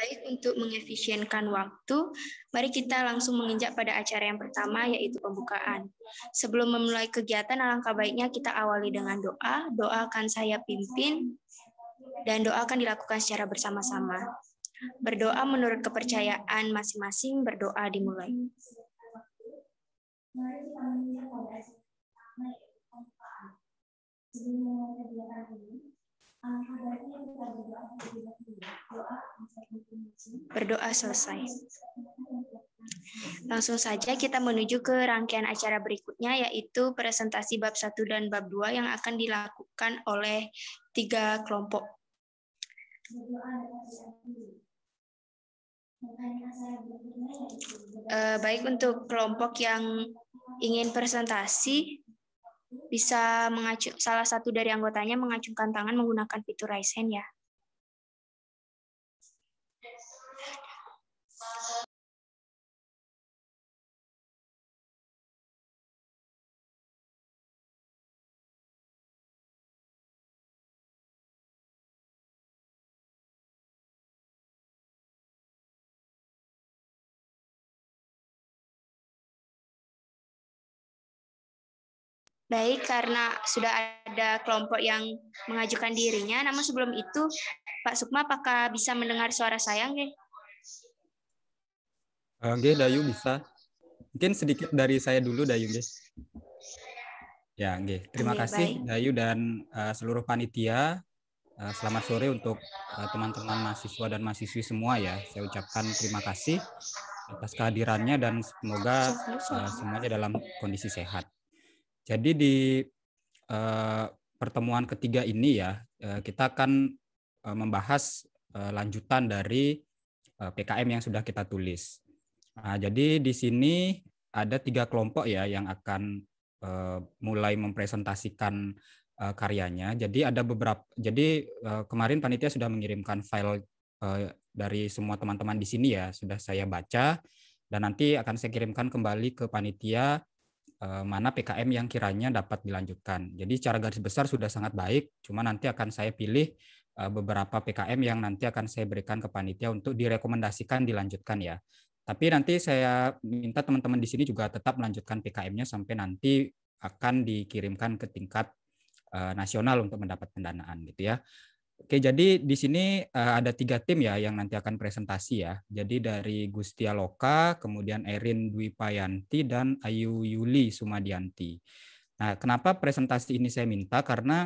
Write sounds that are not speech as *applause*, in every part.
baik untuk mengefisienkan waktu, mari kita langsung menginjak pada acara yang pertama, yaitu pembukaan. Sebelum memulai kegiatan, alangkah baiknya kita awali dengan doa. Doa akan saya pimpin, dan doa akan dilakukan secara bersama-sama. Berdoa menurut kepercayaan masing-masing, berdoa dimulai. Mari kita kegiatan ini, Berdoa selesai. Langsung saja kita menuju ke rangkaian acara berikutnya yaitu presentasi bab 1 dan bab 2 yang akan dilakukan oleh tiga kelompok. Eh, baik untuk kelompok yang ingin presentasi bisa mengacu salah satu dari anggotanya mengacungkan tangan menggunakan fitur raise hand ya. baik karena sudah ada kelompok yang mengajukan dirinya. Namun sebelum itu, Pak Sukma apakah bisa mendengar suara saya, Oke, okay, eh, Dayu bisa. Mungkin sedikit dari saya dulu, Dayu, Ya, okay. Terima okay, kasih bye. Dayu dan uh, seluruh panitia. Eh, selamat sore untuk teman-teman mahasiswa dan mahasiswi semua ya. Saya ucapkan terima kasih atas kehadirannya dan semoga semuanya dalam kondisi sehat. Jadi di uh, pertemuan ketiga ini ya uh, kita akan uh, membahas uh, lanjutan dari uh, PKM yang sudah kita tulis. Nah, jadi di sini ada tiga kelompok ya yang akan uh, mulai mempresentasikan uh, karyanya. Jadi ada beberapa. Jadi uh, kemarin panitia sudah mengirimkan file uh, dari semua teman-teman di sini ya sudah saya baca dan nanti akan saya kirimkan kembali ke panitia Eh, mana PKM yang kiranya dapat dilanjutkan. Jadi secara garis besar sudah sangat baik, cuma nanti akan saya pilih eh, beberapa PKM yang nanti akan saya berikan ke panitia untuk direkomendasikan dilanjutkan ya. Tapi nanti saya minta teman-teman di sini juga tetap melanjutkan PKM-nya sampai nanti akan dikirimkan ke tingkat eh, nasional untuk mendapat pendanaan gitu ya. Oke, jadi di sini eh, ada tiga tim ya yang nanti akan presentasi ya. Jadi dari Gustia Loka, kemudian Erin Dwi Payanti, dan Ayu Yuli Sumadianti. Nah, kenapa presentasi ini saya minta? Karena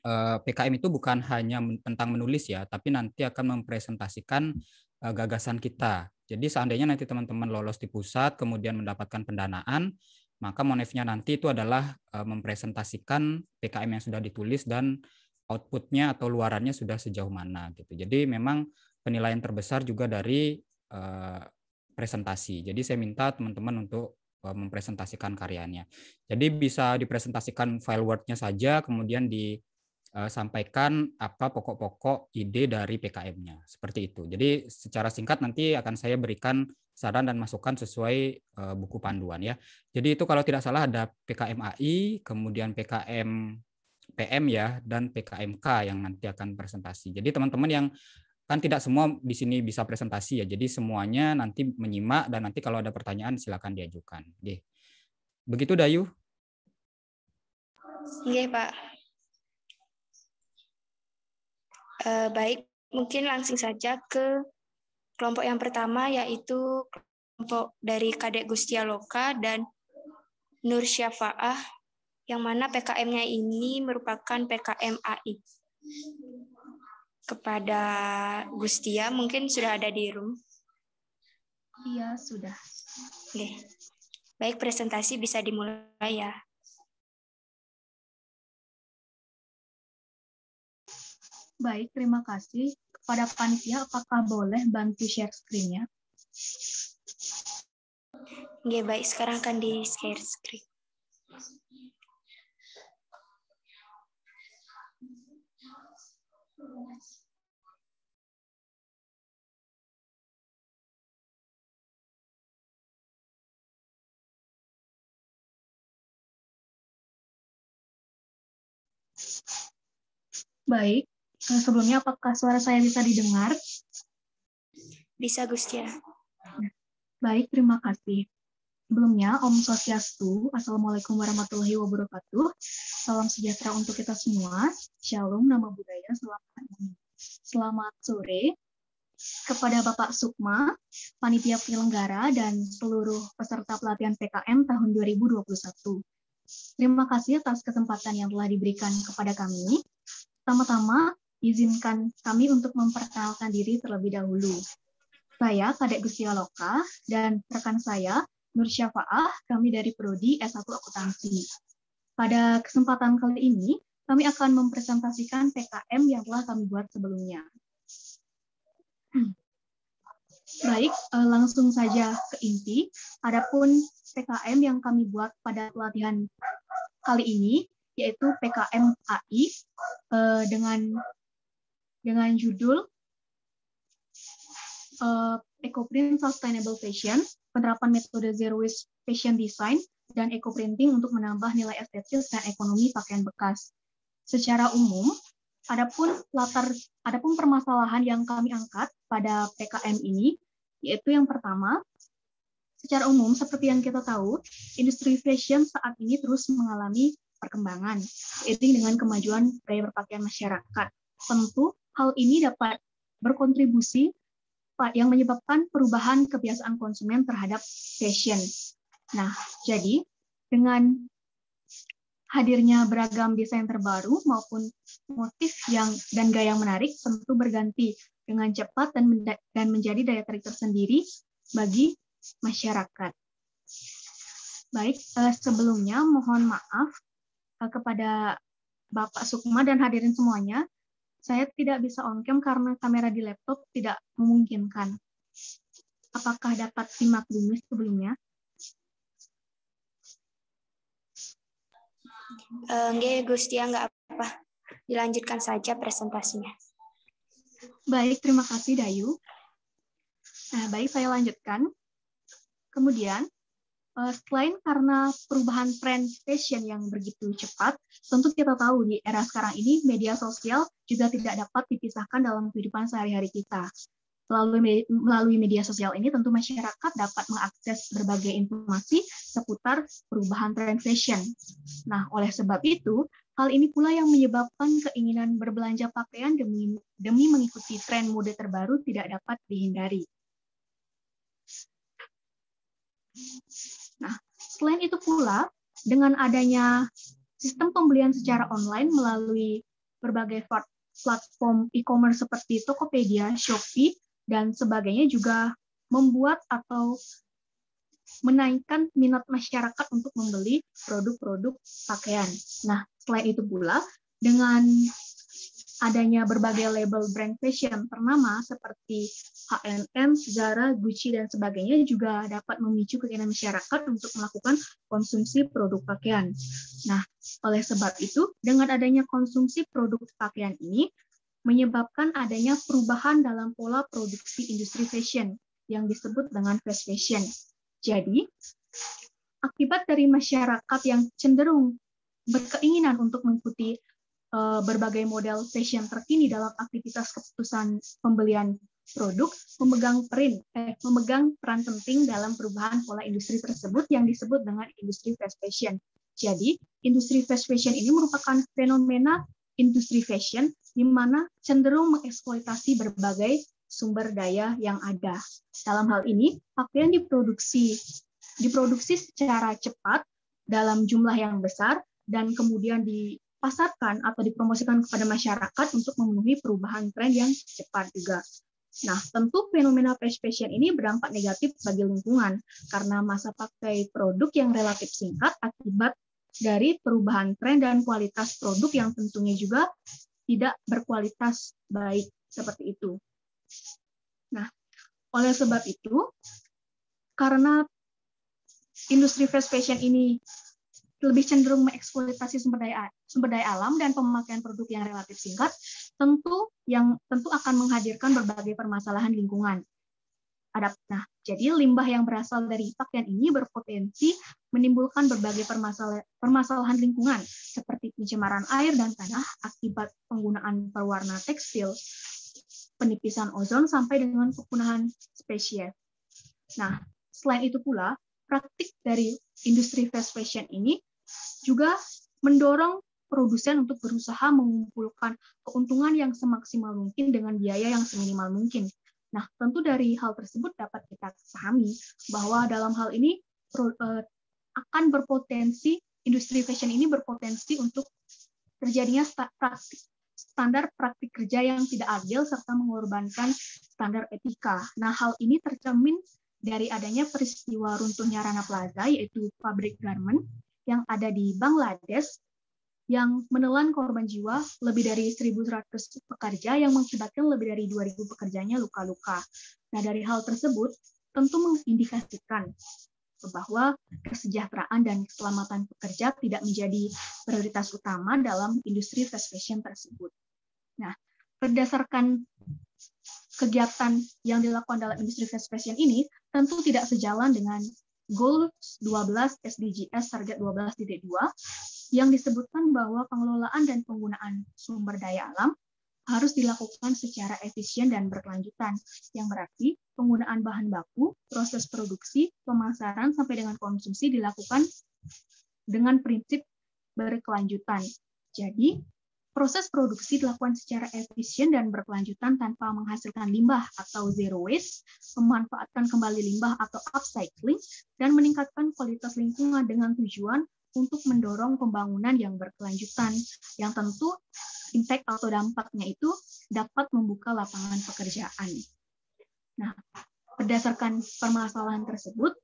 eh, PKM itu bukan hanya tentang menulis ya, tapi nanti akan mempresentasikan eh, gagasan kita. Jadi seandainya nanti teman-teman lolos di pusat, kemudian mendapatkan pendanaan, maka monefnya nanti itu adalah mempresentasikan PKM yang sudah ditulis dan outputnya atau luarannya sudah sejauh mana gitu. Jadi memang penilaian terbesar juga dari uh, presentasi. Jadi saya minta teman-teman untuk uh, mempresentasikan karyanya. Jadi bisa dipresentasikan file Word-nya saja, kemudian disampaikan eh, apa pokok-pokok ide dari PKM-nya. Seperti itu. Jadi secara singkat nanti akan saya berikan saran dan masukan sesuai buku panduan ya. Jadi itu kalau tidak salah ada PKM AI, kemudian PKM PM ya dan PKMK yang nanti akan presentasi. Jadi teman-teman yang kan tidak semua di sini bisa presentasi ya. Jadi semuanya nanti menyimak dan nanti kalau ada pertanyaan silakan diajukan. Deh. Begitu Dayu? Iya Pak. Uh, baik, mungkin langsung saja ke kelompok yang pertama yaitu kelompok dari Kadek Gustialoka dan Nur Syafaah yang mana PKM-nya ini merupakan PKM AI. Kepada Gustia, mungkin sudah ada di room? Iya, sudah. Oke. Baik, presentasi bisa dimulai ya. Baik, terima kasih. Kepada panitia, apakah boleh bantu share screen-nya? Oke, baik. Sekarang akan di share screen. Baik, eh, sebelumnya apakah suara saya bisa didengar? Bisa, Gustia. Baik, terima kasih. Sebelumnya, Om Swastiastu, Assalamualaikum warahmatullahi wabarakatuh. Salam sejahtera untuk kita semua. Shalom, nama budaya, selamat. Selamat sore kepada Bapak Sukma, Panitia Penyelenggara, dan seluruh peserta pelatihan PKM tahun 2021. Terima kasih atas kesempatan yang telah diberikan kepada kami. Pertama-tama, izinkan kami untuk memperkenalkan diri terlebih dahulu. Saya Kadek Loka dan rekan saya Nur Syafaah, kami dari Prodi S1 Akuntansi. Pada kesempatan kali ini, kami akan mempresentasikan PKM yang telah kami buat sebelumnya. Hmm. Baik, eh, langsung saja ke inti. Adapun PKM yang kami buat pada pelatihan kali ini yaitu PKM AI eh, dengan dengan judul Eco eh, Ecoprint Sustainable Fashion, penerapan metode Zero Waste Fashion Design, dan Eco Printing untuk menambah nilai estetis dan ekonomi pakaian bekas. Secara umum, adapun latar adapun permasalahan yang kami angkat pada PKM ini yaitu yang pertama Secara umum, seperti yang kita tahu, industri fashion saat ini terus mengalami perkembangan, seiring dengan kemajuan gaya berpakaian masyarakat. Tentu hal ini dapat berkontribusi pak yang menyebabkan perubahan kebiasaan konsumen terhadap fashion. Nah, jadi dengan hadirnya beragam desain terbaru maupun motif yang dan gaya yang menarik tentu berganti dengan cepat dan dan menjadi daya tarik tersendiri bagi masyarakat. Baik, eh, sebelumnya mohon maaf Eh, kepada Bapak Sukma dan hadirin semuanya. Saya tidak bisa on cam karena kamera di laptop tidak memungkinkan. Apakah dapat dimaklumi sebelumnya? Enggak, eh, uh, Gustia, ya, enggak apa-apa. Dilanjutkan saja presentasinya. Baik, terima kasih Dayu. Nah, baik, saya lanjutkan. Kemudian, Eh, selain karena perubahan tren fashion yang begitu cepat, tentu kita tahu di era sekarang ini media sosial juga tidak dapat dipisahkan dalam kehidupan sehari-hari kita. Melalui, melalui media sosial ini tentu masyarakat dapat mengakses berbagai informasi seputar perubahan tren fashion. Nah, oleh sebab itu, hal ini pula yang menyebabkan keinginan berbelanja pakaian demi demi mengikuti tren mode terbaru tidak dapat dihindari. Nah, selain itu pula, dengan adanya sistem pembelian secara online melalui berbagai platform e-commerce seperti Tokopedia, Shopee, dan sebagainya juga membuat atau menaikkan minat masyarakat untuk membeli produk-produk pakaian. Nah, selain itu pula, dengan adanya berbagai label brand fashion ternama seperti H&M, Zara, Gucci, dan sebagainya juga dapat memicu keinginan masyarakat untuk melakukan konsumsi produk pakaian. Nah, oleh sebab itu, dengan adanya konsumsi produk pakaian ini, menyebabkan adanya perubahan dalam pola produksi industri fashion yang disebut dengan fast fashion. Jadi, akibat dari masyarakat yang cenderung berkeinginan untuk mengikuti eh, berbagai model fashion terkini dalam aktivitas keputusan pembelian produk memegang eh, memegang peran penting dalam perubahan pola industri tersebut yang disebut dengan industri fast fashion. Jadi, industri fast fashion ini merupakan fenomena industri fashion di mana cenderung mengeksploitasi berbagai sumber daya yang ada. Dalam hal ini, pakaian diproduksi diproduksi secara cepat dalam jumlah yang besar dan kemudian dipasarkan atau dipromosikan kepada masyarakat untuk memenuhi perubahan tren yang cepat juga. Nah, tentu fenomena fast fashion ini berdampak negatif bagi lingkungan karena masa pakai produk yang relatif singkat akibat dari perubahan tren dan kualitas produk yang tentunya juga tidak berkualitas baik seperti itu. Nah, oleh sebab itu, karena industri fast fashion ini lebih cenderung mengeksploitasi sumber daya sumber daya alam dan pemakaian produk yang relatif singkat, tentu yang tentu akan menghadirkan berbagai permasalahan lingkungan. nah, jadi limbah yang berasal dari pakaian ini berpotensi menimbulkan berbagai permasalahan, lingkungan seperti pencemaran air dan tanah akibat penggunaan pewarna tekstil, penipisan ozon sampai dengan kepunahan spesies. Nah, selain itu pula, praktik dari industri fast fashion ini juga mendorong produsen untuk berusaha mengumpulkan keuntungan yang semaksimal mungkin dengan biaya yang seminimal mungkin. Nah, tentu dari hal tersebut dapat kita pahami bahwa dalam hal ini eh, akan berpotensi industri fashion ini berpotensi untuk terjadinya praktik standar praktik kerja yang tidak adil serta mengorbankan standar etika. Nah, hal ini tercermin dari adanya peristiwa runtuhnya Rana Plaza yaitu pabrik garment yang ada di Bangladesh yang menelan korban jiwa lebih dari 1.100 pekerja yang mengakibatkan lebih dari 2.000 pekerjanya luka-luka. Nah, dari hal tersebut tentu mengindikasikan bahwa kesejahteraan dan keselamatan pekerja tidak menjadi prioritas utama dalam industri fast fashion tersebut. Nah, berdasarkan kegiatan yang dilakukan dalam industri fast fashion ini tentu tidak sejalan dengan Goals 12 SDGs Target 12.2 yang disebutkan bahwa pengelolaan dan penggunaan sumber daya alam harus dilakukan secara efisien dan berkelanjutan, yang berarti penggunaan bahan baku, proses produksi, pemasaran, sampai dengan konsumsi dilakukan dengan prinsip berkelanjutan. Jadi, proses produksi dilakukan secara efisien dan berkelanjutan tanpa menghasilkan limbah atau zero waste, memanfaatkan kembali limbah atau upcycling, dan meningkatkan kualitas lingkungan dengan tujuan untuk mendorong pembangunan yang berkelanjutan, yang tentu impact atau dampaknya itu dapat membuka lapangan pekerjaan. Nah, berdasarkan permasalahan tersebut,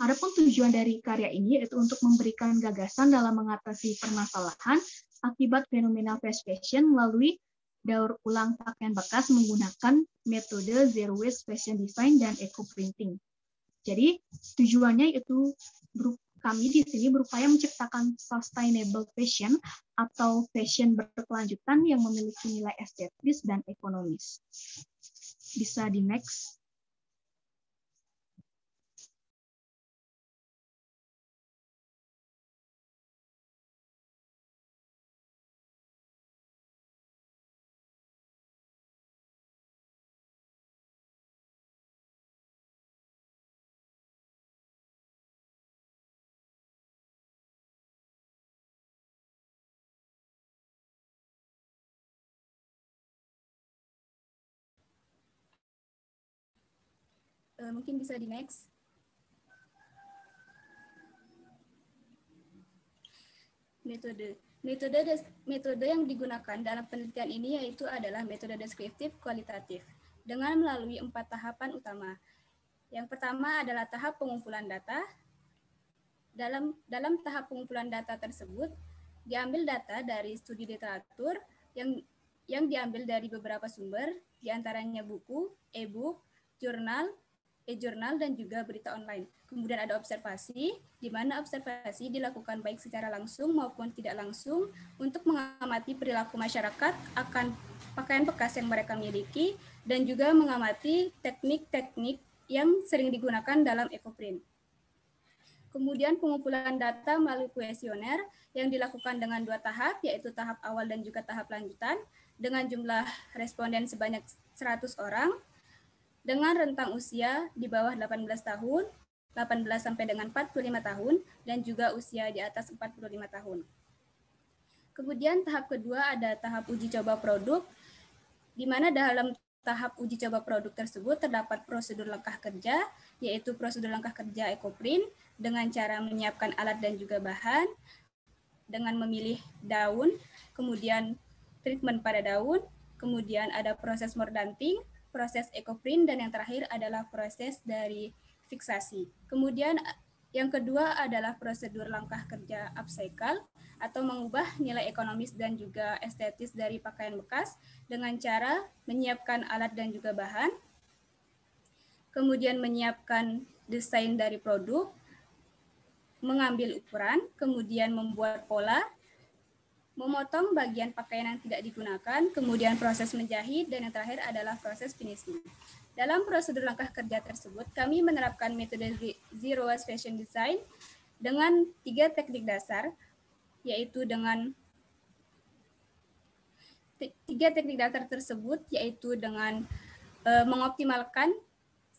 Adapun tujuan dari karya ini yaitu untuk memberikan gagasan dalam mengatasi permasalahan akibat fenomena fast fashion melalui daur ulang pakaian bekas menggunakan metode zero waste fashion design dan eco printing. Jadi tujuannya itu kami di sini berupaya menciptakan sustainable fashion atau fashion berkelanjutan yang memiliki nilai estetis dan ekonomis. Bisa di next. Eh, mungkin bisa di next. Metode. Metode metode yang digunakan dalam penelitian ini yaitu adalah metode deskriptif kualitatif dengan melalui empat tahapan utama. Yang pertama adalah tahap pengumpulan data. Dalam dalam tahap pengumpulan data tersebut diambil data dari studi literatur yang yang diambil dari beberapa sumber, diantaranya buku, e-book, jurnal, e-jurnal, dan juga berita online. Kemudian ada observasi, di mana observasi dilakukan baik secara langsung maupun tidak langsung untuk mengamati perilaku masyarakat akan pakaian bekas yang mereka miliki, dan juga mengamati teknik-teknik yang sering digunakan dalam ekoprint. Kemudian pengumpulan data melalui kuesioner yang dilakukan dengan dua tahap, yaitu tahap awal dan juga tahap lanjutan, dengan jumlah responden sebanyak 100 orang, dengan rentang usia di bawah 18 tahun, 18 sampai dengan 45 tahun, dan juga usia di atas 45 tahun. Kemudian tahap kedua ada tahap uji coba produk, di mana dalam tahap uji coba produk tersebut terdapat prosedur langkah kerja, yaitu prosedur langkah kerja ekoprint dengan cara menyiapkan alat dan juga bahan, dengan memilih daun, kemudian treatment pada daun, kemudian ada proses mordanting, proses ekoprint, dan yang terakhir adalah proses dari fiksasi. Kemudian yang kedua adalah prosedur langkah kerja upcycle atau mengubah nilai ekonomis dan juga estetis dari pakaian bekas dengan cara menyiapkan alat dan juga bahan, kemudian menyiapkan desain dari produk, mengambil ukuran, kemudian membuat pola, memotong bagian pakaian yang tidak digunakan, kemudian proses menjahit, dan yang terakhir adalah proses finishing. Dalam prosedur langkah kerja tersebut, kami menerapkan metode Zero Waste Fashion Design dengan tiga teknik dasar, yaitu dengan tiga teknik dasar tersebut, yaitu dengan e, mengoptimalkan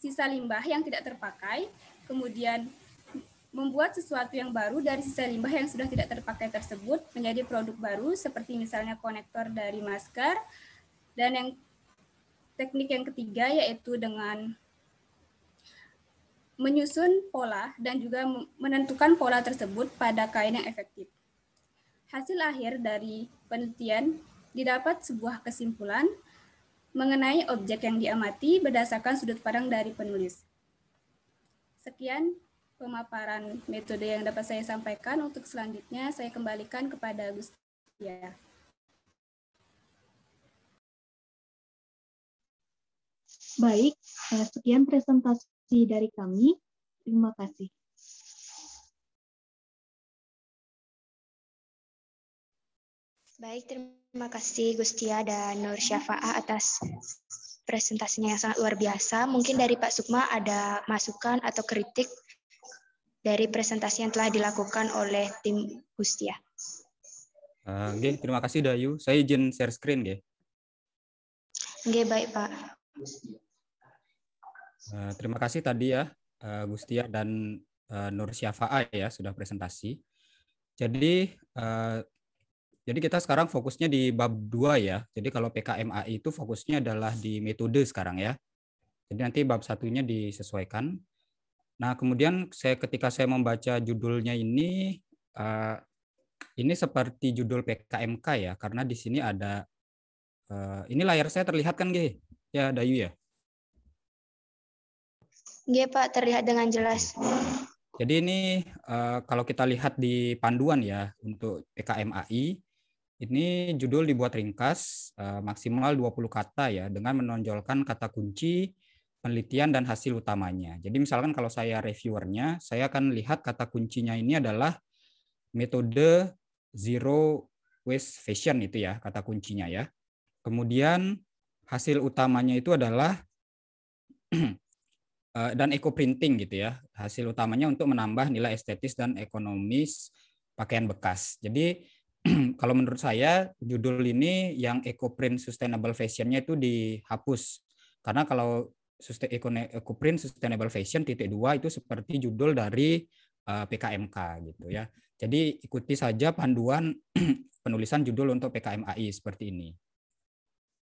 sisa limbah yang tidak terpakai, kemudian membuat sesuatu yang baru dari sisa limbah yang sudah tidak terpakai tersebut menjadi produk baru seperti misalnya konektor dari masker dan yang teknik yang ketiga yaitu dengan menyusun pola dan juga menentukan pola tersebut pada kain yang efektif. Hasil akhir dari penelitian didapat sebuah kesimpulan mengenai objek yang diamati berdasarkan sudut pandang dari penulis. Sekian pemaparan metode yang dapat saya sampaikan. Untuk selanjutnya saya kembalikan kepada Ya. Baik, eh, sekian presentasi dari kami. Terima kasih. Baik, terima kasih Gustia dan Nur Syafa'ah atas presentasinya yang sangat luar biasa. Mungkin dari Pak Sukma ada masukan atau kritik dari presentasi yang telah dilakukan oleh tim Gustia. Uh, ah, Oke, okay. terima kasih Dayu. Saya izin share screen, ya. Oke, baik Pak. Uh, terima kasih tadi ya uh, Gustia dan uh, Nur Syafa'a ya sudah presentasi. Jadi uh, jadi kita sekarang fokusnya di bab 2 ya. Jadi kalau PKMAI itu fokusnya adalah di metode sekarang ya. Jadi nanti bab satunya disesuaikan. Nah, kemudian saya ketika saya membaca judulnya ini eh, ini seperti judul PKMK ya, karena di sini ada uh, ini layar saya terlihat kan, g? Ya, Dayu ya. g iya, Pak, terlihat dengan jelas. Jadi ini eh, kalau kita lihat di panduan ya untuk PKMAI ini judul dibuat ringkas uh, maksimal 20 kata ya dengan menonjolkan kata kunci penelitian dan hasil utamanya. Jadi misalkan kalau saya reviewernya, saya akan lihat kata kuncinya ini adalah metode zero waste fashion itu ya, kata kuncinya ya. Kemudian hasil utamanya itu adalah *clears throat* eh, dan eco printing gitu ya. Hasil utamanya untuk menambah nilai estetis dan ekonomis pakaian bekas. Jadi *clears throat* kalau menurut saya judul ini yang eco print sustainable fashionnya itu dihapus karena kalau Ekoprint Sustainable Fashion titik dua itu seperti judul dari eh, PKMK gitu ya. Jadi ikuti saja panduan *clears throat* penulisan judul untuk PKMAI seperti ini.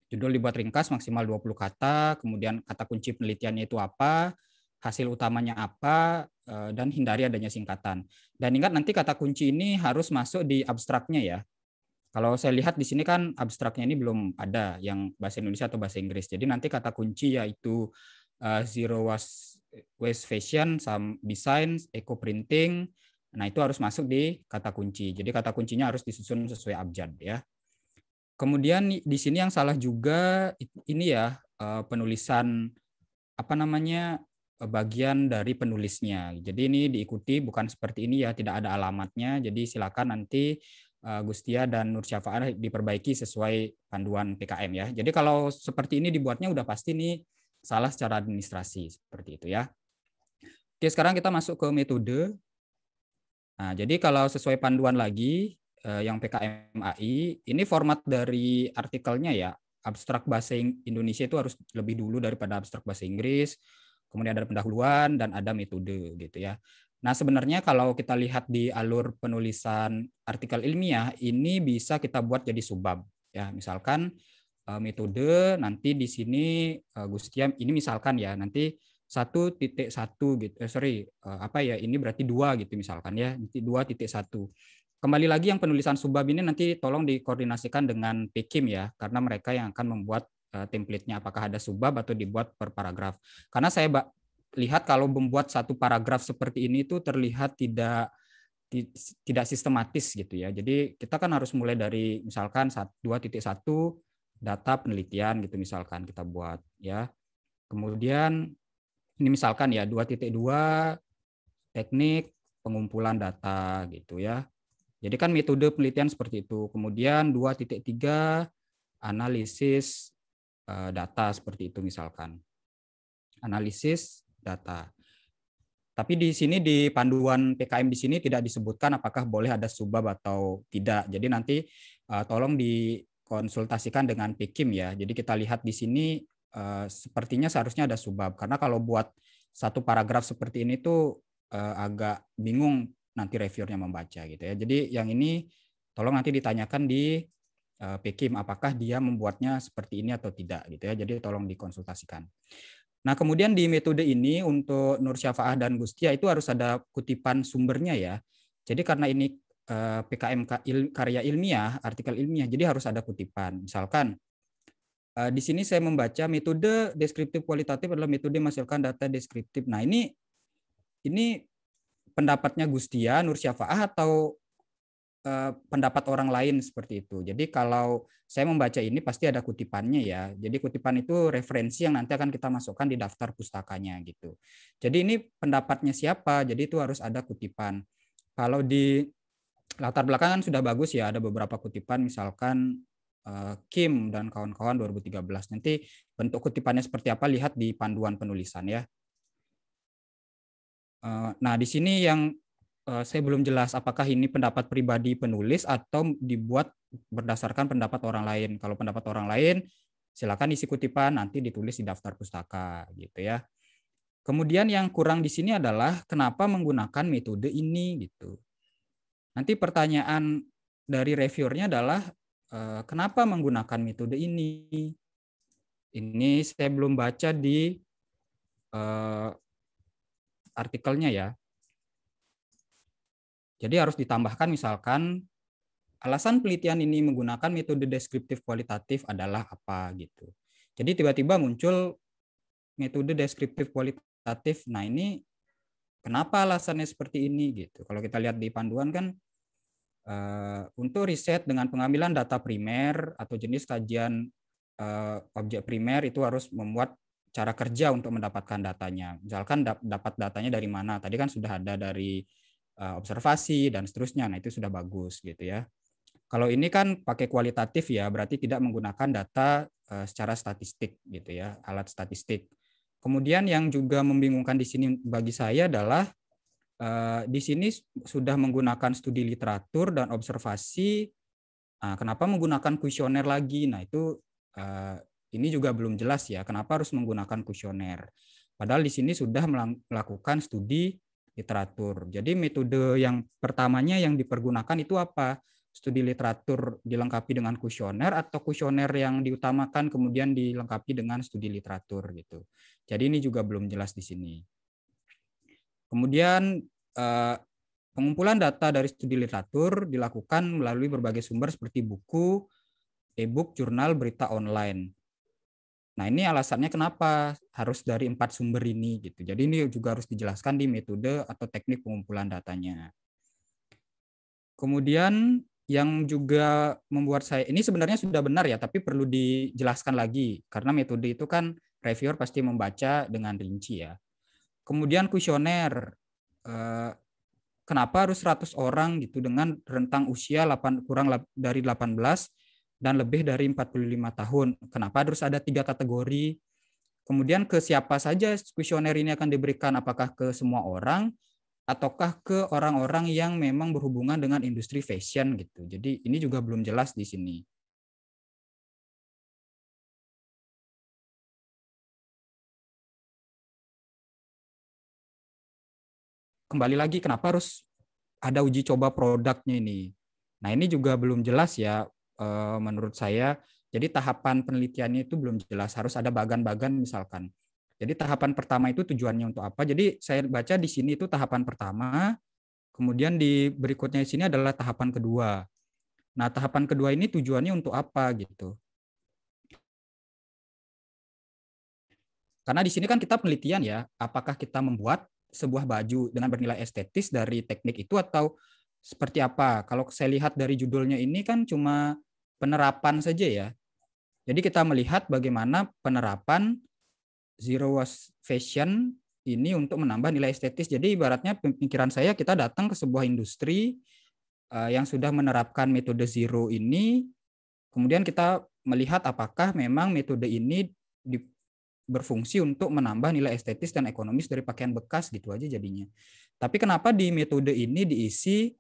Judul dibuat ringkas maksimal 20 kata, kemudian kata kunci penelitiannya itu apa, hasil utamanya apa, eh, dan hindari adanya singkatan. Dan ingat nanti kata kunci ini harus masuk di abstraknya ya. Kalau saya lihat di sini kan abstraknya ini belum ada yang bahasa Indonesia atau bahasa Inggris. Jadi nanti kata kunci yaitu uh, zero waste, fashion, some design, eco printing. Nah, itu harus masuk di kata kunci. Jadi kata kuncinya harus disusun sesuai abjad ya. Kemudian di sini yang salah juga ini ya uh, penulisan apa namanya eh, bagian dari penulisnya. Jadi ini diikuti bukan seperti ini ya, tidak ada alamatnya. Jadi silakan nanti Eh, Gustia dan Nur Syafa'an diperbaiki sesuai panduan PKM ya. Jadi kalau seperti ini dibuatnya udah pasti nih salah secara administrasi seperti itu ya. Oke, sekarang kita masuk ke metode. Nah, jadi kalau sesuai panduan lagi eh, yang PKM AI, ini format dari artikelnya ya. Abstrak bahasa Indonesia itu harus lebih dulu daripada abstrak bahasa Inggris, kemudian ada pendahuluan dan ada metode gitu ya. Nah, sebenarnya kalau kita lihat di alur penulisan artikel ilmiah ini bisa kita buat jadi subbab ya. Misalkan eh, metode nanti di sini eh, Gustiam ini misalkan ya nanti satu titik satu gitu eh, sorry eh, apa ya ini berarti dua gitu misalkan ya nanti dua titik satu kembali lagi yang penulisan subbab ini nanti tolong dikoordinasikan dengan PKIM ya karena mereka yang akan membuat templatenya template-nya apakah ada subbab atau dibuat per paragraf karena saya lihat kalau membuat satu paragraf seperti ini itu terlihat tidak tidak sistematis gitu ya. Jadi kita kan harus mulai dari misalkan 2.1 data penelitian gitu misalkan kita buat ya. Kemudian ini misalkan ya 2.2 teknik pengumpulan data gitu ya. Jadi kan metode penelitian seperti itu. Kemudian 2.3 analisis eh, data seperti itu misalkan. Analisis data. Tapi di sini di panduan PKM di sini tidak disebutkan apakah boleh ada subbab atau tidak. Jadi nanti uh, tolong dikonsultasikan dengan PKIM ya. Jadi kita lihat di sini uh, sepertinya seharusnya ada subbab karena kalau buat satu paragraf seperti ini tuh uh, agak bingung nanti reviewernya membaca gitu ya. Jadi yang ini tolong nanti ditanyakan di uh, PKIM apakah dia membuatnya seperti ini atau tidak gitu ya. Jadi tolong dikonsultasikan. Nah, kemudian di metode ini untuk Nur Syafaah dan Gustia itu harus ada kutipan sumbernya ya. Jadi karena ini eh, PKM karya ilmiah, artikel ilmiah, jadi harus ada kutipan. Misalkan eh, di sini saya membaca metode deskriptif kualitatif adalah metode menghasilkan data deskriptif. Nah, ini ini pendapatnya Gustia, Nur Syafaah atau Eh, pendapat orang lain seperti itu. Jadi kalau saya membaca ini pasti ada kutipannya ya. Jadi kutipan itu referensi yang nanti akan kita masukkan di daftar pustakanya gitu. Jadi ini pendapatnya siapa? Jadi itu harus ada kutipan. Kalau di latar belakang kan sudah bagus ya, ada beberapa kutipan misalkan eh, Kim dan kawan-kawan 2013. Nanti bentuk kutipannya seperti apa lihat di panduan penulisan ya. Eh, nah, di sini yang Eh, saya belum jelas apakah ini pendapat pribadi penulis atau dibuat berdasarkan pendapat orang lain. Kalau pendapat orang lain, silakan isi kutipan nanti ditulis di daftar pustaka gitu ya. Kemudian yang kurang di sini adalah kenapa menggunakan metode ini gitu. Nanti pertanyaan dari reviewernya adalah eh, kenapa menggunakan metode ini? Ini saya belum baca di uh, artikelnya ya. Jadi harus ditambahkan misalkan alasan penelitian ini menggunakan metode deskriptif kualitatif adalah apa gitu. Jadi tiba-tiba muncul metode deskriptif kualitatif. Nah, ini kenapa alasannya seperti ini gitu. Kalau kita lihat di panduan kan eh, untuk riset dengan pengambilan data primer atau jenis kajian eh, objek primer itu harus membuat cara kerja untuk mendapatkan datanya. Misalkan dapat datanya dari mana? Tadi kan sudah ada dari Eh, observasi dan seterusnya. Nah, itu sudah bagus gitu ya. Kalau ini kan pakai kualitatif ya, berarti tidak menggunakan data eh, secara statistik gitu ya, alat statistik. Kemudian yang juga membingungkan di sini bagi saya adalah eh, di sini sudah menggunakan studi literatur dan observasi. Nah, kenapa menggunakan kuesioner lagi? Nah, itu ini juga belum jelas ya, kenapa harus menggunakan kuesioner. Padahal di sini sudah melakukan studi literatur. Jadi metode yang pertamanya yang dipergunakan itu apa? Studi literatur dilengkapi dengan kuesioner atau kuesioner yang diutamakan kemudian dilengkapi dengan studi literatur gitu. Jadi ini juga belum jelas di sini. Kemudian eh, pengumpulan data dari studi literatur dilakukan melalui berbagai sumber seperti buku, e-book, jurnal, berita online. Nah, ini alasannya kenapa harus dari empat sumber ini gitu. Jadi ini juga harus dijelaskan di metode atau teknik pengumpulan datanya. Kemudian yang juga membuat saya ini sebenarnya sudah benar ya, tapi perlu dijelaskan lagi karena metode itu kan reviewer pasti membaca dengan rinci ya. Kemudian kuesioner eh, kenapa harus 100 orang gitu dengan rentang usia 8 kurang dari 18 dan lebih dari 45 tahun. Kenapa harus ada tiga kategori? Kemudian ke siapa saja kuesioner ini akan diberikan? Apakah ke semua orang ataukah ke orang-orang yang memang berhubungan dengan industri fashion gitu. Jadi ini juga belum jelas di sini. Kembali lagi kenapa harus ada uji coba produknya ini. Nah, ini juga belum jelas ya Eh, menurut saya. Jadi tahapan penelitiannya itu belum jelas, harus ada bagan-bagan misalkan. Jadi tahapan pertama itu tujuannya untuk apa? Jadi saya baca di sini itu tahapan pertama, kemudian di berikutnya di sini adalah tahapan kedua. Nah, tahapan kedua ini tujuannya untuk apa gitu. Karena di sini kan kita penelitian ya, apakah kita membuat sebuah baju dengan bernilai estetis dari teknik itu atau seperti apa? Kalau saya lihat dari judulnya ini kan cuma penerapan saja ya. Jadi kita melihat bagaimana penerapan zero waste fashion ini untuk menambah nilai estetis. Jadi ibaratnya pemikiran saya kita datang ke sebuah industri eh, yang sudah menerapkan metode zero ini, kemudian kita melihat apakah memang metode ini di, berfungsi untuk menambah nilai estetis dan ekonomis dari pakaian bekas gitu aja jadinya. Tapi kenapa di metode ini diisi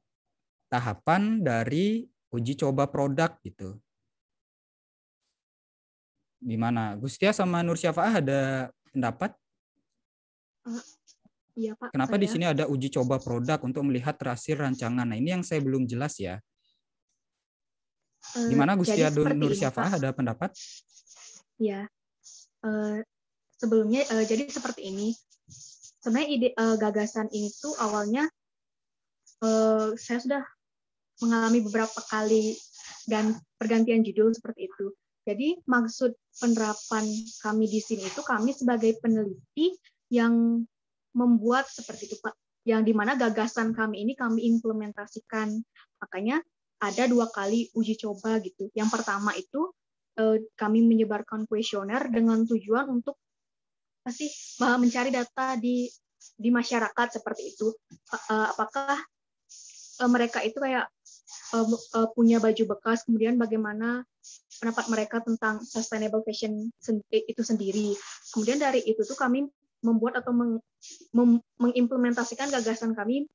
tahapan dari uji coba produk gitu. Gimana? Gustia sama Nur Syafaah ada pendapat? Iya, Pak. Kenapa saya... di sini ada uji coba produk untuk melihat terhasil rancangan? Nah, ini yang saya belum jelas ya. Eh, Gimana Gustia dan Nur Syafaah ada pendapat? Ya, uh, sebelumnya uh, jadi seperti ini. Sebenarnya ide uh, gagasan ini tuh awalnya uh, saya sudah mengalami beberapa kali dan pergantian judul seperti itu. Jadi maksud penerapan kami di sini itu kami sebagai peneliti yang membuat seperti itu Pak, yang dimana gagasan kami ini kami implementasikan. Makanya ada dua kali uji coba gitu. Yang pertama itu eh, kami menyebarkan kuesioner dengan tujuan untuk pasti mencari data di di masyarakat seperti itu eh, apakah eh, mereka itu kayak uh, uh, punya baju bekas, kemudian bagaimana pendapat mereka tentang sustainable fashion itu sendiri. Kemudian dari itu tuh kami membuat atau meng mem mengimplementasikan gagasan kami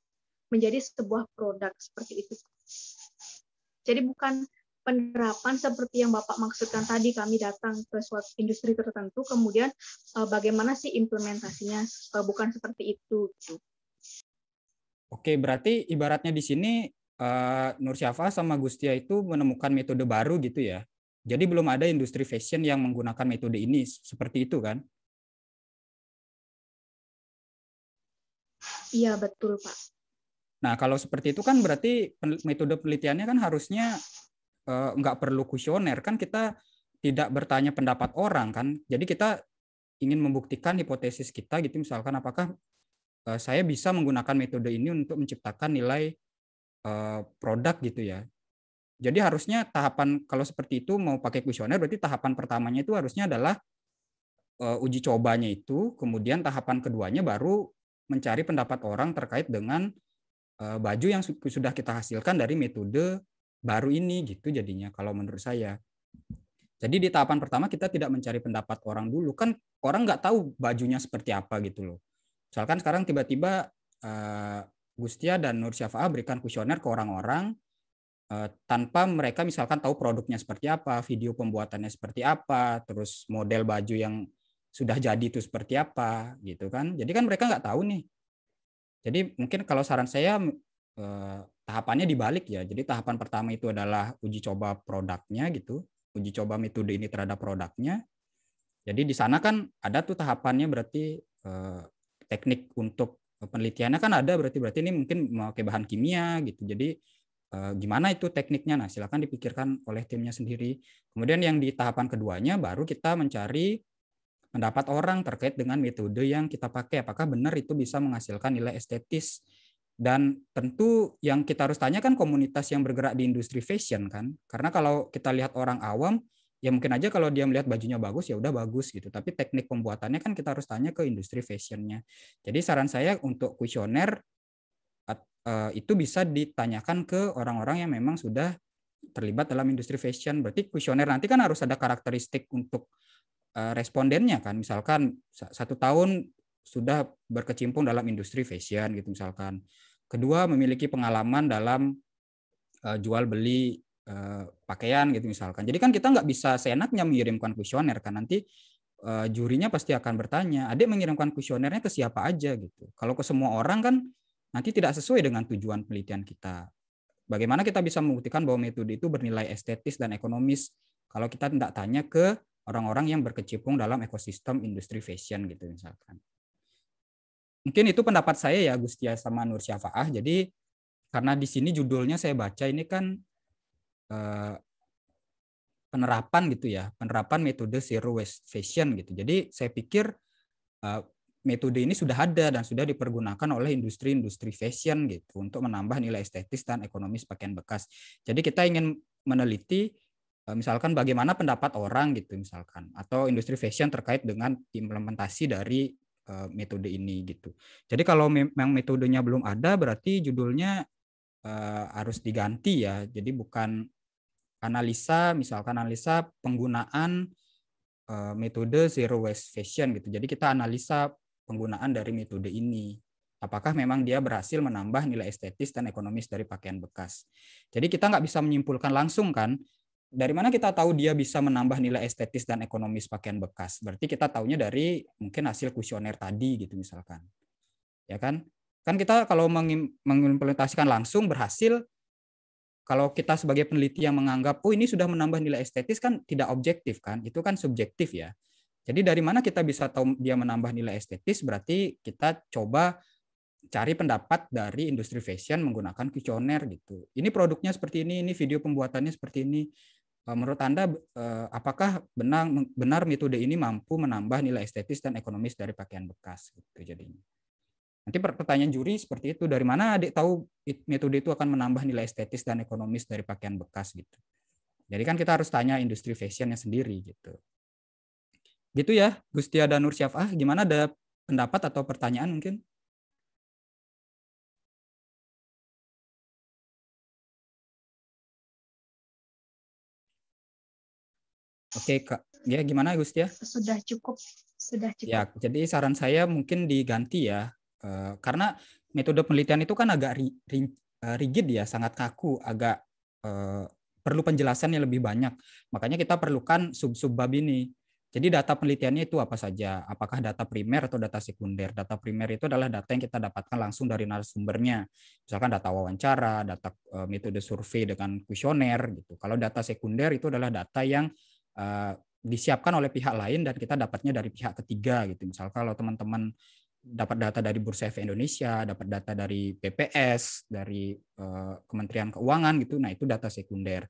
menjadi sebuah produk seperti itu. Jadi bukan penerapan seperti yang Bapak maksudkan tadi kami datang ke suatu industri tertentu kemudian eh, bagaimana sih implementasinya bukan seperti itu gitu. Oke, berarti ibaratnya di sini uh, Nur Syafa sama Gustia itu menemukan metode baru gitu ya. Jadi belum ada industri fashion yang menggunakan metode ini seperti itu kan? Iya betul Pak. Nah kalau seperti itu kan berarti metode penelitiannya kan harusnya eh, nggak perlu kuesioner kan kita tidak bertanya pendapat orang kan. Jadi kita ingin membuktikan hipotesis kita gitu misalkan apakah eh, saya bisa menggunakan metode ini untuk menciptakan nilai Eh, produk gitu ya. Jadi harusnya tahapan kalau seperti itu mau pakai kuesioner berarti tahapan pertamanya itu harusnya adalah uh, uji cobanya itu, kemudian tahapan keduanya baru mencari pendapat orang terkait dengan uh, baju yang sudah kita hasilkan dari metode baru ini gitu jadinya kalau menurut saya. Jadi di tahapan pertama kita tidak mencari pendapat orang dulu kan orang nggak tahu bajunya seperti apa gitu loh. Misalkan sekarang tiba-tiba uh, Gustia dan Nur Syafa'ah berikan kuesioner ke orang-orang eh, tanpa mereka misalkan tahu produknya seperti apa, video pembuatannya seperti apa, terus model baju yang sudah jadi itu seperti apa gitu kan. Jadi kan mereka nggak tahu nih. Jadi mungkin kalau saran saya eh, tahapannya dibalik ya. Jadi tahapan pertama itu adalah uji coba produknya gitu, uji coba metode ini terhadap produknya. Jadi di sana kan ada tuh tahapannya berarti eh, teknik untuk penelitiannya kan ada berarti berarti ini mungkin memakai bahan kimia gitu. Jadi eh, gimana itu tekniknya? Nah, silakan dipikirkan oleh timnya sendiri. Kemudian yang di tahapan keduanya baru kita mencari pendapat orang terkait dengan metode yang kita pakai. Apakah benar itu bisa menghasilkan nilai estetis? Dan tentu yang kita harus tanyakan komunitas yang bergerak di industri fashion kan. Karena kalau kita lihat orang awam, ya mungkin aja kalau dia melihat bajunya bagus ya udah bagus gitu tapi teknik pembuatannya kan kita harus tanya ke industri fashionnya jadi saran saya untuk kuesioner eh, itu bisa ditanyakan ke orang-orang yang memang sudah terlibat dalam industri fashion berarti kuesioner nanti kan harus ada karakteristik untuk eh, respondennya kan misalkan satu tahun sudah berkecimpung dalam industri fashion gitu misalkan kedua memiliki pengalaman dalam eh, jual beli Eh, pakaian gitu misalkan. Jadi kan kita nggak bisa seenaknya mengirimkan kuesioner kan nanti uh, jurinya pasti akan bertanya, adik mengirimkan kuesionernya ke siapa aja gitu. Kalau ke semua orang kan nanti tidak sesuai dengan tujuan penelitian kita. Bagaimana kita bisa membuktikan bahwa metode itu bernilai estetis dan ekonomis kalau kita tidak tanya ke orang-orang yang berkecimpung dalam ekosistem industri fashion gitu misalkan. Mungkin itu pendapat saya ya Gustia sama Nur Syafaah. Jadi karena di sini judulnya saya baca ini kan Eh, penerapan gitu ya, penerapan metode zero waste fashion gitu. Jadi saya pikir eh, metode ini sudah ada dan sudah dipergunakan oleh industri-industri fashion gitu untuk menambah nilai estetis dan ekonomis pakaian bekas. Jadi kita ingin meneliti eh, misalkan bagaimana pendapat orang gitu misalkan atau industri fashion terkait dengan implementasi dari metode ini gitu. Jadi kalau memang metodenya belum ada berarti judulnya harus diganti ya. Jadi bukan analisa misalkan analisa penggunaan eh, metode zero waste fashion gitu. Jadi kita analisa penggunaan dari metode ini. Apakah memang dia berhasil menambah nilai estetis dan ekonomis dari pakaian bekas? Jadi kita nggak bisa menyimpulkan langsung kan dari mana kita tahu dia bisa menambah nilai estetis dan ekonomis pakaian bekas? Berarti kita tahunya dari mungkin hasil kuesioner tadi gitu misalkan. Ya kan? Kan kita kalau mengimplementasikan langsung berhasil, kalau kita sebagai peneliti yang menganggap oh ini sudah menambah nilai estetis kan tidak objektif kan itu kan subjektif ya jadi dari mana kita bisa tahu dia menambah nilai estetis berarti kita coba cari pendapat dari industri fashion menggunakan kuesioner gitu ini produknya seperti ini ini video pembuatannya seperti ini e, menurut anda e, apakah benar benar metode ini mampu menambah nilai estetis dan ekonomis dari pakaian bekas gitu jadinya Nanti pertanyaan juri seperti itu, dari mana adik tahu metode itu akan menambah nilai estetis dan ekonomis dari pakaian bekas gitu. Jadi kan kita harus tanya industri fashionnya sendiri gitu. Gitu ya, Gustia dan Nur Syafah, gimana ada pendapat atau pertanyaan mungkin? Oke, Kak. Ya, gimana Gustia? Ya? Sudah cukup, sudah cukup. Ya, jadi saran saya mungkin diganti ya Eh, karena metode penelitian itu kan agak ri, ri, eh, rigid ya, sangat kaku, agak uh, perlu penjelasan yang lebih banyak. Makanya kita perlukan sub-sub bab ini. Jadi data penelitiannya itu apa saja? Apakah data primer atau data sekunder? Data primer itu adalah data yang kita dapatkan langsung dari narasumbernya. Misalkan data wawancara, data uh, metode survei dengan kuesioner gitu. Kalau data sekunder itu adalah data yang uh, disiapkan oleh pihak lain dan kita dapatnya dari pihak ketiga gitu. Misalkan kalau teman-teman dapat data dari Bursa Efek Indonesia, dapat data dari PPS, dari eh, Kementerian Keuangan gitu. Nah, itu data sekunder.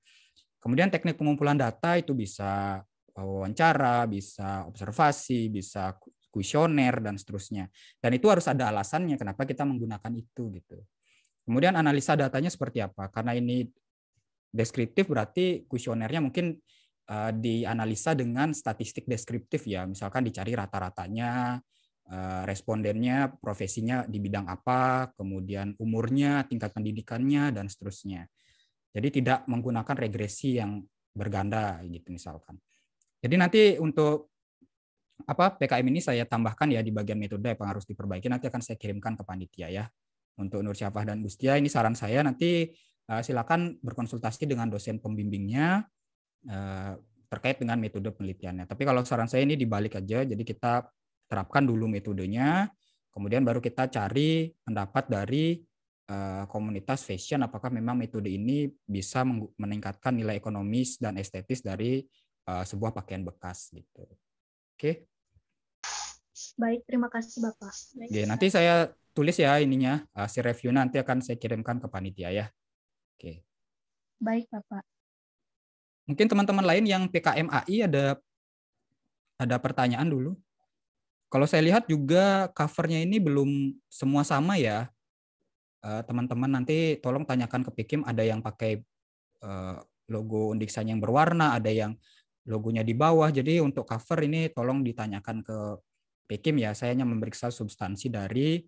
Kemudian teknik pengumpulan data itu bisa eh, wawancara, bisa observasi, bisa kuesioner dan seterusnya. Dan itu harus ada alasannya kenapa kita menggunakan itu gitu. Kemudian analisa datanya seperti apa? Karena ini deskriptif berarti kuesionernya mungkin uh, dianalisa dengan statistik deskriptif ya, misalkan dicari rata-ratanya, Eh, respondennya profesinya di bidang apa, kemudian umurnya, tingkat pendidikannya, dan seterusnya. Jadi tidak menggunakan regresi yang berganda gitu misalkan. Jadi nanti untuk apa PKM ini saya tambahkan ya di bagian metode yang harus diperbaiki nanti akan saya kirimkan ke panitia ya. Untuk Nur Syafah dan Gustia ini saran saya nanti eh, silakan berkonsultasi dengan dosen pembimbingnya eh, terkait dengan metode penelitiannya. Tapi kalau saran saya ini dibalik aja, jadi kita terapkan dulu metodenya, kemudian baru kita cari pendapat dari eh, komunitas fashion apakah memang metode ini bisa meningkatkan nilai ekonomis dan estetis dari eh, sebuah pakaian bekas gitu. Oke. Okay. Baik, terima kasih Bapak. Baik. Oke, nanti saya tulis ya ininya, uh, si review nanti akan saya kirimkan ke panitia ya. Oke. Baik, Bapak. Mungkin teman-teman lain yang PKMAI ada ada pertanyaan dulu. Kalau saya lihat juga covernya ini belum semua sama ya. Eh, teman-teman uh, nanti tolong tanyakan ke Pikim ada yang pakai uh, logo Undiksan yang berwarna, ada yang logonya di bawah. Jadi untuk cover ini tolong ditanyakan ke Pikim ya. Saya hanya memeriksa substansi dari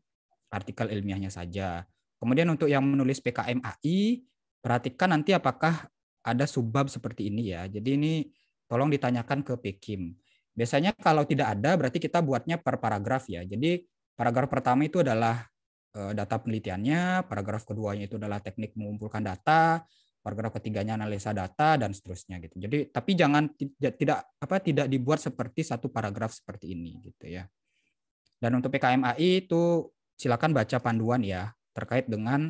artikel ilmiahnya saja. Kemudian untuk yang menulis PKM AI, perhatikan nanti apakah ada subbab seperti ini ya. Jadi ini tolong ditanyakan ke Pikim. Biasanya kalau tidak ada berarti kita buatnya per paragraf ya. Jadi paragraf pertama itu adalah eh, data penelitiannya, paragraf keduanya itu adalah teknik mengumpulkan data, paragraf ketiganya analisa data dan seterusnya gitu. Jadi tapi jangan tidak apa tidak dibuat seperti satu paragraf seperti ini gitu ya. Dan untuk PKMAI itu silakan baca panduan ya terkait dengan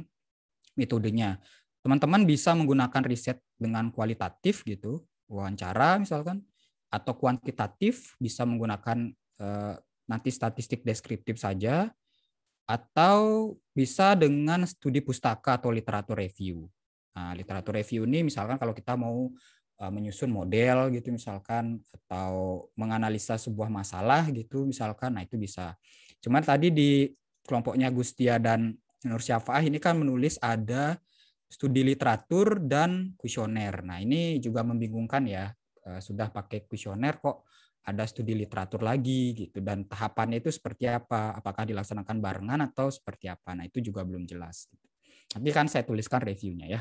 metodenya. Teman-teman bisa menggunakan riset dengan kualitatif gitu, wawancara misalkan atau kuantitatif bisa menggunakan eh, nanti statistik deskriptif saja atau bisa dengan studi pustaka atau literatur review. Nah, literatur review ini misalkan kalau kita mau eh, menyusun model gitu misalkan atau menganalisa sebuah masalah gitu misalkan nah itu bisa cuman tadi di kelompoknya Gustia dan Nur Syafaah ini kan menulis ada studi literatur dan kuesioner nah ini juga membingungkan ya Eh, sudah pakai kuesioner kok ada studi literatur lagi gitu dan tahapannya itu seperti apa apakah dilaksanakan barengan atau seperti apa nah itu juga belum jelas gitu. nanti kan saya tuliskan reviewnya ya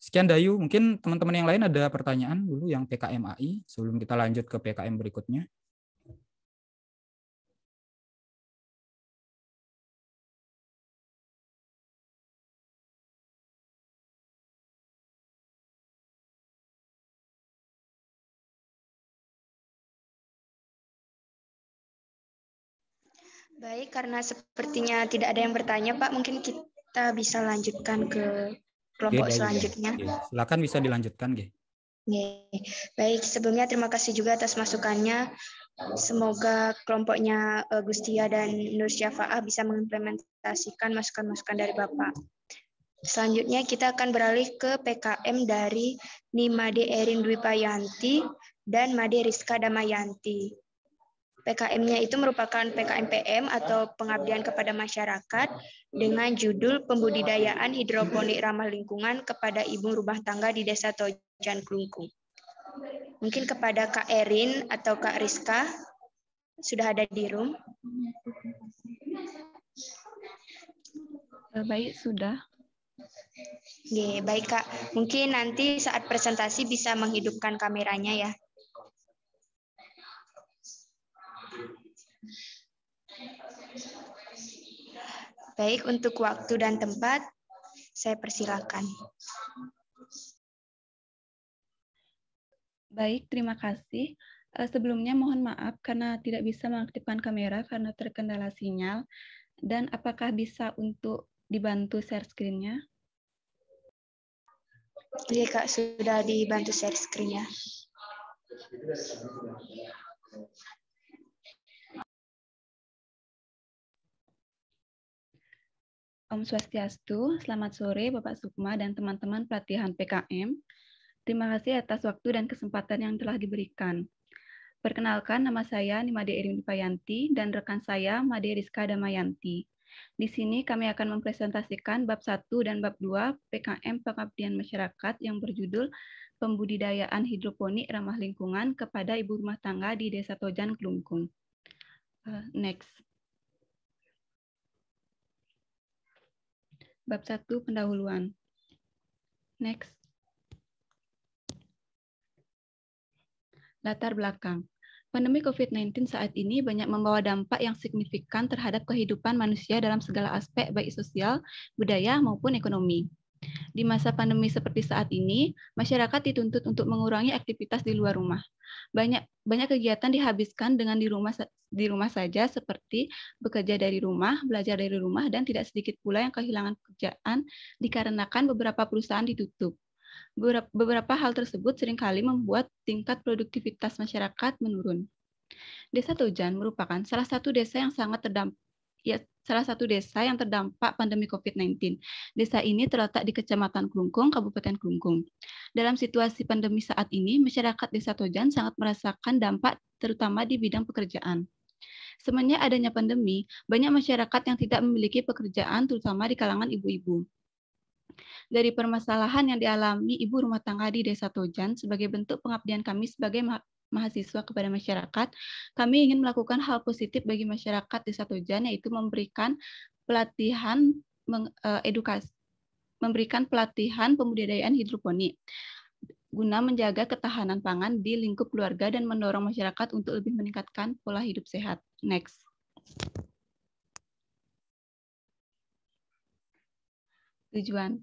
sekian Dayu mungkin teman-teman yang lain ada pertanyaan dulu yang PKMAI sebelum kita lanjut ke PKM berikutnya Baik, karena sepertinya tidak ada yang bertanya, Pak, mungkin kita bisa lanjutkan ke kelompok ya, selanjutnya. Ya, Silakan bisa dilanjutkan, Ge. Baik, sebelumnya terima kasih juga atas masukannya. Semoga kelompoknya eh, Gustia dan Nur Syafa'ah bisa mengimplementasikan masukan-masukan dari Bapak. Selanjutnya kita akan beralih ke PKM dari Nimade Erin Dwi Payanti dan Made Rizka Damayanti. PKM-nya itu merupakan PKMPM atau pengabdian kepada masyarakat dengan judul Pembudidayaan Hidroponik Ramah Lingkungan kepada Ibu Rumah Tangga di Desa Tojan Kelungkung. Mungkin kepada Kak Erin atau Kak Rizka sudah ada di room. Eh, baik, sudah. Oke, baik Kak. Mungkin nanti saat presentasi bisa menghidupkan kameranya ya. Baik, untuk waktu dan tempat, saya persilakan. Baik, terima kasih. Eh, sebelumnya mohon maaf karena tidak bisa mengaktifkan kamera karena terkendala sinyal. Dan apakah bisa untuk dibantu share screen-nya? Iya Kak, sudah dibantu share screen-nya. Om Swastiastu, selamat sore Bapak Sukma dan teman-teman pelatihan PKM. Terima kasih atas waktu dan kesempatan yang telah diberikan. Perkenalkan, nama saya Nimade Erin Dipayanti dan rekan saya Made Rizka Damayanti. Di sini kami akan mempresentasikan bab 1 dan bab 2 PKM Pengabdian Masyarakat yang berjudul Pembudidayaan Hidroponik Ramah Lingkungan kepada Ibu Rumah Tangga di Desa Tojan, Kelungkung. Eh, next. bab 1 pendahuluan. Next. Latar belakang. Pandemi COVID-19 saat ini banyak membawa dampak yang signifikan terhadap kehidupan manusia dalam segala aspek baik sosial, budaya maupun ekonomi. Di masa pandemi seperti saat ini, masyarakat dituntut untuk mengurangi aktivitas di luar rumah. Banyak banyak kegiatan dihabiskan dengan di rumah di rumah saja seperti bekerja dari rumah, belajar dari rumah dan tidak sedikit pula yang kehilangan pekerjaan dikarenakan beberapa perusahaan ditutup. Beberapa hal tersebut seringkali membuat tingkat produktivitas masyarakat menurun. Desa Tojan merupakan salah satu desa yang sangat terdampak ya salah satu desa yang terdampak pandemi COVID-19. Desa ini terletak di Kecamatan Klungkung, Kabupaten Klungkung. Dalam situasi pandemi saat ini, masyarakat Desa Tojan sangat merasakan dampak terutama di bidang pekerjaan. Semenjak adanya pandemi, banyak masyarakat yang tidak memiliki pekerjaan terutama di kalangan ibu-ibu. Dari permasalahan yang dialami ibu rumah tangga di Desa Tojan sebagai bentuk pengabdian kami sebagai mahasiswa kepada masyarakat, kami ingin melakukan hal positif bagi masyarakat di satu jalan, yaitu memberikan pelatihan eh, edukasi, memberikan pelatihan pembudidayaan hidroponik guna menjaga ketahanan pangan di lingkup keluarga dan mendorong masyarakat untuk lebih meningkatkan pola hidup sehat. Next. Tujuan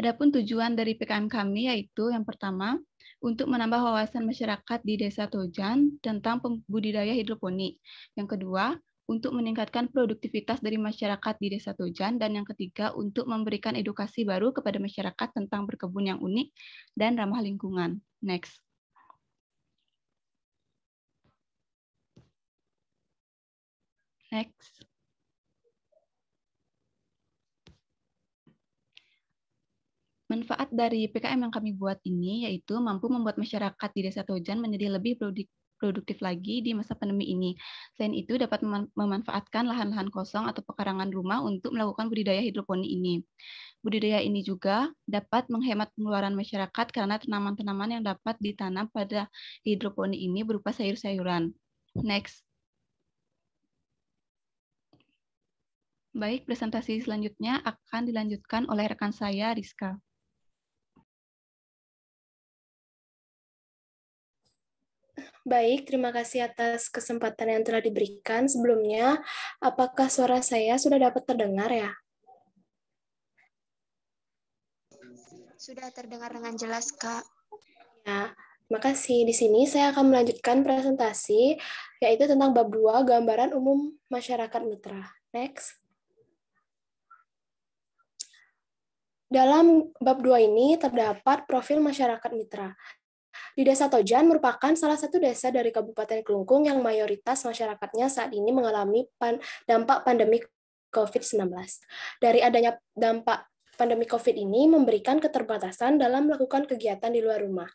Adapun tujuan dari PKM kami yaitu yang pertama, untuk menambah wawasan masyarakat di Desa Tojan tentang budidaya hidroponik. Yang kedua, untuk meningkatkan produktivitas dari masyarakat di Desa Tojan dan yang ketiga untuk memberikan edukasi baru kepada masyarakat tentang berkebun yang unik dan ramah lingkungan. Next. Next. Manfaat dari PKM yang kami buat ini yaitu mampu membuat masyarakat di Desa Tojan menjadi lebih produktif lagi di masa pandemi ini. Selain itu, dapat memanfaatkan lahan-lahan kosong atau pekarangan rumah untuk melakukan budidaya hidroponi ini. Budidaya ini juga dapat menghemat pengeluaran masyarakat karena tanaman-tanaman yang dapat ditanam pada hidroponi ini berupa sayur-sayuran. Next. Baik, presentasi selanjutnya akan dilanjutkan oleh rekan saya, Rizka. Baik, terima kasih atas kesempatan yang telah diberikan sebelumnya. Apakah suara saya sudah dapat terdengar ya? Sudah terdengar dengan jelas, Kak. Ya, terima kasih. Di sini saya akan melanjutkan presentasi, yaitu tentang bab 2, gambaran umum masyarakat mitra. Next. Dalam bab 2 ini terdapat profil masyarakat mitra. Di Desa Tojan merupakan salah satu desa dari Kabupaten Kelungkung yang mayoritas masyarakatnya saat ini mengalami pan dampak pandemi COVID-19. Dari adanya dampak pandemi COVID ini memberikan keterbatasan dalam melakukan kegiatan di luar rumah.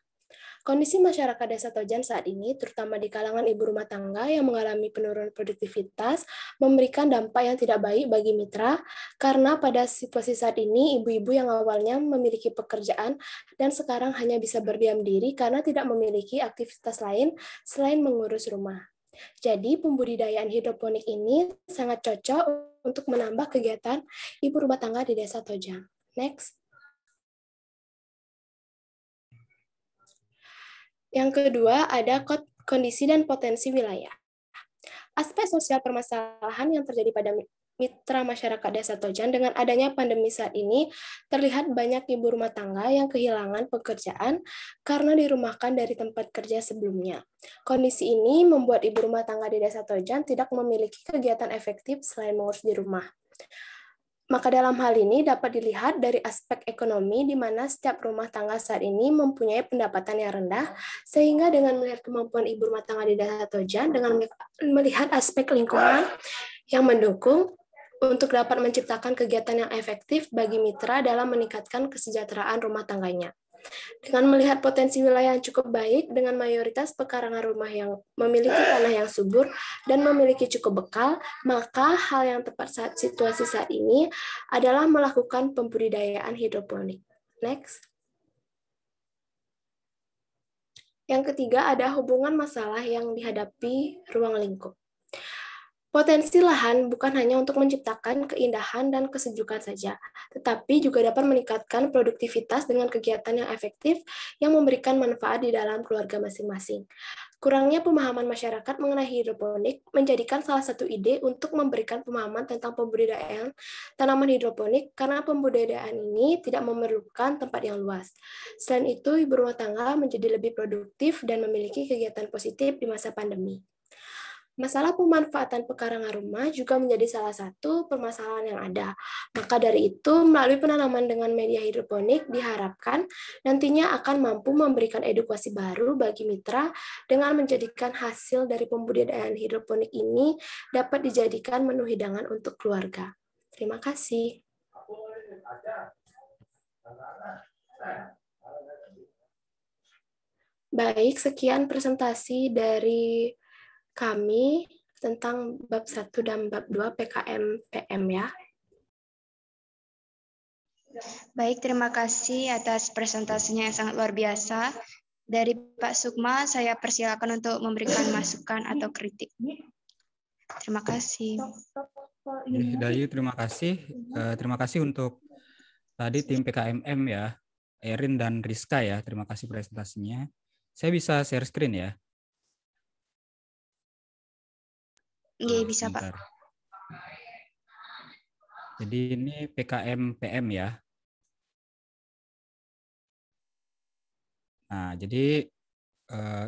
Kondisi masyarakat desa Tojan saat ini, terutama di kalangan ibu rumah tangga yang mengalami penurunan produktivitas, memberikan dampak yang tidak baik bagi mitra, karena pada situasi saat ini, ibu-ibu yang awalnya memiliki pekerjaan dan sekarang hanya bisa berdiam diri karena tidak memiliki aktivitas lain selain mengurus rumah. Jadi, pembudidayaan hidroponik ini sangat cocok untuk menambah kegiatan ibu rumah tangga di desa Tojang. Next. Yang kedua, ada kondisi dan potensi wilayah. Aspek sosial permasalahan yang terjadi pada mitra masyarakat desa Tojan dengan adanya pandemi saat ini terlihat banyak ibu rumah tangga yang kehilangan pekerjaan karena dirumahkan dari tempat kerja sebelumnya. Kondisi ini membuat ibu rumah tangga di desa Tojan tidak memiliki kegiatan efektif selain mengurus di rumah. Maka dalam hal ini dapat dilihat dari aspek ekonomi di mana setiap rumah tangga saat ini mempunyai pendapatan yang rendah, sehingga dengan melihat kemampuan ibu rumah tangga di desa Tojan, dengan melihat aspek lingkungan yang mendukung, untuk dapat menciptakan kegiatan yang efektif bagi mitra dalam meningkatkan kesejahteraan rumah tangganya. Dengan melihat potensi wilayah yang cukup baik, dengan mayoritas pekarangan rumah yang memiliki tanah yang subur dan memiliki cukup bekal, maka hal yang tepat saat situasi saat ini adalah melakukan pembudidayaan hidroponik. Next. Yang ketiga ada hubungan masalah yang dihadapi ruang lingkup. Potensi lahan bukan hanya untuk menciptakan keindahan dan kesejukan saja, tetapi juga dapat meningkatkan produktivitas dengan kegiatan yang efektif yang memberikan manfaat di dalam keluarga masing-masing. Kurangnya pemahaman masyarakat mengenai hidroponik menjadikan salah satu ide untuk memberikan pemahaman tentang pembudidayaan tanaman hidroponik karena pembudidayaan ini tidak memerlukan tempat yang luas. Selain itu, ibu rumah tangga menjadi lebih produktif dan memiliki kegiatan positif di masa pandemi. Masalah pemanfaatan pekarangan rumah juga menjadi salah satu permasalahan yang ada. Maka dari itu, melalui penanaman dengan media hidroponik diharapkan nantinya akan mampu memberikan edukasi baru bagi mitra dengan menjadikan hasil dari pembudidayaan hidroponik ini dapat dijadikan menu hidangan untuk keluarga. Terima kasih. Baik, sekian presentasi dari kami tentang bab 1 dan bab 2 PKM PM ya. Baik, terima kasih atas presentasinya yang sangat luar biasa. Dari Pak Sukma, saya persilakan untuk memberikan masukan atau kritik. Terima kasih. Dayu, terima kasih. Eh, terima kasih untuk tadi tim PKMM ya, Erin dan Rizka ya. Terima kasih presentasinya. Saya bisa share screen ya. Iya, bisa, Bentar. Pak. Jadi ini PKM PM ya. Nah, jadi eh,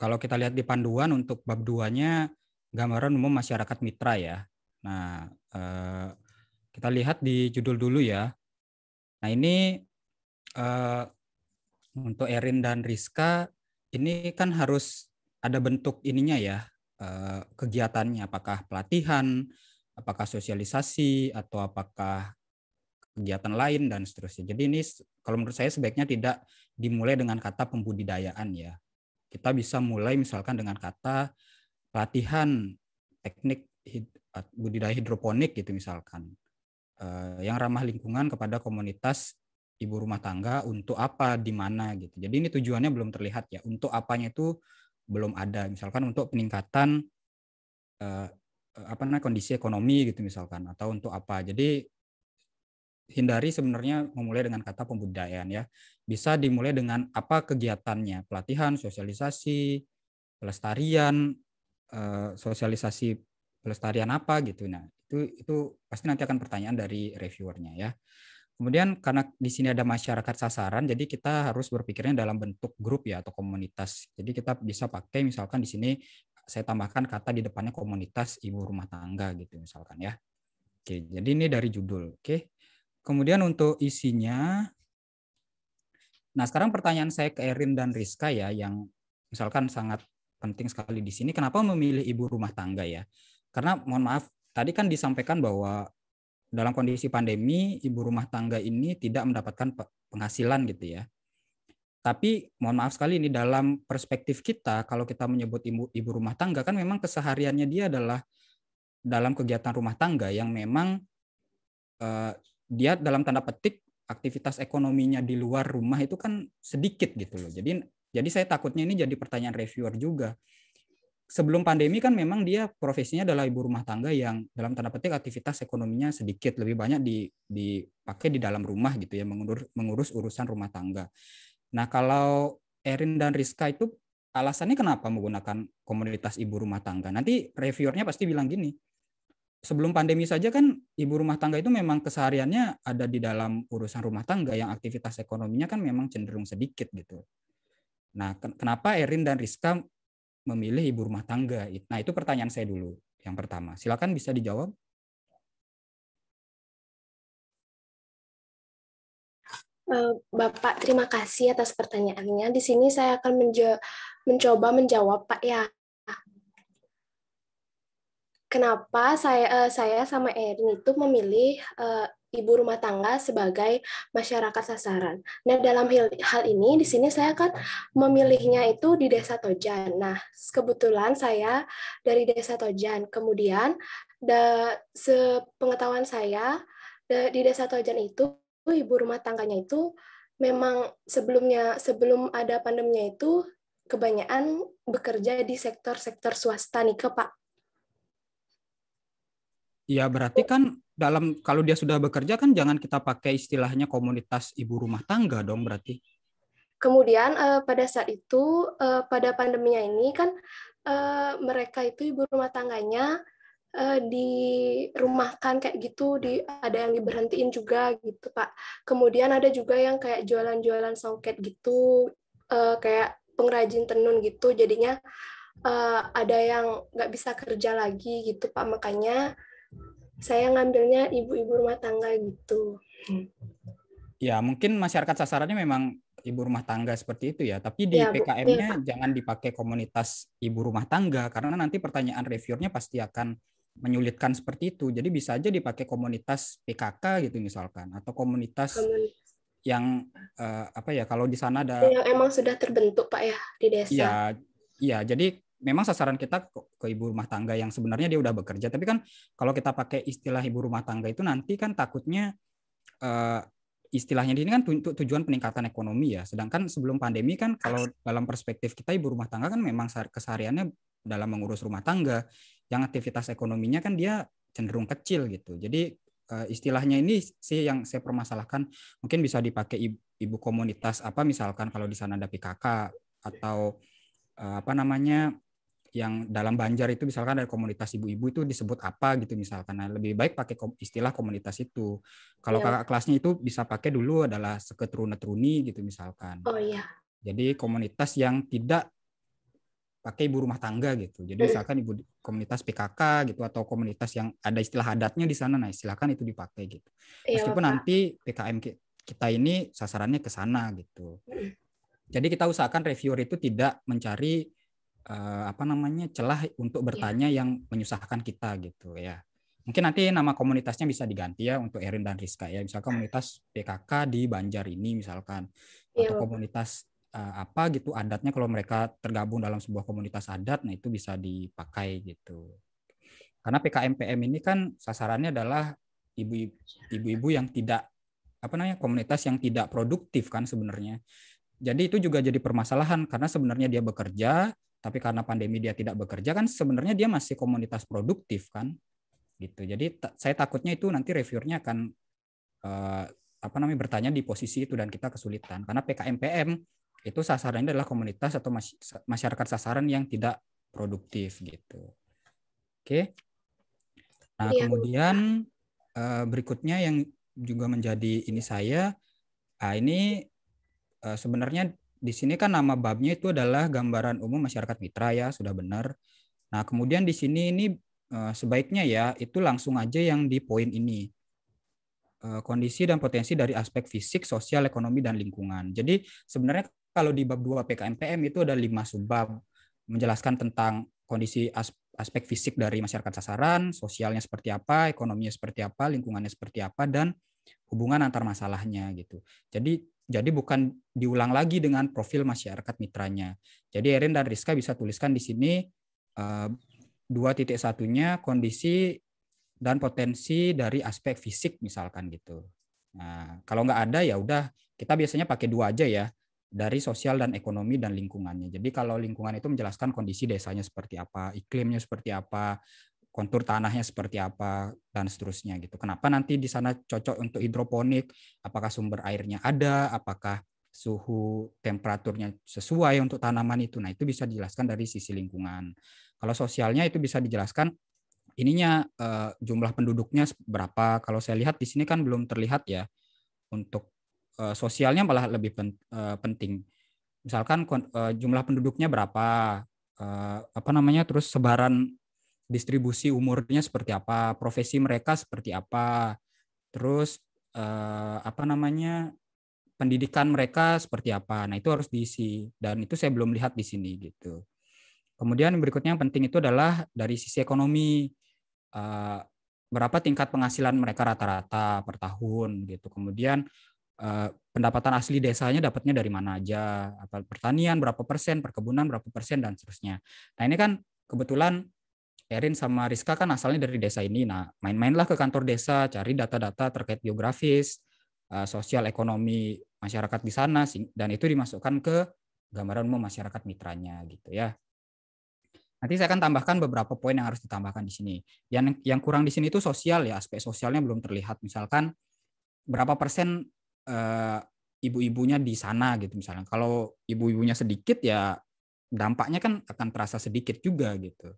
kalau kita lihat di panduan untuk bab duanya gambaran umum masyarakat mitra ya. Nah, eh, kita lihat di judul dulu ya. Nah, ini eh, untuk Erin dan Rizka ini kan harus ada bentuk ininya ya, Eh, kegiatannya, apakah pelatihan, apakah sosialisasi, atau apakah kegiatan lain dan seterusnya. Jadi ini kalau menurut saya sebaiknya tidak dimulai dengan kata pembudidayaan ya. Kita bisa mulai misalkan dengan kata pelatihan teknik budidaya hidroponik gitu misalkan. Eh, yang ramah lingkungan kepada komunitas ibu rumah tangga untuk apa di mana gitu. Jadi ini tujuannya belum terlihat ya. Untuk apanya itu belum ada misalkan untuk peningkatan eh, eh, apa namanya kondisi ekonomi gitu misalkan atau untuk apa jadi hindari sebenarnya memulai dengan kata pembudayaan ya bisa dimulai dengan apa kegiatannya pelatihan sosialisasi pelestarian eh, sosialisasi pelestarian apa gitu nah itu itu pasti nanti akan pertanyaan dari reviewernya ya Kemudian karena di sini ada masyarakat sasaran, jadi kita harus berpikirnya dalam bentuk grup ya atau komunitas. Jadi kita bisa pakai misalkan di sini saya tambahkan kata di depannya komunitas ibu rumah tangga gitu misalkan ya. Oke, jadi ini dari judul. Oke. Kemudian untuk isinya Nah, sekarang pertanyaan saya ke Erin dan Rizka ya yang misalkan sangat penting sekali di sini kenapa memilih ibu rumah tangga ya? Karena mohon maaf tadi kan disampaikan bahwa dalam kondisi pandemi ibu rumah tangga ini tidak mendapatkan penghasilan gitu ya. Tapi mohon maaf sekali ini dalam perspektif kita kalau kita menyebut ibu, ibu rumah tangga kan memang kesehariannya dia adalah dalam kegiatan rumah tangga yang memang eh, dia dalam tanda petik aktivitas ekonominya di luar rumah itu kan sedikit gitu loh. Jadi jadi saya takutnya ini jadi pertanyaan reviewer juga sebelum pandemi kan memang dia profesinya adalah ibu rumah tangga yang dalam tanda petik aktivitas ekonominya sedikit lebih banyak di, dipakai di dalam rumah gitu ya mengurus, mengurus urusan rumah tangga. Nah kalau Erin dan Rizka itu alasannya kenapa menggunakan komunitas ibu rumah tangga? Nanti reviewernya pasti bilang gini, sebelum pandemi saja kan ibu rumah tangga itu memang kesehariannya ada di dalam urusan rumah tangga yang aktivitas ekonominya kan memang cenderung sedikit gitu. Nah, kenapa Erin dan Rizka memilih ibu rumah tangga? Nah, itu pertanyaan saya dulu yang pertama. Silakan bisa dijawab. Eh, Bapak, terima kasih atas pertanyaannya. Di sini saya akan mencoba menjawab, Pak ya. Kenapa saya eh, saya sama Erin itu memilih eh, ibu rumah tangga sebagai masyarakat sasaran. Nah, dalam hal ini di sini saya akan memilihnya itu di Desa Tojan. Nah, kebetulan saya dari Desa Tojan. Kemudian da, sepengetahuan saya da, di Desa Tojan itu ibu rumah tangganya itu memang sebelumnya sebelum ada pandeminya itu kebanyakan bekerja di sektor-sektor swasta nih ke Pak. Ya berarti kan dalam kalau dia sudah bekerja kan jangan kita pakai istilahnya komunitas ibu rumah tangga dong berarti. Kemudian eh, pada saat itu eh, pada pandeminya ini kan eh, mereka itu ibu rumah tangganya eh, dirumahkan kayak gitu di ada yang diberhentiin juga gitu Pak. Kemudian ada juga yang kayak jualan-jualan songket gitu eh, kayak pengrajin tenun gitu jadinya uh, ada yang nggak bisa kerja lagi gitu pak makanya saya ngambilnya ibu-ibu rumah tangga gitu. Ya, mungkin masyarakat sasarannya memang ibu rumah tangga seperti itu ya. Tapi di ya, PKM-nya ya. jangan dipakai komunitas ibu rumah tangga karena nanti pertanyaan reviewernya pasti akan menyulitkan seperti itu. Jadi bisa aja dipakai komunitas PKK gitu misalkan atau komunitas komunitas. yang uh, apa ya kalau di sana ada yang emang sudah terbentuk Pak ya di desa. Iya, iya. Jadi memang sasaran kita ke, ibu rumah tangga yang sebenarnya dia udah bekerja tapi kan kalau kita pakai istilah ibu rumah tangga itu nanti kan takutnya uh, istilahnya ini kan untuk tujuan peningkatan ekonomi ya sedangkan sebelum pandemi kan kalau dalam perspektif kita ibu rumah tangga kan memang kesehariannya dalam mengurus rumah tangga yang aktivitas ekonominya kan dia cenderung kecil gitu jadi uh, istilahnya ini sih yang saya permasalahkan mungkin bisa dipakai ibu, ibu komunitas apa misalkan kalau di sana ada PKK atau eh, apa namanya yang dalam Banjar itu misalkan dari komunitas ibu-ibu itu disebut apa gitu misalkan nah, lebih baik pakai istilah komunitas itu kalau yeah. kakak kelasnya itu bisa pakai dulu adalah seketruna-truni gitu misalkan oh iya yeah. jadi komunitas yang tidak pakai ibu rumah tangga gitu jadi hmm. misalkan ibu komunitas PKK gitu atau komunitas yang ada istilah adatnya di sana nah silakan itu dipakai gitu iya, meskipun nanti PKM kita ini sasarannya ke sana gitu hmm. jadi kita usahakan reviewer itu tidak mencari uh, apa namanya celah untuk iya. bertanya yeah. yang menyusahkan kita gitu ya. Mungkin nanti nama komunitasnya bisa diganti ya untuk Erin dan Rizka ya. misalkan ah. komunitas PKK di Banjar ini misalkan yeah. atau komunitas uh, apa gitu adatnya kalau mereka tergabung dalam sebuah komunitas adat nah itu bisa dipakai gitu. Karena PKMPM ini kan sasarannya adalah ibu-ibu yang tidak apa namanya komunitas yang tidak produktif kan sebenarnya. Jadi itu juga jadi permasalahan karena sebenarnya dia bekerja tapi karena pandemi dia tidak bekerja kan sebenarnya dia masih komunitas produktif kan gitu jadi saya takutnya itu nanti reviewernya akan eh, apa namanya bertanya di posisi itu dan kita kesulitan karena PKMPM itu sasarannya adalah komunitas atau masyarakat sasaran yang tidak produktif gitu oke nah ya. kemudian eh, berikutnya yang juga menjadi ini saya ah, ini eh, sebenarnya di sini kan nama babnya itu adalah gambaran umum masyarakat mitra ya, sudah benar. Nah, kemudian di sini ini eh, sebaiknya ya itu langsung aja yang di poin ini. Eh, kondisi dan potensi dari aspek fisik, sosial, ekonomi, dan lingkungan. Jadi sebenarnya kalau di bab 2 PKMPM itu ada lima subbab menjelaskan tentang kondisi aspek fisik dari masyarakat sasaran, sosialnya seperti apa, ekonominya seperti apa, lingkungannya seperti apa, dan hubungan antar masalahnya gitu. Jadi jadi bukan diulang lagi dengan profil masyarakat mitranya. Jadi Erin dan Rizka bisa tuliskan di sini eh, dua titik satunya kondisi dan potensi dari aspek fisik misalkan gitu. Nah, kalau nggak ada ya udah kita biasanya pakai dua aja ya dari sosial dan ekonomi dan lingkungannya. Jadi kalau lingkungan itu menjelaskan kondisi desanya seperti apa, iklimnya seperti apa, kontur tanahnya seperti apa dan seterusnya gitu. Kenapa nanti di sana cocok untuk hidroponik? Apakah sumber airnya ada? Apakah suhu temperaturnya sesuai untuk tanaman itu? Nah, itu bisa dijelaskan dari sisi lingkungan. Kalau sosialnya itu bisa dijelaskan ininya eh, jumlah penduduknya berapa. Kalau saya lihat di sini kan belum terlihat ya untuk eh, sosialnya malah lebih pen, eh, penting. Misalkan eh, jumlah penduduknya berapa, eh, apa namanya terus sebaran distribusi umurnya seperti apa, profesi mereka seperti apa, terus eh, apa namanya pendidikan mereka seperti apa. Nah itu harus diisi dan itu saya belum lihat di sini gitu. Kemudian berikutnya yang penting itu adalah dari sisi ekonomi eh, berapa tingkat penghasilan mereka rata-rata per tahun gitu. Kemudian eh, pendapatan asli desanya dapatnya dari mana aja, apa pertanian berapa persen, perkebunan berapa persen dan seterusnya. Nah ini kan kebetulan Erin sama Rizka kan asalnya dari desa ini. Nah, main-mainlah ke kantor desa, cari data-data terkait geografis, eh, sosial ekonomi masyarakat di sana dan itu dimasukkan ke gambaran umum masyarakat mitranya gitu ya. Nanti saya akan tambahkan beberapa poin yang harus ditambahkan di sini. Yang yang kurang di sini itu sosial ya, aspek sosialnya belum terlihat. Misalkan berapa persen uh, ibu-ibunya di sana gitu misalnya. Kalau ibu-ibunya sedikit ya dampaknya kan akan terasa sedikit juga gitu.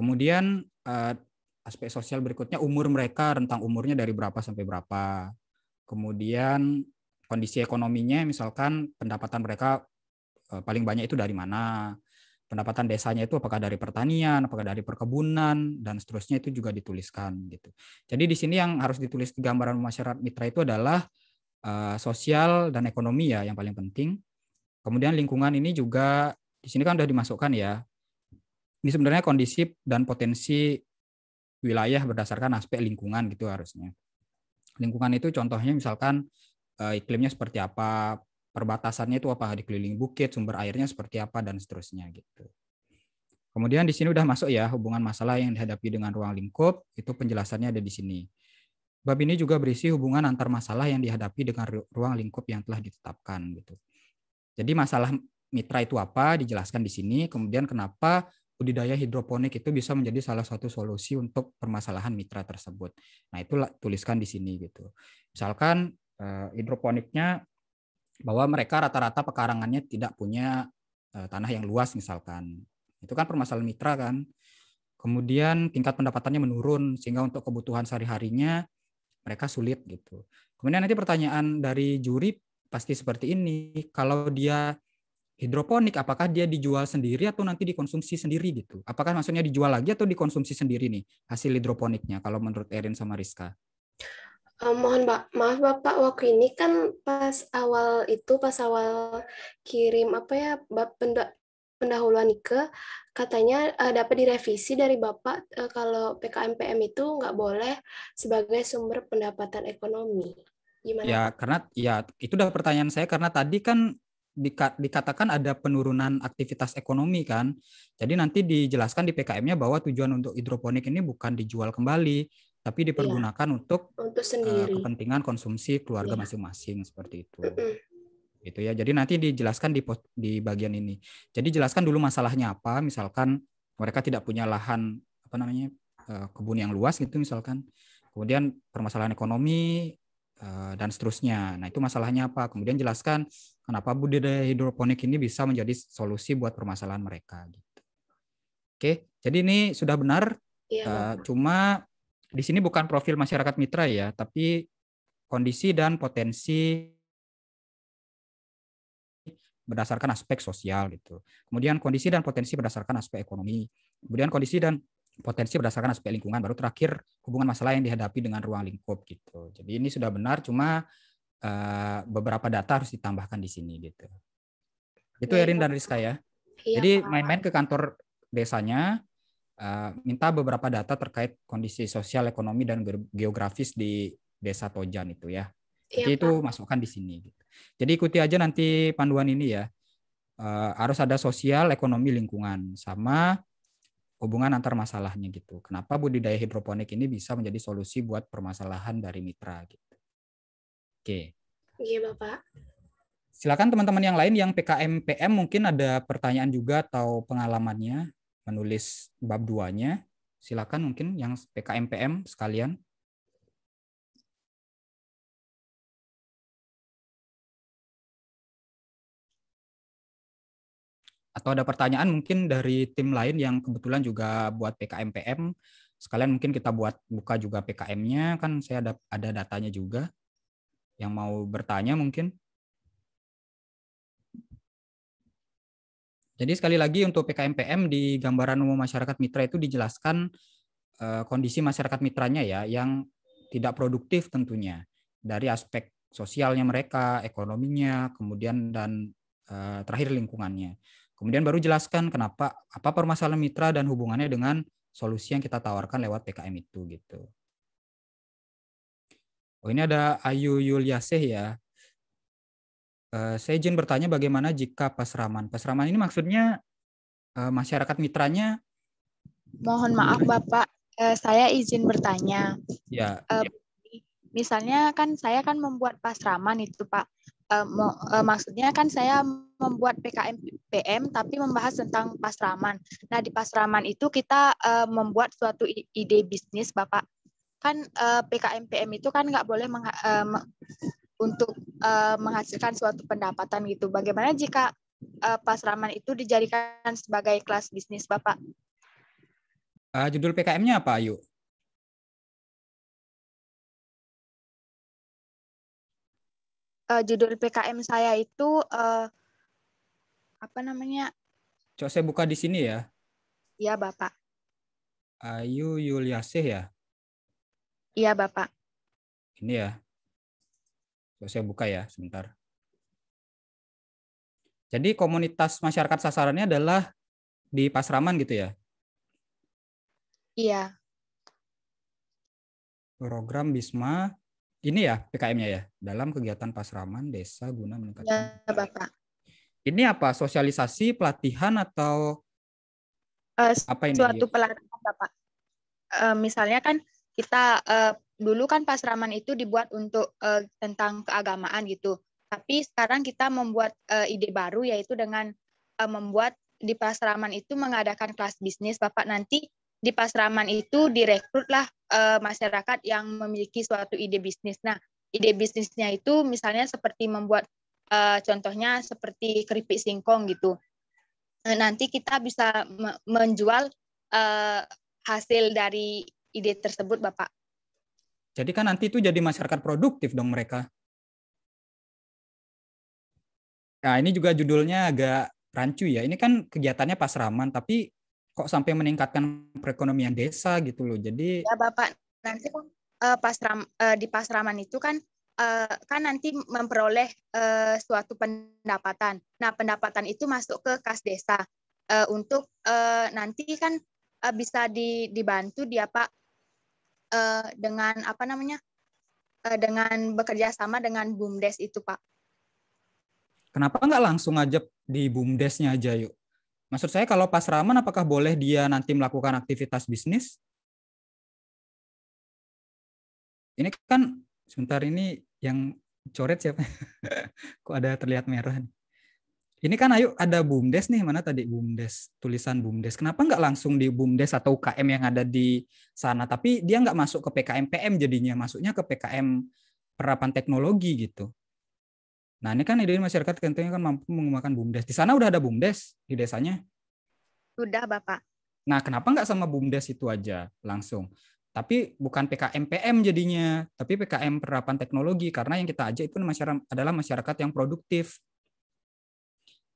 Kemudian uh, aspek sosial berikutnya umur mereka, rentang umurnya dari berapa sampai berapa. Kemudian kondisi ekonominya misalkan pendapatan mereka uh, paling banyak itu dari mana. Pendapatan desanya itu apakah dari pertanian, apakah dari perkebunan dan seterusnya itu juga dituliskan gitu. Jadi di sini yang harus ditulis di gambaran masyarakat mitra itu adalah uh, sosial dan ekonomi ya yang paling penting. Kemudian lingkungan ini juga di sini kan sudah dimasukkan ya ini sebenarnya kondisi dan potensi wilayah berdasarkan aspek lingkungan gitu harusnya. Lingkungan itu contohnya misalkan eh, iklimnya seperti apa, perbatasannya itu apa dikelilingi bukit, sumber airnya seperti apa dan seterusnya gitu. Kemudian di sini udah masuk ya hubungan masalah yang dihadapi dengan ruang lingkup, itu penjelasannya ada di sini. Bab ini juga berisi hubungan antar masalah yang dihadapi dengan ruang lingkup yang telah ditetapkan gitu. Jadi masalah mitra itu apa dijelaskan di sini, kemudian kenapa budidaya hidroponik itu bisa menjadi salah satu solusi untuk permasalahan mitra tersebut. Nah, itu tuliskan di sini gitu. Misalkan eh, hidroponiknya bahwa mereka rata-rata pekarangannya tidak punya eh, tanah yang luas misalkan. Itu kan permasalahan mitra kan. Kemudian tingkat pendapatannya menurun sehingga untuk kebutuhan sehari-harinya mereka sulit gitu. Kemudian nanti pertanyaan dari juri pasti seperti ini. Kalau dia hidroponik apakah dia dijual sendiri atau nanti dikonsumsi sendiri gitu apakah maksudnya dijual lagi atau dikonsumsi sendiri nih hasil hidroponiknya kalau menurut Erin sama Rizka Uh, mohon ba maaf bapak waktu ini kan pas awal itu pas awal kirim apa ya benda pendahuluan ke katanya uh, dapat direvisi dari bapak uh, kalau PKMPM itu nggak boleh sebagai sumber pendapatan ekonomi gimana ya karena ya itu udah pertanyaan saya karena tadi kan dikatakan ada penurunan aktivitas ekonomi kan. Jadi nanti dijelaskan di PKM-nya bahwa tujuan untuk hidroponik ini bukan dijual kembali, tapi iya. dipergunakan iya. untuk, untuk eh, sendiri. Uh, kepentingan konsumsi keluarga iya. masing-masing iya. seperti itu. gitu ya. Jadi nanti dijelaskan di di bagian ini. Jadi jelaskan dulu masalahnya apa, misalkan mereka tidak punya lahan apa namanya eh, kebun yang luas gitu misalkan. Kemudian permasalahan ekonomi, Eh, dan seterusnya. Nah, itu masalahnya apa? Kemudian jelaskan kenapa budidaya hidroponik ini bisa menjadi solusi buat permasalahan mereka gitu. Oke, jadi ini sudah benar. Ya. Uh, cuma di sini bukan profil masyarakat mitra ya, tapi kondisi dan potensi berdasarkan aspek sosial gitu. Kemudian kondisi dan potensi berdasarkan aspek ekonomi. Kemudian kondisi dan potensi berdasarkan aspek lingkungan baru terakhir hubungan masalah yang dihadapi dengan ruang lingkup gitu jadi ini sudah benar cuma uh, beberapa data harus ditambahkan di sini gitu itu iya, Erin iya. dan Rizka ya iya, jadi main-main ke kantor desanya uh, minta beberapa data terkait kondisi sosial ekonomi dan geografis di desa Tojan itu ya jadi iya, itu masukkan di sini gitu. jadi ikuti aja nanti panduan ini ya eh, harus ada sosial ekonomi lingkungan sama hubungan antar masalahnya gitu. Kenapa budidaya hidroponik ini bisa menjadi solusi buat permasalahan dari mitra gitu. Oke. Iya, Bapak. Silakan teman-teman yang lain yang PKM PM mungkin ada pertanyaan juga atau pengalamannya menulis bab duanya. Silakan mungkin yang PKM PM sekalian. atau ada pertanyaan mungkin dari tim lain yang kebetulan juga buat PKMPM sekalian mungkin kita buat buka juga PKM-nya kan saya ada ada datanya juga yang mau bertanya mungkin Jadi sekali lagi untuk PKMPM di gambaran umum masyarakat mitra itu dijelaskan eh, kondisi masyarakat mitranya ya yang tidak produktif tentunya dari aspek sosialnya mereka, ekonominya, kemudian dan eh, terakhir lingkungannya. Kemudian baru jelaskan kenapa apa permasalahan mitra dan hubungannya dengan solusi yang kita tawarkan lewat PKM itu gitu. Oh ini ada Ayu Yuliaseh ya. Eh, saya izin bertanya bagaimana jika pasraman. Pasraman ini maksudnya eh, masyarakat mitranya. Mohon maaf Bapak, eh, saya izin bertanya. Ya. misalnya kan saya kan membuat pasraman itu Pak uh, uh, maksudnya kan saya membuat PKM PM tapi membahas tentang pasraman. Nah di pasraman itu kita uh, membuat suatu ide bisnis bapak kan uh, PKM PM itu kan nggak boleh uh, untuk uh, menghasilkan suatu pendapatan gitu. Bagaimana jika uh, pasraman itu dijadikan sebagai kelas bisnis bapak? Uh, judul PKM-nya apa Ayu? uh, judul PKM saya itu uh, apa namanya? Coba saya buka di sini ya. Iya, Bapak. Ayu Yuliasih ya? Iya, Bapak. Ini ya. Coba saya buka ya, sebentar. Jadi komunitas masyarakat sasarannya adalah di Pasraman gitu ya? Iya. Program Bisma ini ya PKM-nya ya dalam kegiatan pasraman desa guna meningkatkan. Ya, Bapak. Ini apa sosialisasi pelatihan atau uh, apa ini? Suatu pelatihan Bapak. Uh, misalnya kan kita uh, dulu kan pasraman itu dibuat untuk uh, tentang keagamaan gitu. Tapi sekarang kita membuat uh, ide baru yaitu dengan uh, membuat di pasraman itu mengadakan kelas bisnis Bapak nanti di Pasraman itu direkrutlah e, masyarakat yang memiliki suatu ide bisnis. Nah, ide bisnisnya itu misalnya seperti membuat e, contohnya seperti keripik singkong gitu. Nah, nanti kita bisa menjual e, hasil dari ide tersebut, Bapak. Jadi kan nanti itu jadi masyarakat produktif dong mereka. Nah, ini juga judulnya agak rancu ya. Ini kan kegiatannya pasraman, tapi kok sampai meningkatkan perekonomian desa gitu loh. Jadi ya Bapak nanti kan uh, eh, pasram uh, eh, di pasraman itu kan uh, kan nanti memperoleh uh, suatu pendapatan. Nah, pendapatan itu masuk ke kas desa uh, untuk uh, nanti kan uh, bisa di, dibantu dia Pak uh, dengan apa namanya? Uh, dengan bekerja sama dengan BUMDes itu, Pak. Kenapa nggak langsung aja di BUMDesnya aja yuk? Maksud saya kalau pas Raman apakah boleh dia nanti melakukan aktivitas bisnis? Ini kan sebentar ini yang coret siapa? *laughs* Kok ada terlihat merah Ini kan ayo ada BUMDes nih, mana tadi BUMDes, tulisan BUMDes. Kenapa nggak langsung di BUMDes atau UKM yang ada di sana, tapi dia nggak masuk ke PKM PM jadinya, masuknya ke PKM perapan teknologi gitu. Nah ini kan ide masyarakat kan, tentunya kan mampu mengembangkan bumdes. Di sana udah ada bumdes di desanya? Sudah Bapak. Nah kenapa nggak sama bumdes itu aja langsung? Tapi bukan PKM-PM jadinya, tapi PKM penerapan teknologi karena yang kita ajak itu masyarakat adalah masyarakat yang produktif.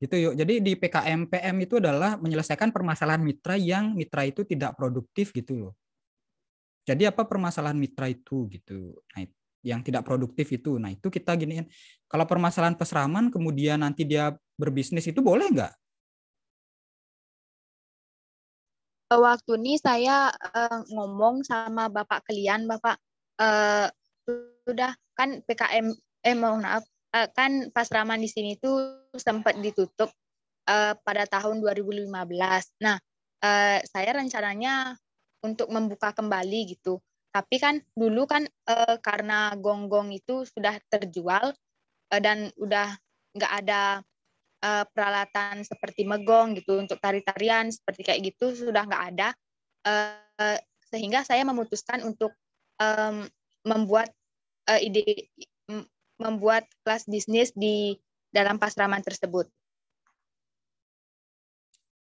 Gitu yuk. Jadi di PKM-PM itu adalah menyelesaikan permasalahan mitra yang mitra itu tidak produktif gitu loh. Jadi apa permasalahan mitra itu gitu. Nah, yang tidak produktif itu. Nah itu kita giniin. Kalau permasalahan peseraman kemudian nanti dia berbisnis itu boleh nggak? Eh, waktu ini saya uh, ngomong sama bapak kalian, bapak uh, eh, sudah kan PKM, eh maaf, uh, kan pasraman di sini itu sempat ditutup uh, pada tahun 2015. Nah uh, saya rencananya untuk membuka kembali gitu. Tapi kan dulu kan e, karena gonggong -gong itu sudah terjual e, dan udah nggak ada e, peralatan seperti megong gitu untuk tari-tarian seperti kayak gitu sudah nggak ada. E, sehingga saya memutuskan untuk e, membuat e, ide membuat kelas bisnis di dalam pasraman tersebut.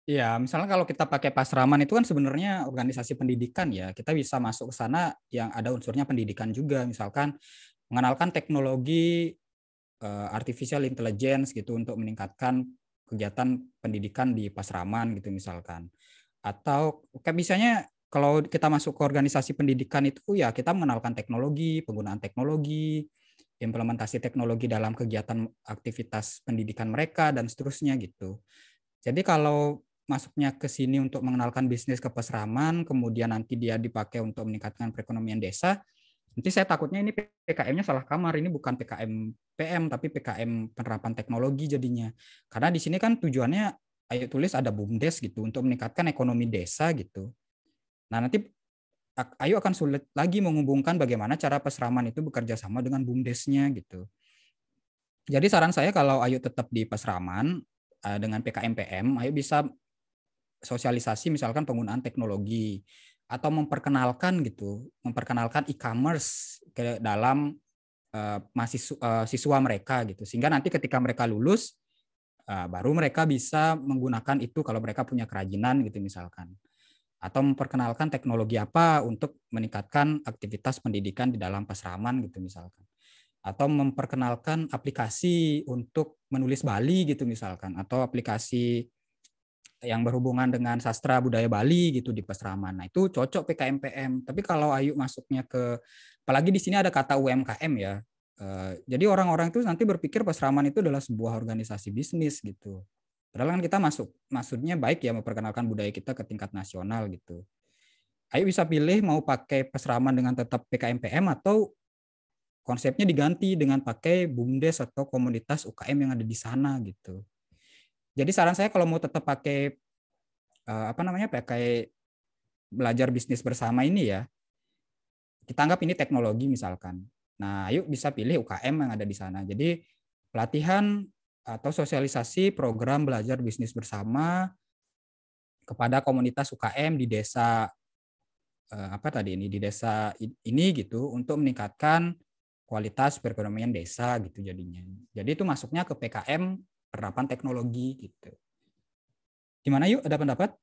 Ya, misalnya kalau kita pakai pasraman itu kan sebenarnya organisasi pendidikan ya. Kita bisa masuk ke sana yang ada unsurnya pendidikan juga, misalkan mengenalkan teknologi uh, artificial intelligence gitu untuk meningkatkan kegiatan pendidikan di pasraman gitu misalkan. Atau kayak misalnya kalau kita masuk ke organisasi pendidikan itu ya kita mengenalkan teknologi, penggunaan teknologi, implementasi teknologi dalam kegiatan aktivitas pendidikan mereka dan seterusnya gitu. Jadi kalau masuknya ke sini untuk mengenalkan bisnis ke pesraman, kemudian nanti dia dipakai untuk meningkatkan perekonomian desa. Nanti saya takutnya ini PKM-nya salah kamar, ini bukan PKM PM tapi PKM penerapan teknologi jadinya. Karena di sini kan tujuannya ayo tulis ada bumdes gitu untuk meningkatkan ekonomi desa gitu. Nah, nanti ayo akan sulit lagi menghubungkan bagaimana cara pesraman itu bekerja sama dengan bumdesnya gitu. Jadi saran saya kalau ayo tetap di pesraman eh, dengan PKMPM, ayo bisa sosialisasi misalkan penggunaan teknologi atau memperkenalkan gitu, memperkenalkan e-commerce ke dalam uh, mahasiswa uh, siswa mereka gitu. Sehingga nanti ketika mereka lulus uh, baru mereka bisa menggunakan itu kalau mereka punya kerajinan gitu misalkan. Atau memperkenalkan teknologi apa untuk meningkatkan aktivitas pendidikan di dalam pasraman gitu misalkan. Atau memperkenalkan aplikasi untuk menulis Bali gitu misalkan atau aplikasi yang berhubungan dengan sastra budaya Bali gitu di Pesraman. Nah, itu cocok PKMPM. Tapi kalau Ayu masuknya ke apalagi di sini ada kata UMKM ya. Eh, jadi orang-orang itu nanti berpikir Pesraman itu adalah sebuah organisasi bisnis gitu. Padahal kan kita masuk maksudnya baik ya memperkenalkan budaya kita ke tingkat nasional gitu. Ayu bisa pilih mau pakai Pesraman dengan tetap PKMPM atau konsepnya diganti dengan pakai BUMDes atau komunitas UKM yang ada di sana gitu. Jadi saran saya kalau mau tetap pakai eh, apa namanya pakai belajar bisnis bersama ini ya, kita anggap ini teknologi misalkan. Nah, yuk bisa pilih UKM yang ada di sana. Jadi pelatihan atau sosialisasi program belajar bisnis bersama kepada komunitas UKM di desa eh, apa tadi ini di desa ini gitu untuk meningkatkan kualitas perekonomian desa gitu jadinya. Jadi itu masuknya ke PKM penerapan teknologi gitu. Gimana yuk ada pendapat?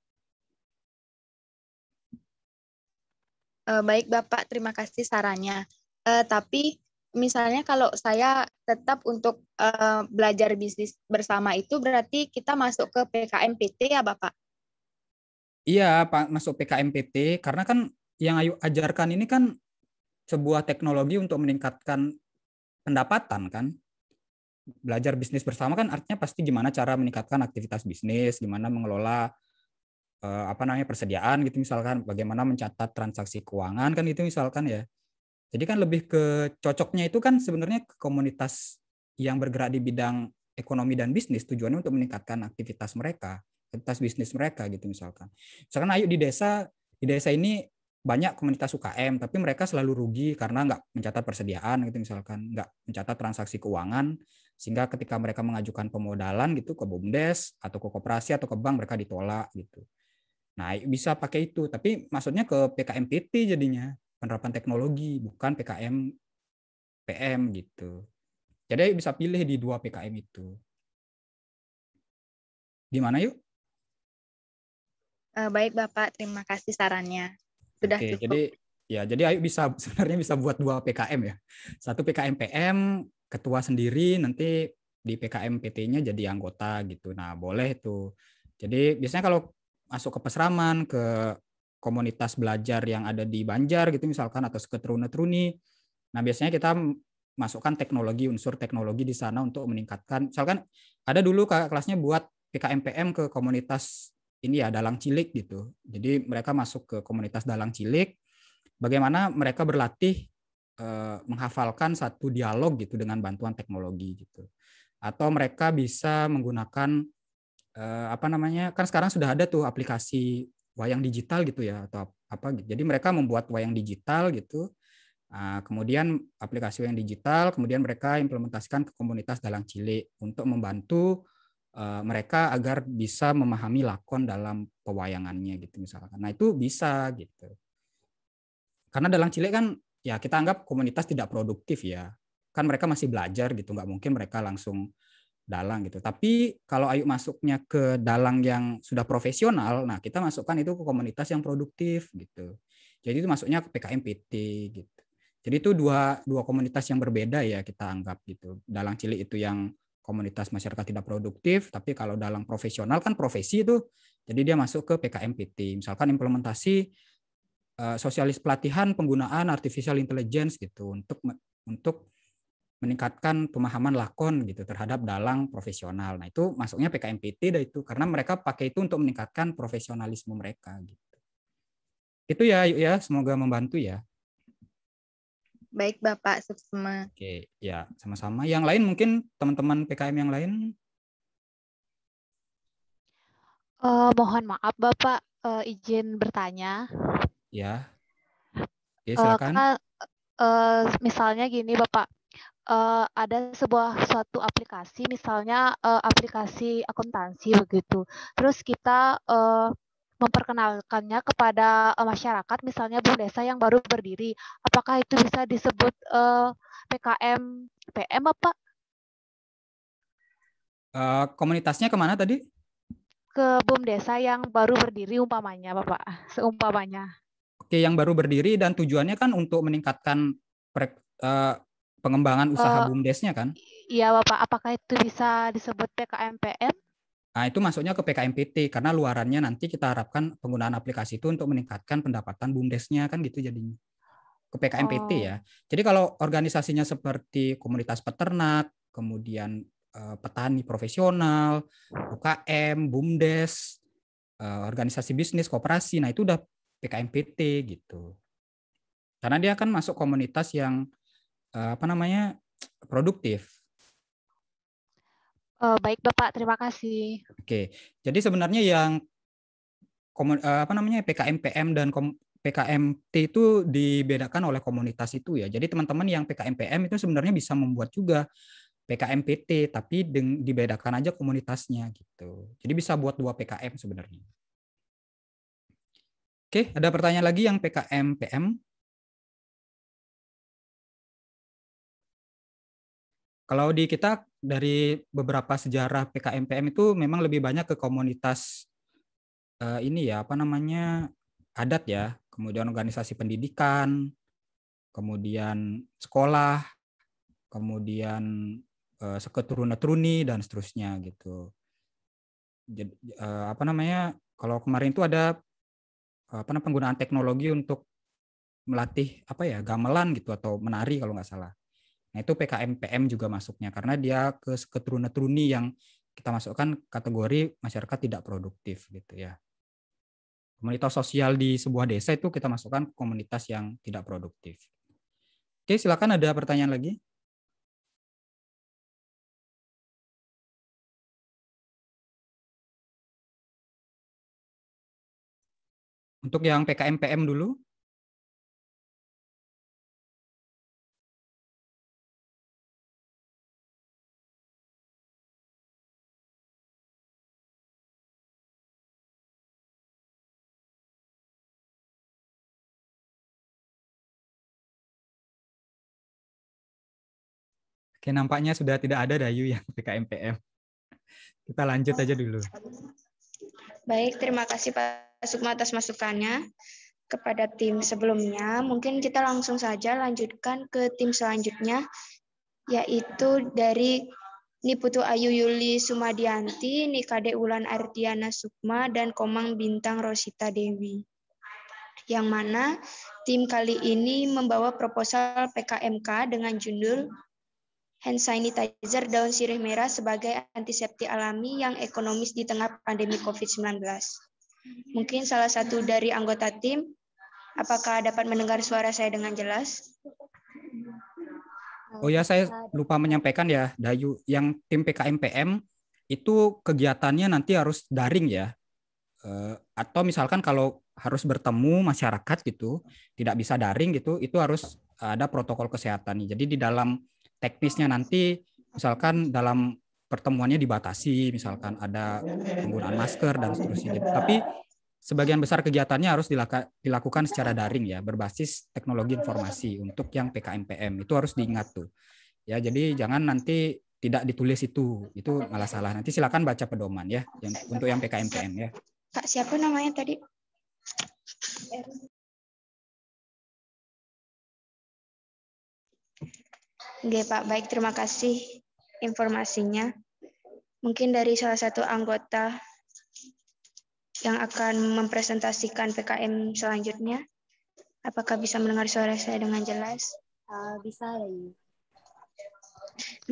Eh, baik Bapak, terima kasih sarannya. Uh, tapi misalnya kalau saya tetap untuk uh, belajar bisnis bersama itu berarti kita masuk ke PKMPT ya Bapak? Iya Pak, masuk PKMPT karena kan yang Ayu ajarkan ini kan sebuah teknologi untuk meningkatkan pendapatan kan? belajar bisnis bersama kan artinya pasti gimana cara meningkatkan aktivitas bisnis, gimana mengelola eh, apa namanya persediaan gitu misalkan, bagaimana mencatat transaksi keuangan kan itu misalkan ya. Jadi kan lebih ke cocoknya itu kan sebenarnya ke komunitas yang bergerak di bidang ekonomi dan bisnis tujuannya untuk meningkatkan aktivitas mereka, aktivitas bisnis mereka gitu misalkan. Misalkan ayo di desa di desa ini banyak komunitas UKM tapi mereka selalu rugi karena nggak mencatat persediaan gitu misalkan nggak mencatat transaksi keuangan sehingga ketika mereka mengajukan pemodalan gitu ke BUMDes atau ke koperasi atau ke bank mereka ditolak gitu. Nah, bisa pakai itu, tapi maksudnya ke PKMPT jadinya, penerapan teknologi, bukan PKM PM gitu. Jadi bisa pilih di dua PKM itu. Gimana yuk? Eh, baik Bapak, terima kasih sarannya. Sudah Oke, cukup. Jadi ya jadi ayo bisa *laughs* sebenarnya bisa buat dua PKM ya. Satu PKM PM ketua sendiri nanti di PKM PT-nya jadi anggota gitu. Nah, boleh itu. Jadi biasanya kalau masuk ke pesraman ke komunitas belajar yang ada di Banjar gitu misalkan atau ke truni Nah, biasanya kita masukkan teknologi, unsur teknologi di sana untuk meningkatkan. Misalkan ada dulu kakak kelasnya buat PKMPM ke komunitas ini ya dalang cilik gitu. Jadi mereka masuk ke komunitas dalang cilik. Bagaimana mereka berlatih Eh, menghafalkan satu dialog gitu dengan bantuan teknologi gitu atau mereka bisa menggunakan eh, apa namanya kan sekarang sudah ada tuh aplikasi wayang digital gitu ya atau apa gitu jadi mereka membuat wayang digital gitu ah, kemudian aplikasi wayang digital kemudian mereka implementasikan ke komunitas dalam cilik untuk membantu eh, mereka agar bisa memahami lakon dalam pewayangannya gitu misalkan nah itu bisa gitu karena dalam cilik kan ya kita anggap komunitas tidak produktif ya kan mereka masih belajar gitu nggak mungkin mereka langsung dalang gitu tapi kalau Ayu masuknya ke dalang yang sudah profesional nah kita masukkan itu ke komunitas yang produktif gitu jadi itu masuknya ke PKMPT gitu jadi itu dua dua komunitas yang berbeda ya kita anggap gitu dalang cilik itu yang komunitas masyarakat tidak produktif tapi kalau dalang profesional kan profesi itu jadi dia masuk ke PKMPT misalkan implementasi Eh, sosialis pelatihan penggunaan artificial intelligence gitu untuk untuk meningkatkan pemahaman lakon gitu terhadap dalang profesional. Nah itu masuknya PKMPT itu karena mereka pakai itu untuk meningkatkan profesionalisme mereka gitu. Itu ya yuk ya semoga membantu ya. Baik Bapak semua. Oke ya sama-sama. Yang lain mungkin teman-teman PKM yang lain. Uh, mohon maaf Bapak uh, izin bertanya. Ya. Ya, Uh, karena, uh, misalnya gini, Bapak. Uh, ada sebuah suatu aplikasi, misalnya uh, aplikasi akuntansi begitu. Terus kita uh, memperkenalkannya kepada uh, masyarakat, misalnya bu desa yang baru berdiri. Apakah itu bisa disebut uh, PKM PM, Bapak? Uh, komunitasnya kemana tadi? Ke BUM desa yang baru berdiri umpamanya, Bapak. Seumpamanya. Oke, yang baru berdiri dan tujuannya kan untuk meningkatkan pre, uh, eh, pengembangan usaha uh, eh, bumdesnya kan? Iya, Bapak. Apakah itu bisa disebut PKMPM? Nah, itu masuknya ke PKMPT karena luarannya nanti kita harapkan penggunaan aplikasi itu untuk meningkatkan pendapatan bumdesnya kan gitu jadinya. Ke PKMPT oh. ya. Jadi kalau organisasinya seperti komunitas peternak, kemudian uh, petani profesional, UKM, bumdes, organisasi bisnis, kooperasi, Nah, itu udah PKMPT gitu. Karena dia akan masuk komunitas yang eh, apa namanya produktif. Eh, baik Bapak, terima kasih. Oke, jadi sebenarnya yang eh, apa namanya PKMPM dan PKMT itu dibedakan oleh komunitas itu ya. Jadi teman-teman yang PKMPM itu sebenarnya bisa membuat juga PKMPT tapi dibedakan aja komunitasnya gitu. Jadi bisa buat dua PKM sebenarnya. Oke, ada pertanyaan lagi yang PKM PM? Kalau di kita dari beberapa sejarah PKM PM itu memang lebih banyak ke komunitas eh, ini ya, apa namanya? adat ya, kemudian organisasi pendidikan, kemudian sekolah, kemudian eh, seketurun-turuni dan seterusnya gitu. Jadi eh, apa namanya? Kalau kemarin itu ada Eh, apa penggunaan teknologi untuk melatih apa ya gamelan gitu atau menari kalau nggak salah. Nah itu PKM PM juga masuknya karena dia ke keturunan-turuni yang kita masukkan kategori masyarakat tidak produktif gitu ya. Komunitas sosial di sebuah desa itu kita masukkan komunitas yang tidak produktif. Oke silakan ada pertanyaan lagi. Untuk yang PKM-PM dulu. Oke, nampaknya sudah tidak ada Dayu yang PKM-PM. Kita lanjut aja dulu. Baik, terima kasih Pak Sukma atas masukannya kepada tim sebelumnya. Mungkin kita langsung saja lanjutkan ke tim selanjutnya, yaitu dari Niputu Ayu Yuli Sumadianti, Nikade Ulan Ardiana Sukma, dan Komang Bintang Rosita Dewi. Yang mana tim kali ini membawa proposal PKMK dengan judul hand sanitizer daun sirih merah sebagai antiseptik alami yang ekonomis di tengah pandemi COVID-19. Mungkin salah satu dari anggota tim, apakah dapat mendengar suara saya dengan jelas? Oh ya, saya lupa menyampaikan ya, Dayu, yang tim PKMPM itu kegiatannya nanti harus daring ya. Eh, atau misalkan kalau harus bertemu masyarakat gitu, tidak bisa daring gitu, itu harus ada protokol kesehatan. Jadi di dalam teknisnya nanti misalkan dalam pertemuannya dibatasi misalkan ada penggunaan masker dan seterusnya gitu. tapi sebagian besar kegiatannya harus dilakukan secara daring ya berbasis teknologi informasi untuk yang PKMPM itu harus diingat tuh ya jadi jangan nanti tidak ditulis itu itu malah salah nanti silakan baca pedoman ya yang, untuk yang PKMPM ya Kak siapa namanya tadi Oke Pak, baik terima kasih informasinya. Mungkin dari salah satu anggota yang akan mempresentasikan PKM selanjutnya, apakah bisa mendengar suara saya dengan jelas? Eh, bisa, Ayu.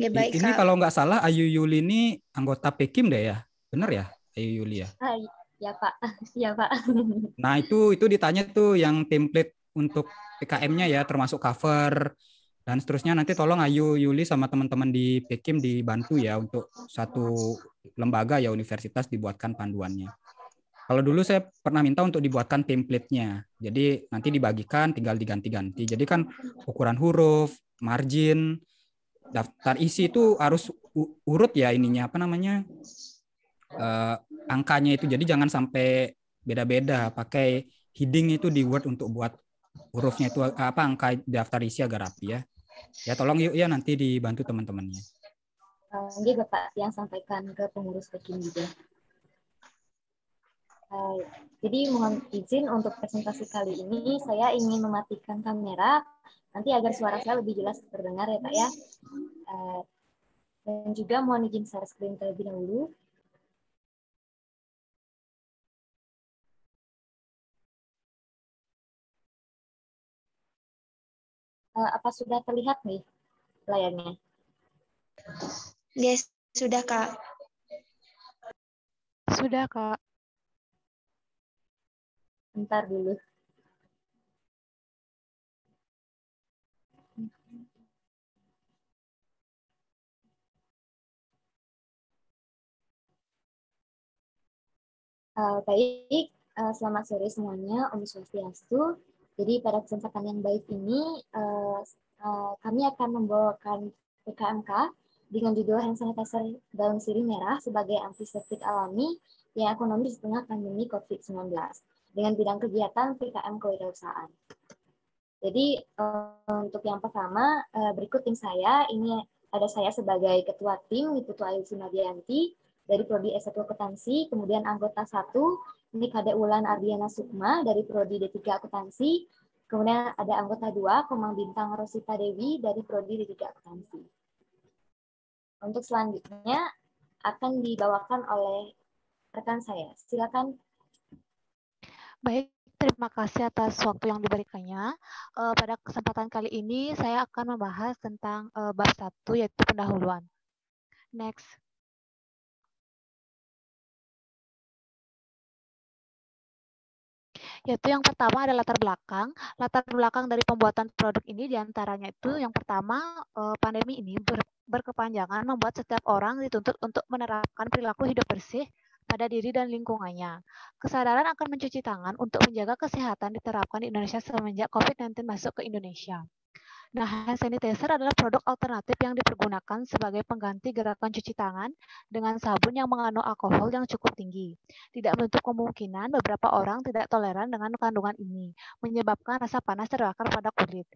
Ya, baik, ini kalau nggak salah Ayu Yuli ini anggota Pekim deh ya, benar ya Ayu Yuli ya? Ah, ya Pak, *laughs* ya Pak. Nah itu itu ditanya tuh yang template untuk PKM-nya ya, termasuk cover, dan seterusnya nanti tolong Ayu Yuli sama teman-teman di Pekim dibantu ya untuk satu lembaga ya universitas dibuatkan panduannya. Kalau dulu saya pernah minta untuk dibuatkan template-nya. Jadi nanti dibagikan tinggal diganti-ganti. Jadi kan ukuran huruf, margin, daftar isi itu harus urut ya ininya apa namanya? Uh, angkanya itu. Jadi jangan sampai beda-beda. Pakai heading itu di Word untuk buat hurufnya itu apa angka daftar isi agar rapi ya. Ya tolong yuk ya nanti dibantu teman-temannya. Eh, nanti Bapak yang sampaikan ke pengurus Pekin juga. Eh, jadi mohon izin untuk presentasi kali ini saya ingin mematikan kamera nanti agar suara saya lebih jelas terdengar ya Pak ya. Eh, dan juga mohon izin share screen terlebih dahulu. Eh, apa sudah terlihat nih layarnya? Yes, sudah Kak. Sudah Kak. Ntar dulu. Uh, baik, uh, selamat sore semuanya. Om Swastiastu. Jadi pada kesempatan yang baik ini uh, uh, kami akan membawakan PKMK dengan judul hand sanitizer daun sirih merah sebagai antiseptik alami yang ekonomis di tengah pandemi COVID-19 dengan bidang kegiatan PKM kewirausahaan. Jadi uh, untuk yang pertama uh, berikut tim saya ini ada saya sebagai ketua tim Diputu Ayu Sumadianti dari prodi S1 Akuntansi, kemudian anggota satu ini Kade Ulan Ardiana Sukma dari Prodi D3 Akuntansi. Kemudian ada anggota dua, Komang Bintang Rosita Dewi dari Prodi D3 Akuntansi. Untuk selanjutnya akan dibawakan oleh rekan saya. Silakan. Baik, terima kasih atas waktu yang diberikannya. Eh, pada kesempatan kali ini saya akan membahas tentang uh, bab satu yaitu pendahuluan. Next. yaitu yang pertama ada latar belakang. Latar belakang dari pembuatan produk ini diantaranya itu yang pertama eh, pandemi ini ber, berkepanjangan membuat setiap orang dituntut untuk menerapkan perilaku hidup bersih pada diri dan lingkungannya. Kesadaran akan mencuci tangan untuk menjaga kesehatan diterapkan di Indonesia semenjak COVID-19 masuk ke Indonesia. Nah, hand sanitizer adalah produk alternatif yang dipergunakan sebagai pengganti gerakan cuci tangan dengan sabun yang mengandung alkohol yang cukup tinggi. Tidak menutup kemungkinan beberapa orang tidak toleran dengan kandungan ini, menyebabkan rasa panas terbakar pada kulit.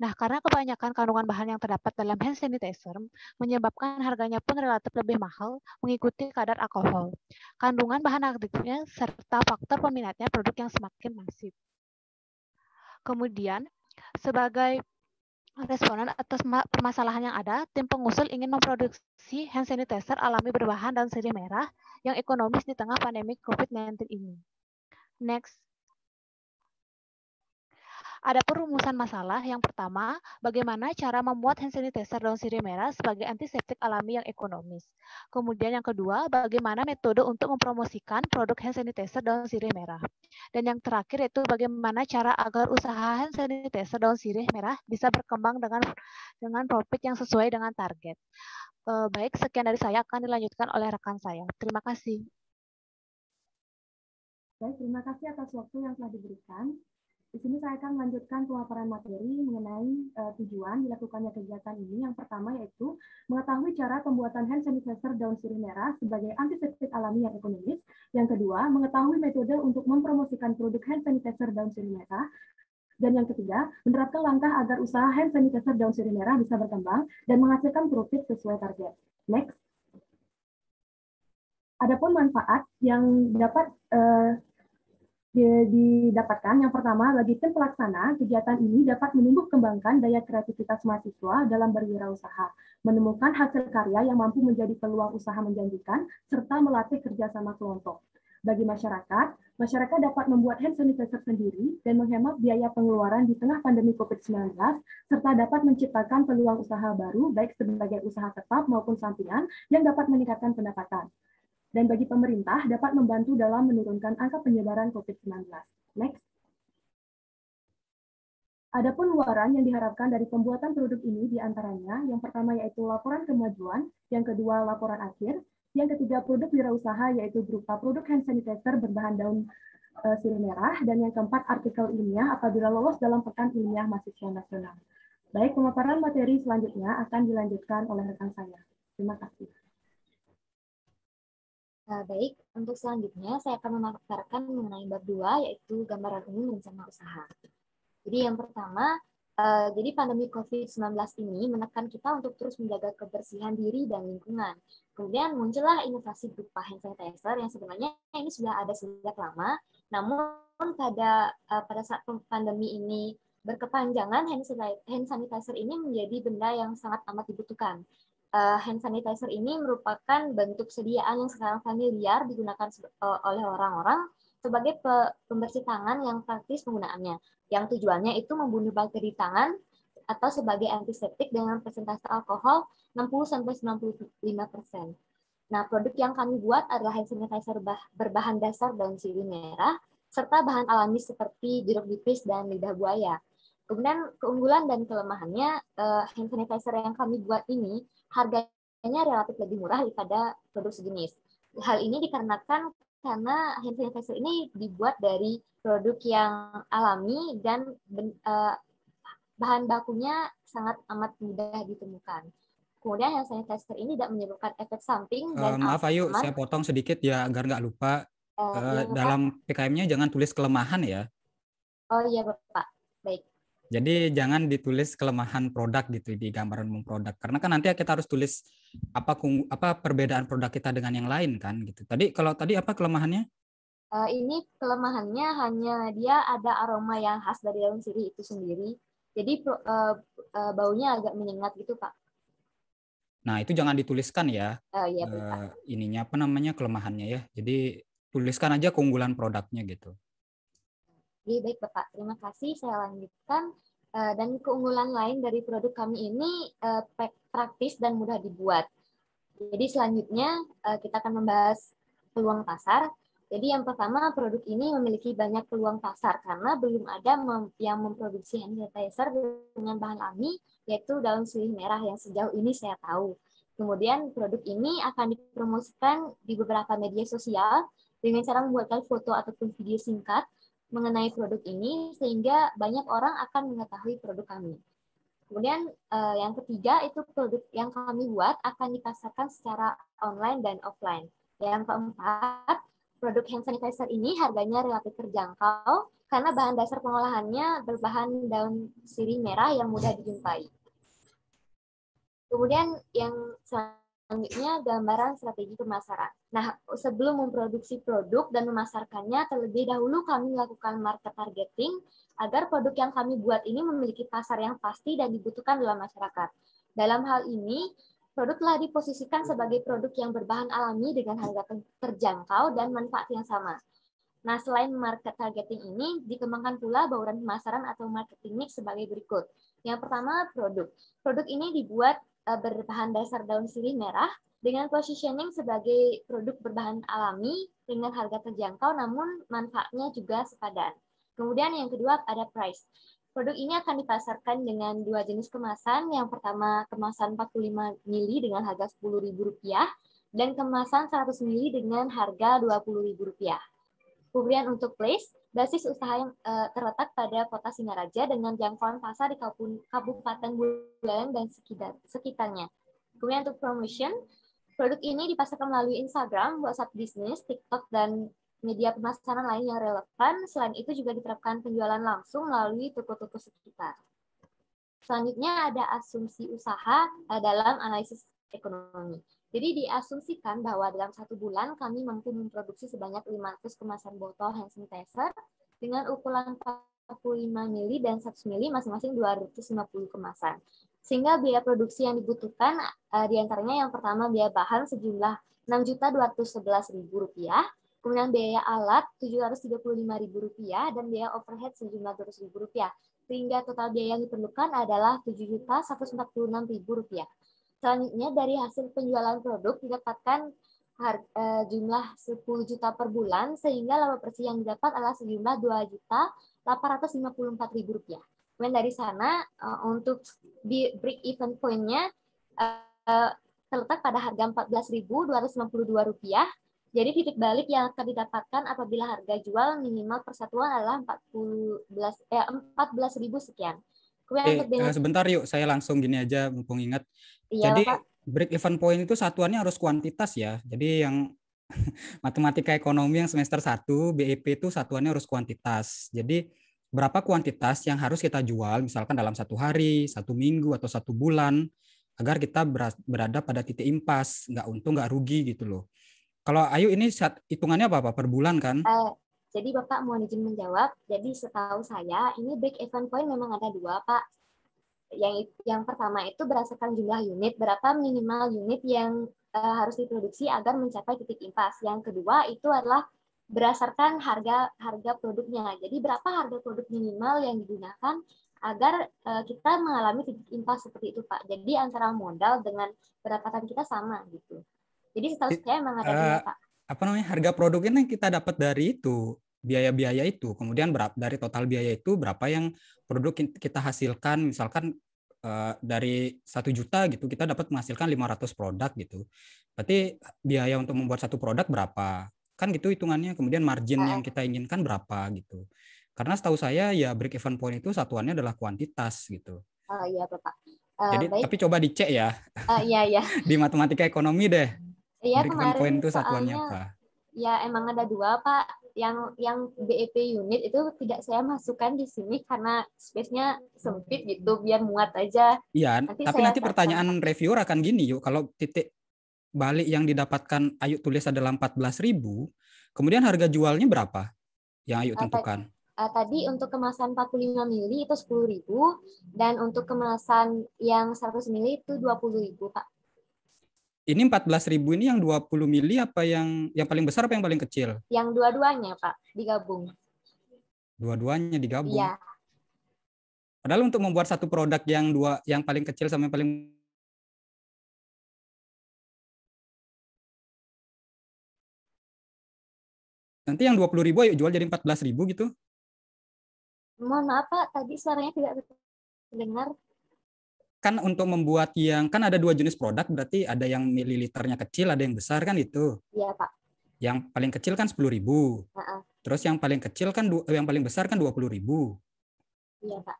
Nah, karena kebanyakan kandungan bahan yang terdapat dalam hand sanitizer menyebabkan harganya pun relatif lebih mahal mengikuti kadar alkohol, kandungan bahan aktifnya, serta faktor peminatnya produk yang semakin masif. Kemudian, sebagai responden atas permasalahan yang ada, tim pengusul ingin memproduksi hand sanitizer alami berbahan dan seri merah yang ekonomis di tengah pandemi COVID-19 ini. Next. Ada perumusan masalah yang pertama, bagaimana cara membuat hand sanitizer daun sirih merah sebagai antiseptik alami yang ekonomis. Kemudian yang kedua, bagaimana metode untuk mempromosikan produk hand sanitizer daun sirih merah. Dan yang terakhir yaitu bagaimana cara agar usaha hand sanitizer daun sirih merah bisa berkembang dengan dengan profit yang sesuai dengan target. E, baik, sekian dari saya akan dilanjutkan oleh rekan saya. Terima kasih. Baik, terima kasih atas waktu yang telah diberikan. Di sini saya akan melanjutkan pemaparan materi mengenai uh, tujuan dilakukannya kegiatan ini. Yang pertama yaitu mengetahui cara pembuatan hand sanitizer daun sirih merah sebagai antiseptik alami yang ekonomis. Yang kedua, mengetahui metode untuk mempromosikan produk hand sanitizer daun sirih merah. Dan yang ketiga, menerapkan langkah agar usaha hand sanitizer daun sirih merah bisa berkembang dan menghasilkan profit sesuai target. Next. Adapun manfaat yang dapat uh, Ya, didapatkan yang pertama bagi tim pelaksana kegiatan ini dapat menumbuh kembangkan daya kreativitas mahasiswa dalam berwirausaha menemukan hasil karya yang mampu menjadi peluang usaha menjanjikan serta melatih kerjasama kelompok bagi masyarakat masyarakat dapat membuat hand sanitizer sendiri dan menghemat biaya pengeluaran di tengah pandemi COVID-19 serta dapat menciptakan peluang usaha baru baik sebagai usaha tetap maupun sampingan yang dapat meningkatkan pendapatan dan bagi pemerintah dapat membantu dalam menurunkan angka penyebaran COVID-19. Next. Adapun luaran yang diharapkan dari pembuatan produk ini diantaranya yang pertama yaitu laporan kemajuan, yang kedua laporan akhir, yang ketiga produk wirausaha yaitu berupa produk hand sanitizer berbahan daun e, eh, sirih merah, dan yang keempat artikel ilmiah apabila lolos dalam pekan ilmiah mahasiswa nasional. Baik, pemaparan materi selanjutnya akan dilanjutkan oleh rekan saya. Terima kasih. Uh, baik, untuk selanjutnya saya akan memaparkan mengenai bab 2 yaitu gambaran umum rencana usaha. Jadi yang pertama, uh, jadi pandemi COVID-19 ini menekan kita untuk terus menjaga kebersihan diri dan lingkungan. Kemudian muncullah inovasi berupa hand sanitizer yang sebenarnya ini sudah ada sejak lama, namun pada uh, pada saat pandemi ini berkepanjangan hand sanitizer ini menjadi benda yang sangat amat dibutuhkan uh, hand sanitizer ini merupakan bentuk sediaan yang sekarang familiar digunakan eh, oleh orang-orang sebagai pe pembersih tangan yang praktis penggunaannya, yang tujuannya itu membunuh bakteri tangan atau sebagai antiseptik dengan persentase alkohol 60-95%. Nah, produk yang kami buat adalah hand sanitizer berbahan dasar daun sirih merah, serta bahan alami seperti jeruk nipis dan lidah buaya. Kemudian keunggulan dan kelemahannya uh, hand sanitizer yang kami buat ini harganya relatif lebih murah daripada produk sejenis. Hal ini dikarenakan karena hand sanitizer ini dibuat dari produk yang alami dan ben, uh, bahan bakunya sangat amat mudah ditemukan. Kemudian hand sanitizer ini tidak menyebabkan efek samping eh, dan uh, maaf Ayu, saya potong sedikit ya agar nggak lupa uh, uh, dalam PKM-nya jangan tulis kelemahan ya. Oh iya Bapak. Jadi jangan ditulis kelemahan produk gitu di gambaran umum produk karena kan nanti kita harus tulis apa apa perbedaan produk kita dengan yang lain kan gitu. Tadi kalau tadi apa kelemahannya? Uh, ini kelemahannya hanya dia ada aroma yang khas dari daun sirih itu sendiri. Jadi uh, uh, baunya agak menyengat gitu, Pak. Nah, itu jangan dituliskan ya. Uh, iya, uh, ininya apa namanya kelemahannya ya. Jadi tuliskan aja keunggulan produknya gitu. Oke, baik Bapak, terima kasih. Saya lanjutkan. Eh, dan keunggulan lain dari produk kami ini eh, praktis dan mudah dibuat. Jadi selanjutnya eh, kita akan membahas peluang pasar. Jadi yang pertama produk ini memiliki banyak peluang pasar karena belum ada yang memproduksi hand sanitizer dengan bahan alami yaitu daun sirih merah yang sejauh ini saya tahu. Kemudian produk ini akan dipromosikan di beberapa media sosial dengan cara membuatkan foto ataupun video singkat mengenai produk ini sehingga banyak orang akan mengetahui produk kami. Kemudian eh, yang ketiga itu produk yang kami buat akan dipasarkan secara online dan offline. Yang keempat, produk hand sanitizer ini harganya relatif terjangkau karena bahan dasar pengolahannya berbahan daun sirih merah yang mudah dijumpai. Kemudian yang Selanjutnya, gambaran strategi pemasaran. Nah, sebelum memproduksi produk dan memasarkannya, terlebih dahulu kami melakukan market targeting agar produk yang kami buat ini memiliki pasar yang pasti dan dibutuhkan dalam masyarakat. Dalam hal ini, produk telah diposisikan sebagai produk yang berbahan alami dengan harga terjangkau dan manfaat yang sama. Nah, selain market targeting ini, dikembangkan pula bauran pemasaran atau marketing mix sebagai berikut. Yang pertama, produk. Produk ini dibuat Eh, berbahan dasar daun sirih merah dengan positioning sebagai produk berbahan alami dengan harga terjangkau namun manfaatnya juga sepadan. Kemudian yang kedua ada price. Produk ini akan dipasarkan dengan dua jenis kemasan. Yang pertama kemasan 45 mili dengan harga Rp10.000 dan kemasan 100 mili dengan harga Rp20.000. Pemberian untuk place, basis usaha yang uh, terletak pada kota Singaraja dengan jangkauan pasar di Kabupaten Buleleng dan sekitar, sekitarnya. Kemudian untuk promotion, produk ini dipasarkan melalui Instagram, WhatsApp bisnis, TikTok, dan media pemasaran lain yang relevan. Selain itu juga diterapkan penjualan langsung melalui toko-toko sekitar. Selanjutnya ada asumsi usaha eh, dalam analisis ekonomi. Jadi diasumsikan bahwa dalam satu bulan kami mampu memproduksi sebanyak 500 kemasan botol hand sanitizer dengan ukuran 45 mili dan 100 mili masing-masing 250 kemasan. Sehingga biaya produksi yang dibutuhkan uh, diantaranya yang pertama biaya bahan sejumlah Rp6.211.000, kemudian biaya alat Rp735.000, dan biaya overhead sejumlah Rp200.000. Sehingga total biaya yang diperlukan adalah Rp7.146.000. Selanjutnya dari hasil penjualan produk didapatkan eh, jumlah 10 juta per bulan sehingga laba bersih yang didapat adalah sejumlah 2 juta 854 ribu rupiah. Kemudian dari sana eh, untuk di break even pointnya eh, terletak pada harga 14.252 rupiah. Jadi titik balik yang akan didapatkan apabila harga jual minimal persatuan adalah 14 eh, 14.000 sekian. Eh, eh, sebentar yuk saya langsung gini aja mumpung ingat Iya, jadi Pak. break even point itu satuannya harus kuantitas ya jadi yang *laughs* matematika ekonomi yang semester 1 BEP itu satuannya harus kuantitas jadi berapa kuantitas yang harus kita jual misalkan dalam satu hari satu minggu atau satu bulan agar kita berada pada titik impas nggak untung nggak rugi gitu loh kalau Ayu ini saat hitungannya apa, apa per bulan kan? Uh, jadi Bapak mohon izin menjawab. Jadi setahu saya ini break even point memang ada dua Pak. Yang yang pertama itu berdasarkan jumlah unit berapa minimal unit yang uh, harus diproduksi agar mencapai titik impas. Yang kedua itu adalah berdasarkan harga harga produknya. Jadi berapa harga produk minimal yang digunakan agar uh, kita mengalami titik impas seperti itu Pak. Jadi antara modal dengan pendapatan kita sama gitu. Jadi setahu saya memang ada dua eh, Pak. Apa namanya harga produknya yang kita dapat dari itu biaya-biaya itu kemudian berapa dari total biaya itu berapa yang produk kita hasilkan misalkan uh, dari satu juta gitu kita dapat menghasilkan 500 produk gitu berarti biaya untuk membuat satu produk berapa kan gitu hitungannya kemudian margin yang kita inginkan berapa gitu karena setahu saya ya break even point itu satuannya adalah kuantitas gitu oh iya pak uh, eh, jadi baik. tapi coba dicek ya uh, iya iya *laughs* di matematika ekonomi deh iya, break even point itu satuannya apa ya emang ada dua pak yang yang BEP unit itu tidak saya masukkan di sini karena space-nya sempit gitu biar muat aja. Iya, nanti tapi nanti pertanyaan reviewer akan gini yuk, kalau titik balik yang didapatkan Ayu tulis adalah 14.000, kemudian harga jualnya berapa yang Ayu eh, tentukan? Uh, tadi untuk kemasan 45 mili itu 10.000 dan untuk kemasan yang 100 mili itu 20.000, Pak ini 14 ribu ini yang 20 mili apa yang yang paling besar apa yang paling kecil? Yang dua-duanya Pak, digabung. Dua-duanya digabung? Iya. Padahal untuk membuat satu produk yang dua yang paling kecil sama yang paling Nanti yang dua puluh ribu ayo jual jadi belas ribu gitu. Mohon maaf Pak, tadi suaranya tidak terdengar kan untuk membuat yang kan ada dua jenis produk berarti ada yang mililiternya kecil ada yang besar kan itu iya pak yang paling kecil kan sepuluh ribu uh -uh. terus yang paling kecil kan eh, yang paling besar kan dua puluh ribu iya pak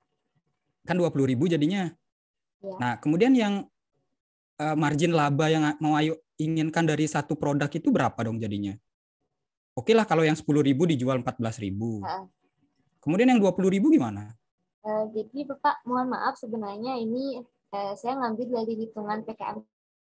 kan dua puluh ribu jadinya ya. nah kemudian yang eh, margin laba yang mau ayo inginkan dari satu produk itu berapa dong jadinya oke lah kalau yang sepuluh ribu dijual empat belas ribu uh -uh. kemudian yang dua puluh ribu gimana Eh, jadi Bapak mohon maaf sebenarnya ini uh, saya ngambil dari hitungan PKM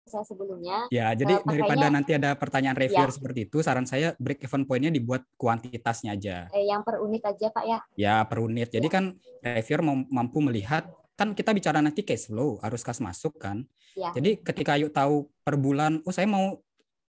saya sebelumnya. Ya, eh, jadi uh, makanya, daripada nanti ada pertanyaan reviewer ya. seperti itu, saran saya break even pointnya dibuat kuantitasnya aja. Eh, yang per unit aja Pak ya? Ya per unit. Jadi ya. kan reviewer mampu melihat kan kita bicara nanti cash flow arus kas masuk kan. Ya. Jadi ketika Ayu tahu per bulan, oh saya mau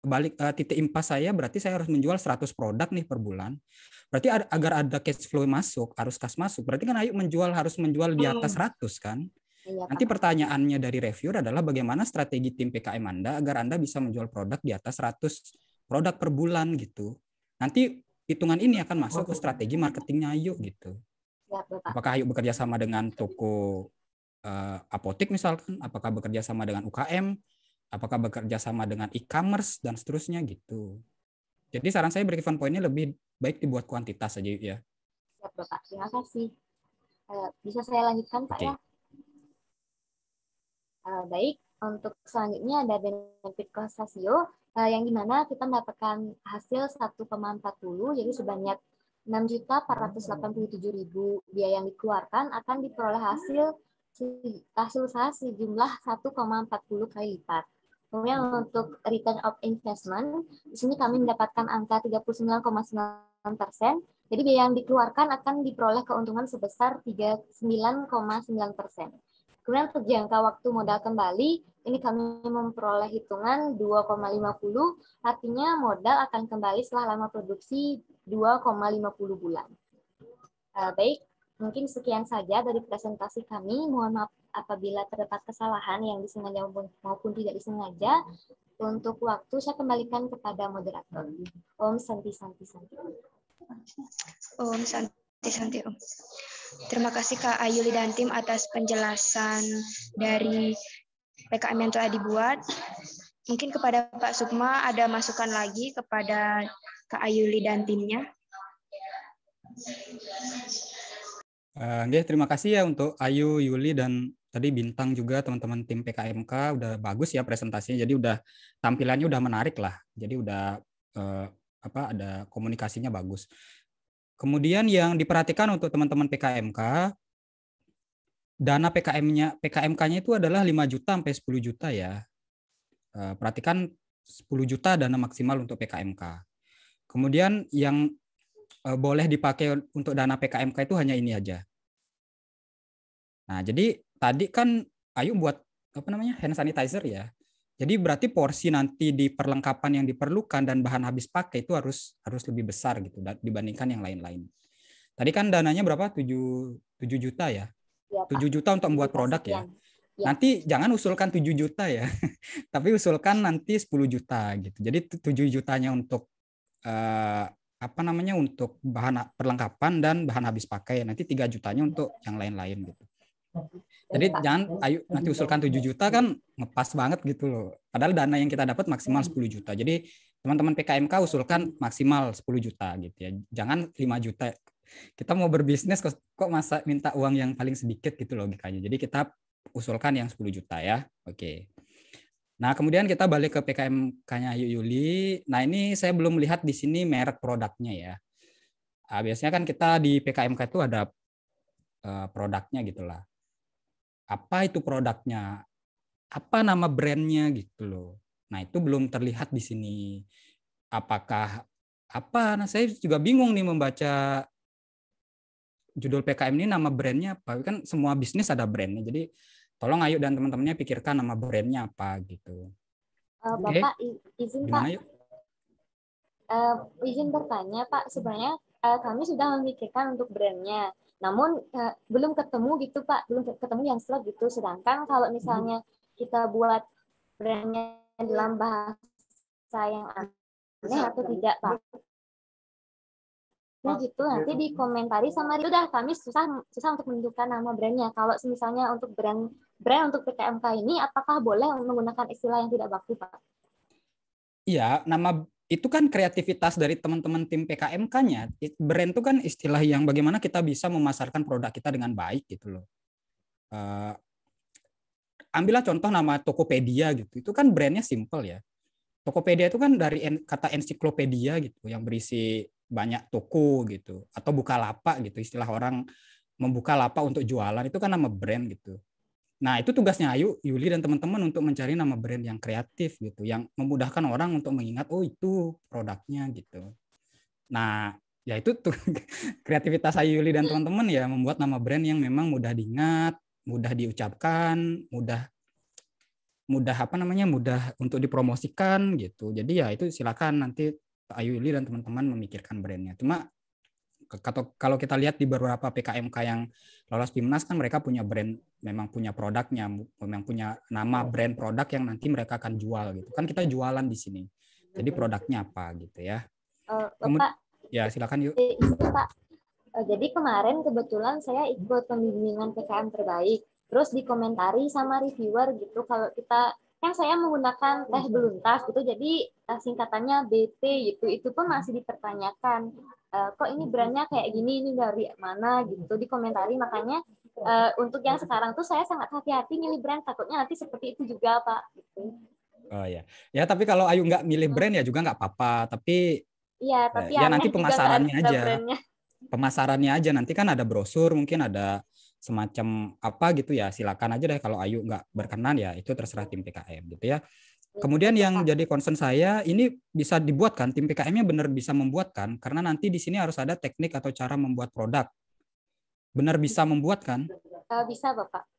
balik uh, eh, titik impas saya berarti saya harus menjual 100 produk nih per bulan. Berarti ada, agar ada cash flow masuk, harus kas masuk. Berarti kan Ayu menjual harus menjual di atas 100 hmm. kan? Iya, Nanti pertanyaannya dari reviewer adalah bagaimana strategi tim PKM Anda agar Anda bisa menjual produk di atas 100 produk per bulan gitu. Nanti hitungan ini akan masuk ke strategi marketingnya Ayu gitu. Apakah Ayu bekerja sama dengan toko uh, apotek misalkan? Apakah bekerja sama dengan UKM? apakah bekerja sama dengan e-commerce dan seterusnya gitu. Jadi saran saya break even pointnya lebih baik dibuat kuantitas saja ya. Siap Bapak, terima kasih. Eh, bisa saya lanjutkan Pak okay. ya? Eh, baik, untuk selanjutnya ada benefit cost ratio eh, yang dimana kita mendapatkan hasil 1,40 jadi sebanyak 6.487.000 biaya yang dikeluarkan akan diperoleh hasil hasil usaha sejumlah 1,40 kali lipat. Kemudian untuk return of investment, di sini kami mendapatkan angka 39,9 persen. Jadi biaya yang dikeluarkan akan diperoleh keuntungan sebesar 39,9 persen. Kemudian untuk jangka waktu modal kembali, ini kami memperoleh hitungan 2,50, artinya modal akan kembali setelah lama produksi 2,50 bulan. Uh, baik, mungkin sekian saja dari presentasi kami. Mohon maaf apabila terdapat kesalahan yang disengaja maupun, tidak disengaja. Untuk waktu saya kembalikan kepada moderator. Om Santi Santi Santi. Om Santi Santi Om. Terima kasih Kak Ayuli dan tim atas penjelasan dari PKM yang telah dibuat. Mungkin kepada Pak Sukma ada masukan lagi kepada Kak Ayuli dan timnya. Uh, eh, ya, terima kasih ya untuk Ayu, Yuli, dan tadi Bintang juga teman-teman tim PKMK udah bagus ya presentasinya. Jadi udah tampilannya udah menarik lah. Jadi udah eh, apa ada komunikasinya bagus. Kemudian yang diperhatikan untuk teman-teman PKMK dana PKM-nya PKMK-nya itu adalah 5 juta sampai 10 juta ya. Eh, perhatikan 10 juta dana maksimal untuk PKMK. Kemudian yang eh, boleh dipakai untuk dana PKMK itu hanya ini aja. Nah, jadi tadi kan Ayu buat apa namanya hand sanitizer ya. Jadi berarti porsi nanti di perlengkapan yang diperlukan dan bahan habis pakai itu harus harus lebih besar gitu dibandingkan yang lain-lain. Tadi kan dananya berapa? 7 7 juta ya. ya 7 juta untuk membuat produk ya. ya. Nanti jangan usulkan 7 juta ya. *laughs* Tapi usulkan nanti 10 juta gitu. Jadi 7 jutanya untuk uh, apa namanya untuk bahan perlengkapan dan bahan habis pakai. Nanti tiga jutanya iya. untuk yang lain-lain gitu. Jadi iya, jangan iya. ayo nanti iya. usulkan 7 juta kan ngepas banget gitu loh. Padahal dana yang kita dapat maksimal 10 hmm. juta. Jadi teman-teman PKMK usulkan maksimal 10 juta gitu ya. Jangan 5 juta. Kita mau berbisnis kok, masa minta uang yang paling sedikit gitu logikanya. Jadi kita usulkan yang 10 juta ya. Oke. Nah, kemudian kita balik ke PKMK-nya Ayu Yuli. Nah, ini saya belum lihat di sini merek produknya ya. Nah, biasanya kan kita di PKMK itu ada eh, produknya gitu lah apa itu produknya, apa nama brandnya gitu loh. Nah itu belum terlihat di sini. Apakah apa? Nah saya juga bingung nih membaca judul PKM ini nama brandnya apa? Kan semua bisnis ada brandnya. Jadi tolong Ayu dan teman-temannya pikirkan nama brandnya apa gitu. Eh, Bapak okay. izin Gimana, Pak. Yuk? Uh, izin bertanya Pak, sebenarnya uh, kami sudah memikirkan untuk brandnya namun eh, belum ketemu gitu Pak, belum ketemu yang slot gitu. Sedangkan kalau misalnya kita buat brandnya dalam bahasa yang aneh atau tidak Pak, Nah, gitu nanti dikomentari sama itu udah kami susah susah untuk menentukan nama brandnya kalau misalnya untuk brand brand untuk PKMK ini apakah boleh menggunakan istilah yang tidak baku pak? Iya nama itu kan kreativitas dari teman-teman tim PKMK-nya. Brand itu kan istilah yang bagaimana kita bisa memasarkan produk kita dengan baik gitu loh. Uh, ambillah contoh nama Tokopedia gitu. Itu kan brandnya simple ya. Tokopedia itu kan dari en kata ensiklopedia gitu yang berisi banyak toko gitu atau buka lapak gitu istilah orang membuka lapak untuk jualan itu kan nama brand gitu. Nah, itu tugasnya Ayu, Yuli dan teman-teman untuk mencari nama brand yang kreatif gitu, yang memudahkan orang untuk mengingat oh itu produknya gitu. Nah, ya itu tuh, *laughs* kreativitas Ayu Yuli dan teman-teman ya membuat nama brand yang memang mudah diingat, mudah diucapkan, mudah mudah apa namanya? mudah untuk dipromosikan gitu. Jadi ya itu silakan nanti Ayu Yuli dan teman-teman memikirkan brandnya. Cuma kalau kalau kita lihat di beberapa PKMK yang lolos Pimnas kan mereka punya brand, memang punya produknya, memang punya nama iya. brand produk yang nanti mereka akan jual gitu. Kan kita jualan di sini. Jadi produknya apa gitu ya. Pak, eh, Bapak, ya silakan yuk. Eh, Pak, eh, jadi kemarin kebetulan saya ikut pembimbingan PKM terbaik. Terus dikomentari sama reviewer gitu kalau kita kan saya menggunakan teh iya. beluntas gitu jadi singkatannya BT gitu itu pun masih dipertanyakan Eh, kok ini brandnya kayak gini ini dari mana gitu dikomentari makanya uh, untuk yang sekarang tuh saya sangat hati-hati milih brand takutnya nanti seperti itu juga pak gitu. oh ya ya tapi kalau Ayu nggak milih brand ya juga nggak apa-apa tapi Iya, tapi ya, ya nanti kan pemasarannya aja. Pemasarannya aja nanti kan ada brosur, mungkin ada semacam apa gitu ya. Silakan aja deh kalau Ayu nggak berkenan ya itu terserah tim PKM gitu ya. Kemudian yang jadi concern saya ini bisa dibuatkan tim PKM-nya benar bisa membuatkan karena nanti di sini harus ada teknik atau cara membuat produk. Benar bisa membuatkan? Eh, bisa bapak.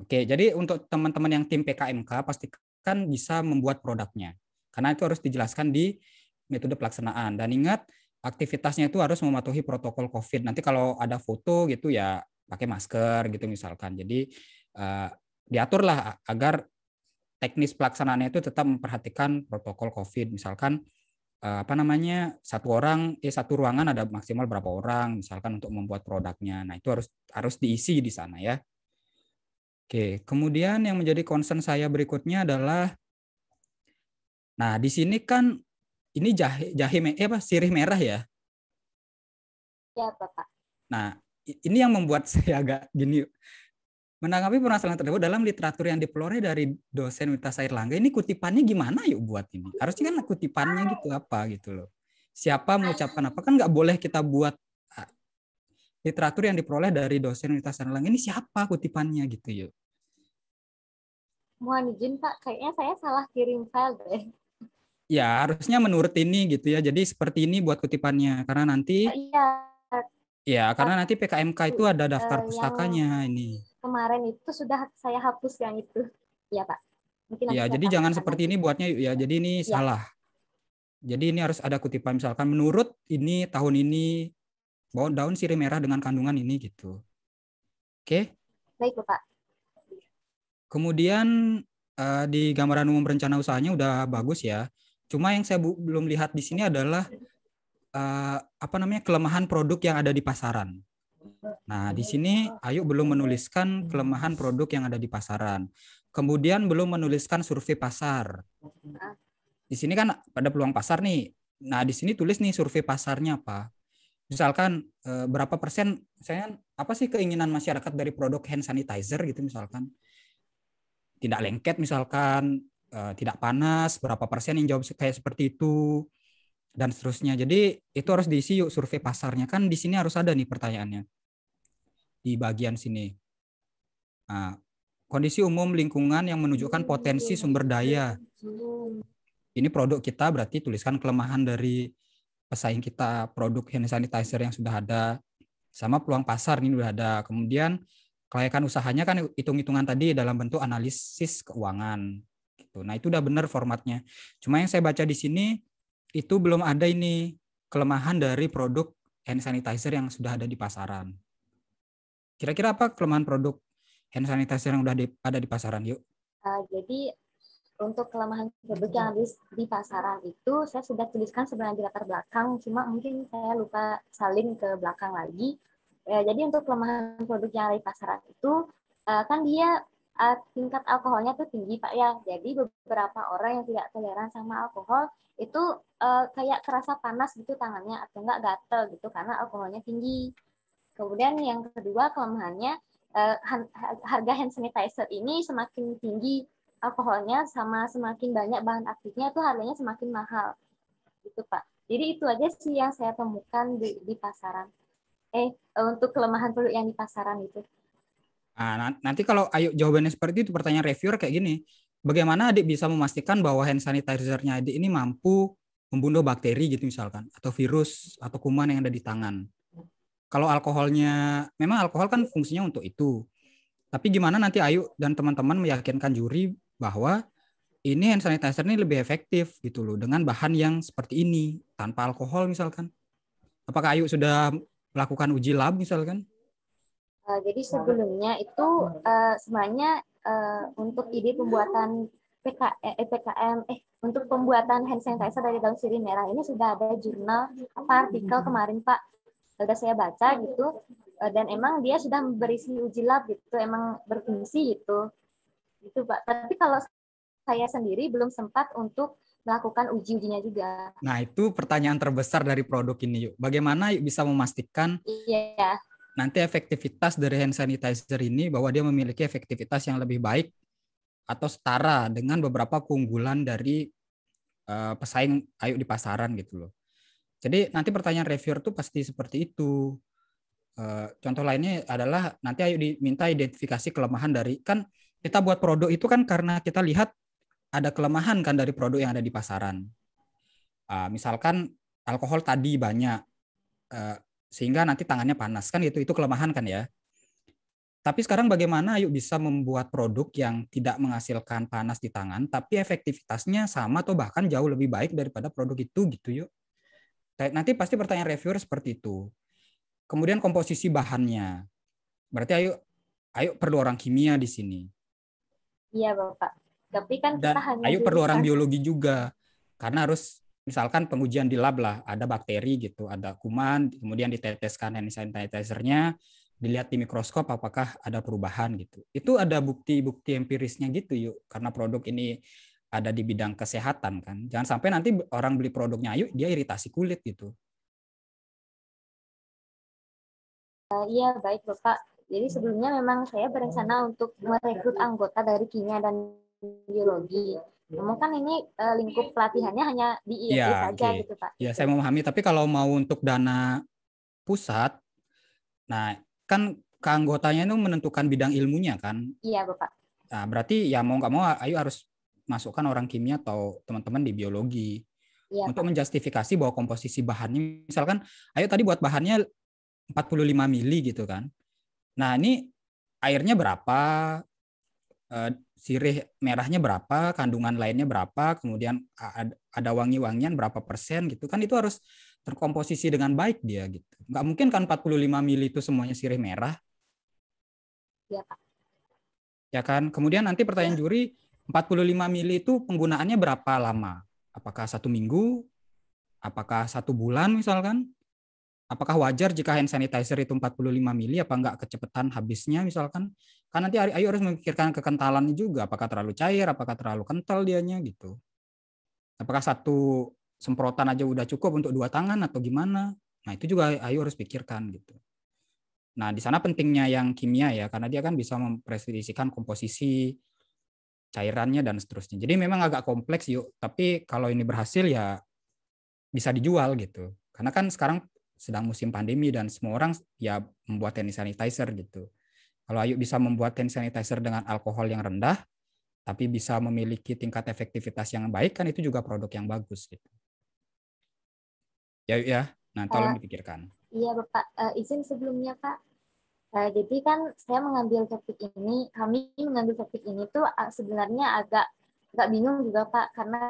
Oke, jadi untuk teman-teman yang tim PKMK pastikan bisa membuat produknya karena itu harus dijelaskan di metode pelaksanaan dan ingat aktivitasnya itu harus mematuhi protokol COVID. Nanti kalau ada foto gitu ya pakai masker gitu misalkan. Jadi uh, diaturlah agar teknis pelaksanaannya itu tetap memperhatikan protokol COVID. Misalkan eh, apa namanya satu orang eh satu ruangan ada maksimal berapa orang misalkan untuk membuat produknya. Nah itu harus harus diisi di sana ya. Oke, kemudian yang menjadi concern saya berikutnya adalah, nah di sini kan ini jahe jahe eh apa sirih merah ya? Ya bapak. Nah ini yang membuat *laughs* saya agak gini Menanggapi permasalahan tersebut dalam literatur yang dipelore dari dosen Universitas Langga, ini kutipannya gimana yuk buat ini? Harusnya kan kutipannya gitu apa gitu loh. Siapa mengucapkan apa kan nggak boleh kita buat ah, literatur yang diperoleh dari dosen Universitas Langga, ini siapa kutipannya gitu yuk. Mohon izin Pak, kayaknya saya salah kirim file deh. Ya, harusnya menurut ini gitu ya. Jadi seperti ini buat kutipannya karena nanti oh, Iya. Ya, karena nanti PKMK itu iya, ada daftar eh, pustakanya ini kemarin itu sudah saya hapus yang itu. Iya, Pak. Mungkin ya, jadi jangan seperti ini buatnya ya. Jadi ini ya. salah. Jadi ini harus ada kutipan misalkan menurut ini tahun ini bawa daun sirih merah dengan kandungan ini gitu. Oke? Baik, Pak. Kemudian uh, di gambaran umum rencana usahanya udah bagus ya. Cuma yang saya belum lihat di sini adalah uh, apa namanya kelemahan produk yang ada di pasaran. Nah, di sini Ayu belum menuliskan kelemahan produk yang ada di pasaran. Kemudian belum menuliskan survei pasar. Di sini kan pada peluang pasar nih. Nah, di sini tulis nih survei pasarnya apa. Misalkan eh, berapa persen saya apa sih keinginan masyarakat dari produk hand sanitizer gitu misalkan. Tidak lengket misalkan, eh, tidak panas, berapa persen yang jawab kayak seperti itu dan seterusnya. Jadi itu harus diisi yuk survei pasarnya kan di sini harus ada nih pertanyaannya di bagian sini. Nah, kondisi umum lingkungan yang menunjukkan potensi sumber daya. Ini produk kita berarti tuliskan kelemahan dari pesaing kita, produk hand sanitizer yang sudah ada, sama peluang pasar ini sudah ada. Kemudian kelayakan usahanya kan hitung-hitungan tadi dalam bentuk analisis keuangan. Gitu. Nah itu udah benar formatnya. Cuma yang saya baca di sini itu belum ada ini kelemahan dari produk hand sanitizer yang sudah ada di pasaran. Kira-kira apa kelemahan produk hand sanitizer yang sudah ada di pasaran yuk? Uh, jadi untuk kelemahan produk yang ada di pasaran itu saya sudah tuliskan sebenarnya di latar belakang, cuma mungkin saya lupa saling ke belakang lagi. Ya, jadi untuk kelemahan produk yang ada di pasaran itu uh, kan dia tingkat alkoholnya tuh tinggi pak ya. Jadi beberapa orang yang tidak toleran sama alkohol itu uh, kayak kerasa panas gitu tangannya atau enggak gatel gitu karena alkoholnya tinggi. Kemudian yang kedua kelemahannya uh, harga hand sanitizer ini semakin tinggi alkoholnya sama semakin banyak bahan aktifnya itu harganya semakin mahal. Gitu, Pak. Jadi itu aja sih yang saya temukan di, di pasaran. Eh, untuk kelemahan produk yang di pasaran itu. Nah, nanti kalau ayo jawabannya seperti itu pertanyaan reviewer kayak gini bagaimana adik bisa memastikan bahwa hand sanitizer-nya adik ini mampu membunuh bakteri gitu misalkan atau virus atau kuman yang ada di tangan. Kalau alkoholnya memang alkohol kan fungsinya untuk itu. Tapi gimana nanti Ayu dan teman-teman meyakinkan juri bahwa ini hand sanitizer ini lebih efektif gitu loh dengan bahan yang seperti ini tanpa alkohol misalkan. Apakah Ayu sudah melakukan uji lab misalkan? Uh, jadi sebelumnya itu uh, sebenarnya uh, untuk ide pembuatan PKM, eh, eh PKM eh untuk pembuatan hand sanitizer dari daun sirih merah ini sudah ada jurnal apa artikel kemarin Pak sudah saya baca gitu eh, dan emang dia sudah berisi uji lab gitu emang berfungsi gitu gitu Pak tapi kalau saya sendiri belum sempat untuk melakukan uji ujinya juga nah itu pertanyaan terbesar dari produk ini yuk bagaimana yuk bisa memastikan iya nanti efektivitas dari hand sanitizer ini bahwa dia memiliki efektivitas yang lebih baik atau setara dengan beberapa keunggulan dari uh, pesaing ayu di pasaran gitu loh. Jadi nanti pertanyaan reviewer tuh pasti seperti itu. Uh, contoh lainnya adalah nanti ayo diminta identifikasi kelemahan dari kan kita buat produk itu kan karena kita lihat ada kelemahan kan dari produk yang ada di pasaran. Uh, misalkan alkohol tadi banyak, eh, sehingga nanti tangannya panas kan itu itu kelemahan kan ya. Tapi sekarang bagaimana yuk bisa membuat produk yang tidak menghasilkan panas di tangan tapi efektivitasnya sama atau bahkan jauh lebih baik daripada produk itu gitu yuk. Nanti pasti pertanyaan reviewer seperti itu. Kemudian komposisi bahannya. Berarti ayo ayo perlu orang kimia di sini. Iya, Bapak. Tapi kan kita hanya ayo perlu orang biologi juga. Karena harus misalkan pengujian di lab lah, ada bakteri gitu, ada kuman, kemudian diteteskan hand sanitizer-nya, dilihat di mikroskop apakah ada perubahan gitu. Itu ada bukti-bukti empirisnya gitu yuk, karena produk ini ada di bidang kesehatan kan. Jangan sampai nanti orang beli produknya yuk dia iritasi kulit gitu. Eh, iya uh, baik Bapak. Jadi sebelumnya memang saya berencana untuk merekrut anggota dari kimia dan biologi. Namun kan ini uh, lingkup pelatihannya hanya di IIT ya, saja okay. gitu Pak. Ya, saya memahami. Tapi kalau mau untuk dana pusat, nah kan keanggotanya itu menentukan bidang ilmunya kan? Iya Bapak. Nah, berarti ya mau nggak mau Ayu harus masukkan orang kimia atau teman-teman di biologi. Ya, untuk menjustifikasi bahwa komposisi bahannya misalkan Ayu tadi buat bahannya 45 mili gitu kan. Nah, ini airnya berapa? Eh, sirih merahnya berapa, kandungan lainnya berapa, kemudian ada wangi-wangian berapa persen gitu kan itu harus terkomposisi dengan baik dia gitu. Nggak mungkin kan 45 mili itu semuanya sirih merah. Iya, Pak. Ya kan? Kemudian nanti pertanyaan ya. juri 45 mili itu penggunaannya berapa lama? Apakah satu minggu? Apakah satu bulan misalkan? Apakah wajar jika hand sanitizer itu 45 mili apa enggak kecepatan habisnya misalkan? kan nanti Ayu harus memikirkan kekentalannya juga, apakah terlalu cair, apakah terlalu kental dianya gitu. Apakah satu semprotan aja udah cukup untuk dua tangan atau gimana? Nah itu juga Ayu harus pikirkan gitu. Nah di sana pentingnya yang kimia ya, karena dia kan bisa mempresisikan komposisi cairannya dan seterusnya. Jadi memang agak kompleks yuk, tapi kalau ini berhasil ya bisa dijual gitu. Karena kan sekarang sedang musim pandemi dan semua orang ya membuat hand sanitizer gitu. Kalau Ayu bisa membuat hand sanitizer dengan alkohol yang rendah, tapi bisa memiliki tingkat efektivitas yang baik, kan itu juga produk yang bagus. Gitu. Ya, ya. Nah, tolong uh, dipikirkan. Iya, Bapak. Uh, izin sebelumnya, Pak. Uh, eh, jadi kan saya mengambil topik ini, kami mengambil topik ini tuh sebenarnya agak agak bingung juga Pak, karena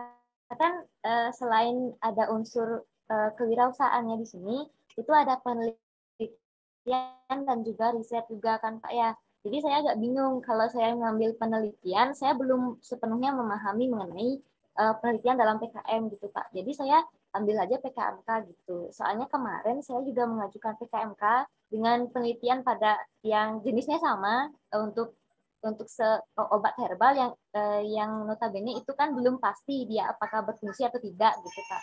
kan uh, selain ada unsur uh, kewirausahaannya di sini, itu ada penelitian penelitian dan juga riset juga kan Pak ya. Jadi saya agak bingung kalau saya mengambil penelitian, saya belum sepenuhnya memahami mengenai uh, penelitian dalam PKM gitu Pak. Jadi saya ambil aja PKMK gitu. Soalnya kemarin saya juga mengajukan PKMK dengan penelitian pada yang jenisnya sama uh, untuk untuk se obat herbal yang uh, yang notabene itu kan belum pasti dia apakah berfungsi atau tidak gitu Pak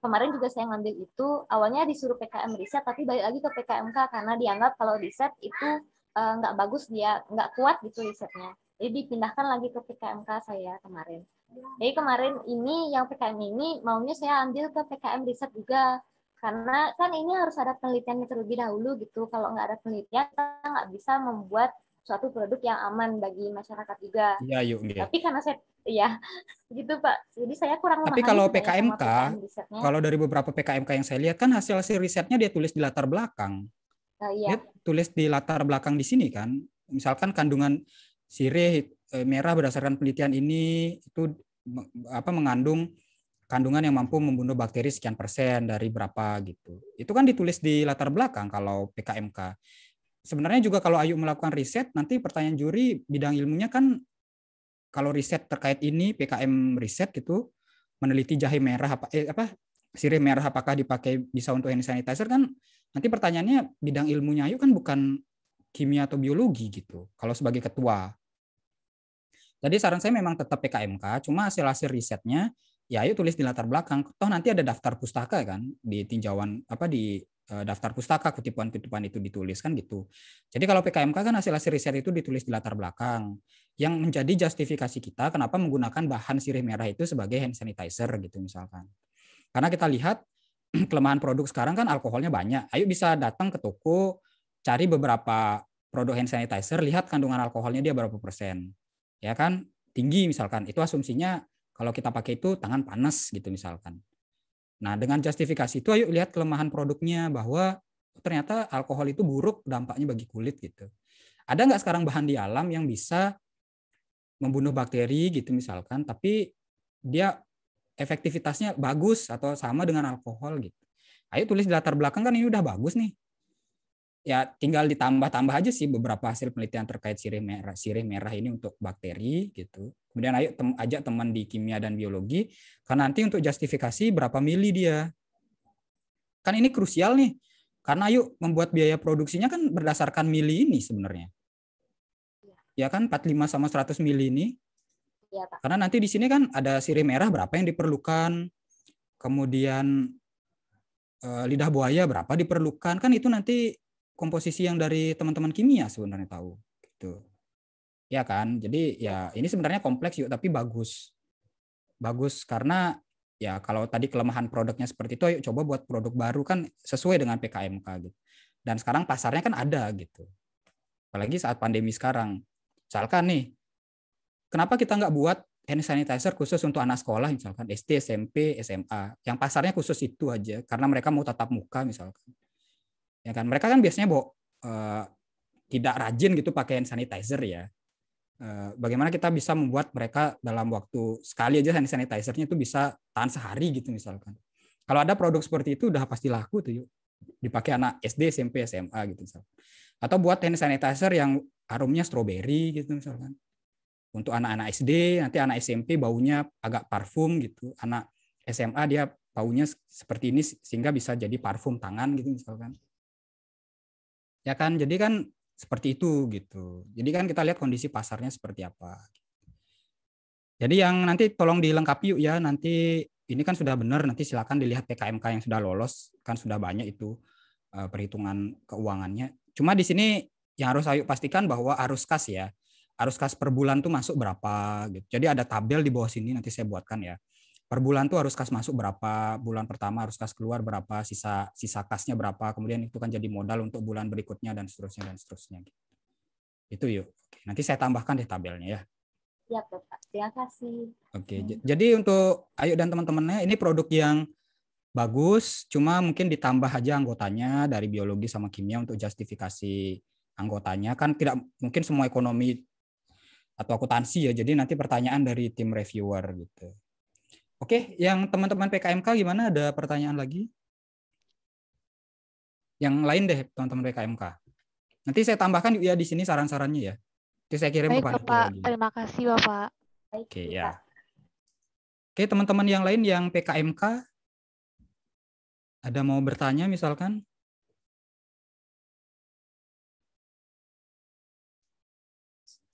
kemarin juga saya ngambil itu awalnya disuruh PKM riset tapi balik lagi ke PKMK karena dianggap kalau riset itu uh, bagus dia nggak kuat gitu risetnya jadi dipindahkan lagi ke PKMK saya kemarin jadi kemarin ini yang PKM ini maunya saya ambil ke PKM riset juga karena kan ini harus ada penelitian terlebih dahulu gitu kalau nggak ada penelitian nggak bisa membuat suatu produk yang aman bagi masyarakat juga. Ya, yuk, ya. Tapi karena saya Iya, *laughs* gitu Pak. Jadi saya kurang Tapi kalau PKMK, kalau dari beberapa PKMK yang saya lihat kan hasil hasil risetnya dia tulis di latar belakang. Uh, iya. Dia tulis di latar belakang di sini kan. Misalkan kandungan sirih eh, merah berdasarkan penelitian ini itu apa mengandung kandungan yang mampu membunuh bakteri sekian persen dari berapa gitu. Itu kan ditulis di latar belakang kalau PKMK. Sebenarnya juga kalau Ayu melakukan riset, nanti pertanyaan juri bidang ilmunya kan kalau riset terkait ini PKM riset gitu meneliti jahe merah apa eh, apa sirih merah apakah dipakai bisa untuk hand sanitizer kan nanti pertanyaannya bidang ilmunya Ayu kan bukan kimia atau biologi gitu kalau sebagai ketua. Jadi saran saya memang tetap PKMK, cuma hasil-hasil risetnya ya ayo tulis di latar belakang. Toh nanti ada daftar pustaka kan di tinjauan apa di Eh, daftar pustaka kutipan-kutipan itu ditulis kan gitu. Jadi kalau PKMK kan hasil hasil riset itu ditulis di latar belakang yang menjadi justifikasi kita kenapa menggunakan bahan sirih merah itu sebagai hand sanitizer gitu misalkan. Karena kita lihat *clears throat* kelemahan produk sekarang kan alkoholnya banyak. Ayo bisa datang ke toko cari beberapa produk hand sanitizer, lihat kandungan alkoholnya dia berapa persen. Ya kan? Tinggi misalkan. Itu asumsinya kalau kita pakai itu tangan panas gitu misalkan. Nah, dengan justifikasi itu ayo lihat kelemahan produknya bahwa ternyata alkohol itu buruk dampaknya bagi kulit gitu. Ada nggak sekarang bahan di alam yang bisa membunuh bakteri gitu misalkan, tapi dia efektivitasnya bagus atau sama dengan alkohol gitu. Ayo tulis di latar belakang kan ini udah bagus nih ya tinggal ditambah-tambah aja sih beberapa hasil penelitian terkait sirih merah sirih merah ini untuk bakteri gitu kemudian ayo tem ajak teman di kimia dan biologi karena nanti untuk justifikasi berapa mili dia kan ini krusial nih karena ayo membuat biaya produksinya kan berdasarkan mili ini sebenarnya ya kan 45 sama 100 mili ini ya, Pak. karena nanti di sini kan ada sirih merah berapa yang diperlukan kemudian eh, lidah buaya berapa diperlukan kan itu nanti komposisi yang dari teman-teman kimia sebenarnya tahu gitu ya kan jadi ya ini sebenarnya kompleks yuk tapi bagus bagus karena ya kalau tadi kelemahan produknya seperti itu ayo coba buat produk baru kan sesuai dengan PKMK gitu dan sekarang pasarnya kan ada gitu apalagi saat pandemi sekarang misalkan nih kenapa kita nggak buat hand sanitizer khusus untuk anak sekolah misalkan SD SMP SMA yang pasarnya khusus itu aja karena mereka mau tatap muka misalkan ya kan mereka kan biasanya bawa uh, tidak rajin gitu pakai hand sanitizer ya uh, bagaimana kita bisa membuat mereka dalam waktu sekali aja hand sanitizernya itu bisa tahan sehari gitu misalkan kalau ada produk seperti itu udah pasti laku tuh yuk dipakai anak SD SMP SMA gitu misalkan atau buat hand sanitizer yang aromnya stroberi gitu misalkan untuk anak-anak SD nanti anak SMP baunya agak parfum gitu anak SMA dia baunya seperti ini sehingga bisa jadi parfum tangan gitu misalkan ya kan jadi kan seperti itu gitu jadi kan kita lihat kondisi pasarnya seperti apa jadi yang nanti tolong dilengkapi yuk ya nanti ini kan sudah benar nanti silakan dilihat PKMK yang sudah lolos kan sudah banyak itu eh, perhitungan keuangannya cuma di sini yang harus saya pastikan bahwa arus kas ya arus kas per bulan tuh masuk berapa gitu jadi ada tabel di bawah sini nanti saya buatkan ya per bulan tuh harus kas masuk berapa, bulan pertama harus kas keluar berapa, sisa sisa kasnya berapa, kemudian itu kan jadi modal untuk bulan berikutnya dan seterusnya dan seterusnya. Gitu. Itu yuk. Oke, nanti saya tambahkan deh tabelnya ya. Iya, Pak. Terima kasih. Oke, hmm. jadi untuk Ayu dan teman-temannya ini produk yang bagus, cuma mungkin ditambah aja anggotanya dari biologi sama kimia untuk justifikasi anggotanya kan tidak mungkin semua ekonomi atau akuntansi ya. Jadi nanti pertanyaan dari tim reviewer gitu. Oke, yang teman-teman PKMK gimana? Ada pertanyaan lagi? Yang lain deh, teman-teman PKMK. Nanti saya tambahkan ya di sini saran-sarannya ya. Nanti saya kirim Baik, Bapak. Terima kasih, Bapak. Oke, ya. Oke, teman-teman yang lain yang PKMK ada mau bertanya misalkan?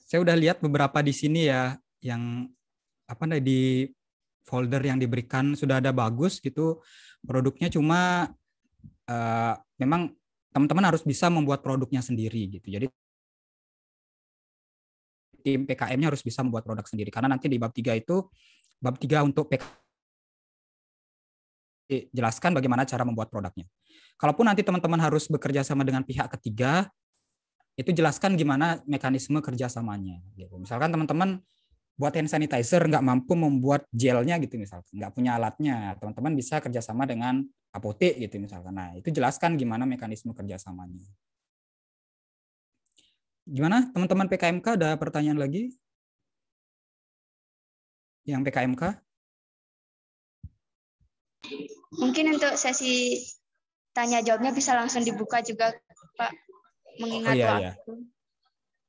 Saya udah lihat beberapa di sini ya yang apa nih di folder yang diberikan sudah ada bagus gitu produknya cuma uh, memang teman-teman harus bisa membuat produknya sendiri gitu jadi tim PKM-nya harus bisa membuat produk sendiri karena nanti di bab 3 itu bab 3 untuk PKM jelaskan bagaimana cara membuat produknya. Kalaupun nanti teman-teman harus bekerja sama dengan pihak ketiga, itu jelaskan gimana mekanisme kerjasamanya. Gitu. Misalkan teman-teman buat hand sanitizer nggak mampu membuat gelnya gitu misalkan nggak punya alatnya teman-teman bisa kerjasama dengan apotek gitu misalkan nah itu jelaskan gimana mekanisme kerjasamanya gimana teman-teman PKMK ada pertanyaan lagi yang PKMK mungkin untuk sesi tanya jawabnya bisa langsung dibuka juga Pak mengingat oh, iya, waktu iya.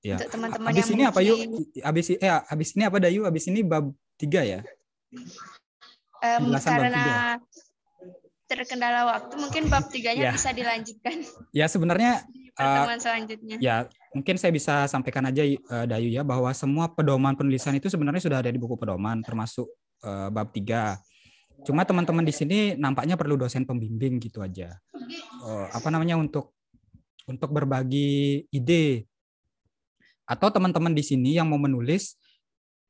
Ya. Untuk teman-teman yang ini apa yuk? Abis eh abis ini apa Dayu? Abis ini bab tiga ya? Um, karena bab terkendala waktu mungkin bab tiganya ya. bisa dilanjutkan. Ya sebenarnya *laughs* pertemuan uh, selanjutnya. Ya mungkin saya bisa sampaikan aja eh, Dayu ya bahwa semua pedoman penulisan itu sebenarnya sudah ada di buku pedoman termasuk uh, bab tiga. Cuma teman-teman di sini nampaknya perlu dosen pembimbing gitu aja. Uh, apa namanya untuk untuk berbagi ide atau teman-teman di sini yang mau menulis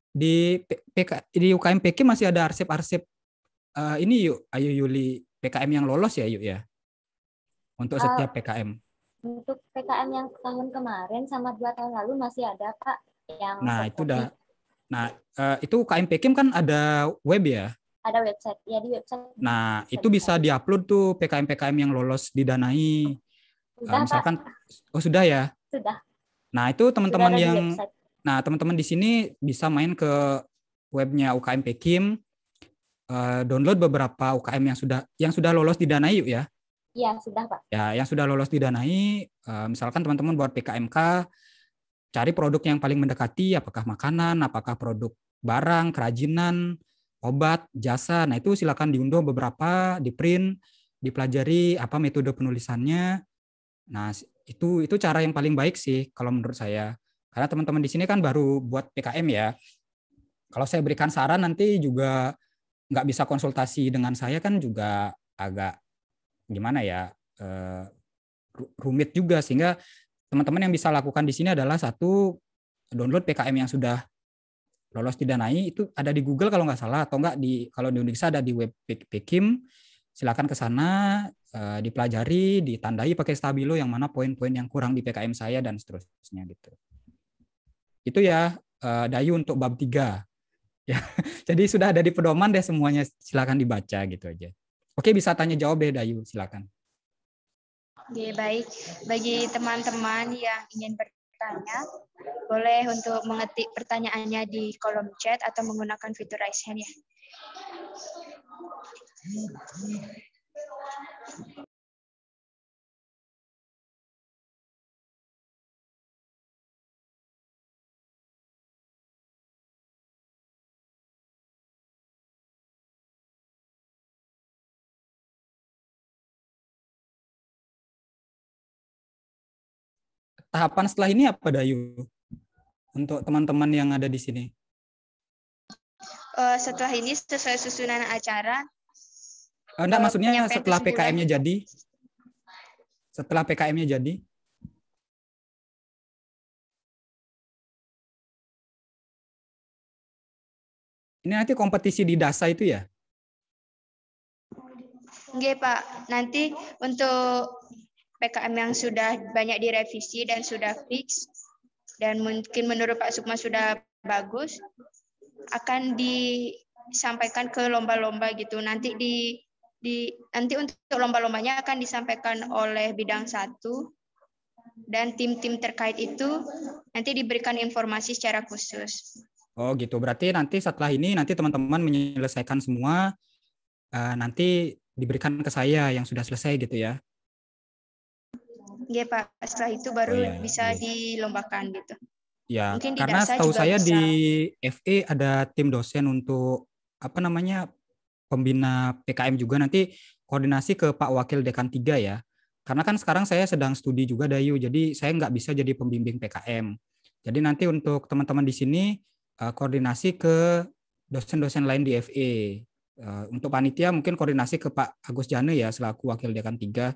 di PK, di UKM PK masih ada arsip-arsip uh, ini yuk Ayu Yuli PKM yang lolos ya yuk ya untuk eh, setiap PKM untuk PKM yang tahun kemarin sama dua tahun lalu masih ada pak yang nah itu udah nah uh, itu UKM PKM kan ada web ya ada website ya di website nah website. itu bisa diupload tuh PKM PKM yang lolos didanai sudah, uh, misalkan oh sudah ya sudah Nah, itu teman-teman yang nah, teman-teman di sini bisa main ke webnya UKM Pekim eh, download beberapa UKM yang sudah yang sudah lolos didanai yuk ya. Iya, sudah, Pak. Ya, yang sudah lolos didanai uh, misalkan teman-teman buat PKMK cari produk yang paling mendekati apakah makanan, apakah produk barang, kerajinan, obat, jasa. Nah, itu silakan diunduh beberapa, di-print, dipelajari apa metode penulisannya. Nah, itu itu cara yang paling baik sih kalau menurut saya karena teman-teman di sini kan baru buat PKM ya kalau saya berikan saran nanti juga nggak bisa konsultasi dengan saya kan juga agak gimana ya uh, rumit juga sehingga teman-teman yang bisa lakukan di sini adalah satu download PKM yang sudah lolos tidak naik itu ada di Google kalau nggak salah atau nggak di kalau di Indonesia ada di web PKIM silakan ke sana eh, dipelajari, ditandai pakai stabilo yang mana poin-poin yang kurang di PKM saya dan seterusnya gitu. Itu ya eh, Dayu untuk bab tiga *laughs* Ya. Jadi sudah ada di pedoman deh semuanya silakan dibaca gitu aja. Oke, bisa tanya jawab deh Dayu, silakan. Oke, baik. Bagi teman-teman yang ingin bertanya, boleh untuk mengetik pertanyaannya di kolom chat atau menggunakan fitur raise hand ya tahapan setelah ini apa Dayu untuk teman-teman yang ada di sini? Eh, setelah ini sesuai susunan acara Enggak, maksudnya setelah PKM-nya gitu. jadi. Setelah PKM-nya jadi. Ini nanti kompetisi di DASA itu ya? Enggak, Pak. Nanti untuk PKM yang sudah banyak direvisi dan sudah fix, dan mungkin menurut Pak Sukma sudah bagus, akan disampaikan ke lomba-lomba gitu. Nanti di di nanti untuk lomba-lombanya akan disampaikan oleh bidang satu dan tim-tim terkait itu nanti diberikan informasi secara khusus. Oh gitu. Berarti nanti setelah ini nanti teman-teman menyelesaikan semua uh, nanti diberikan ke saya yang sudah selesai gitu ya. Iya Pak. Setelah itu baru oh, iya, iya. bisa dilombakan gitu. Ya, karena tahu saya bisa. di FE ada tim dosen untuk apa namanya pembina PKM juga nanti koordinasi ke Pak Wakil Dekan 3 ya. Karena kan sekarang saya sedang studi juga Dayu, jadi saya nggak bisa jadi pembimbing PKM. Jadi nanti untuk teman-teman di sini eh, koordinasi ke dosen-dosen lain di FE. Eh, untuk panitia mungkin koordinasi ke Pak Agus Jana ya selaku Wakil Dekan 3.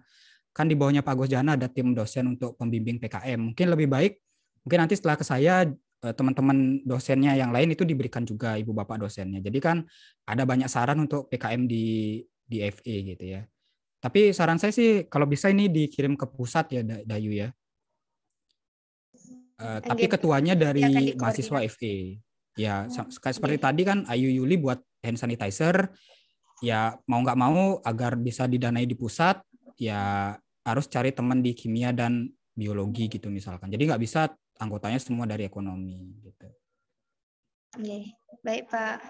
Kan di bawahnya Pak Agus Jana ada tim dosen untuk pembimbing PKM. Mungkin lebih baik mungkin nanti setelah ke saya Eh, teman-teman dosennya yang lain itu diberikan juga ibu bapak dosennya. Jadi kan ada banyak saran untuk PKM di di FE gitu ya. Tapi saran saya sih kalau bisa ini dikirim ke pusat ya Dayu ya. Uh, tapi iya, ketuanya iya, dari mahasiswa ya. FE. Ya oh, seperti tadi kan Ayu Yuli buat hand sanitizer ya mau nggak mau agar bisa didanai di pusat ya harus cari teman di kimia dan biologi gitu misalkan. Jadi nggak bisa anggotanya semua dari ekonomi gitu. Oke, baik Pak.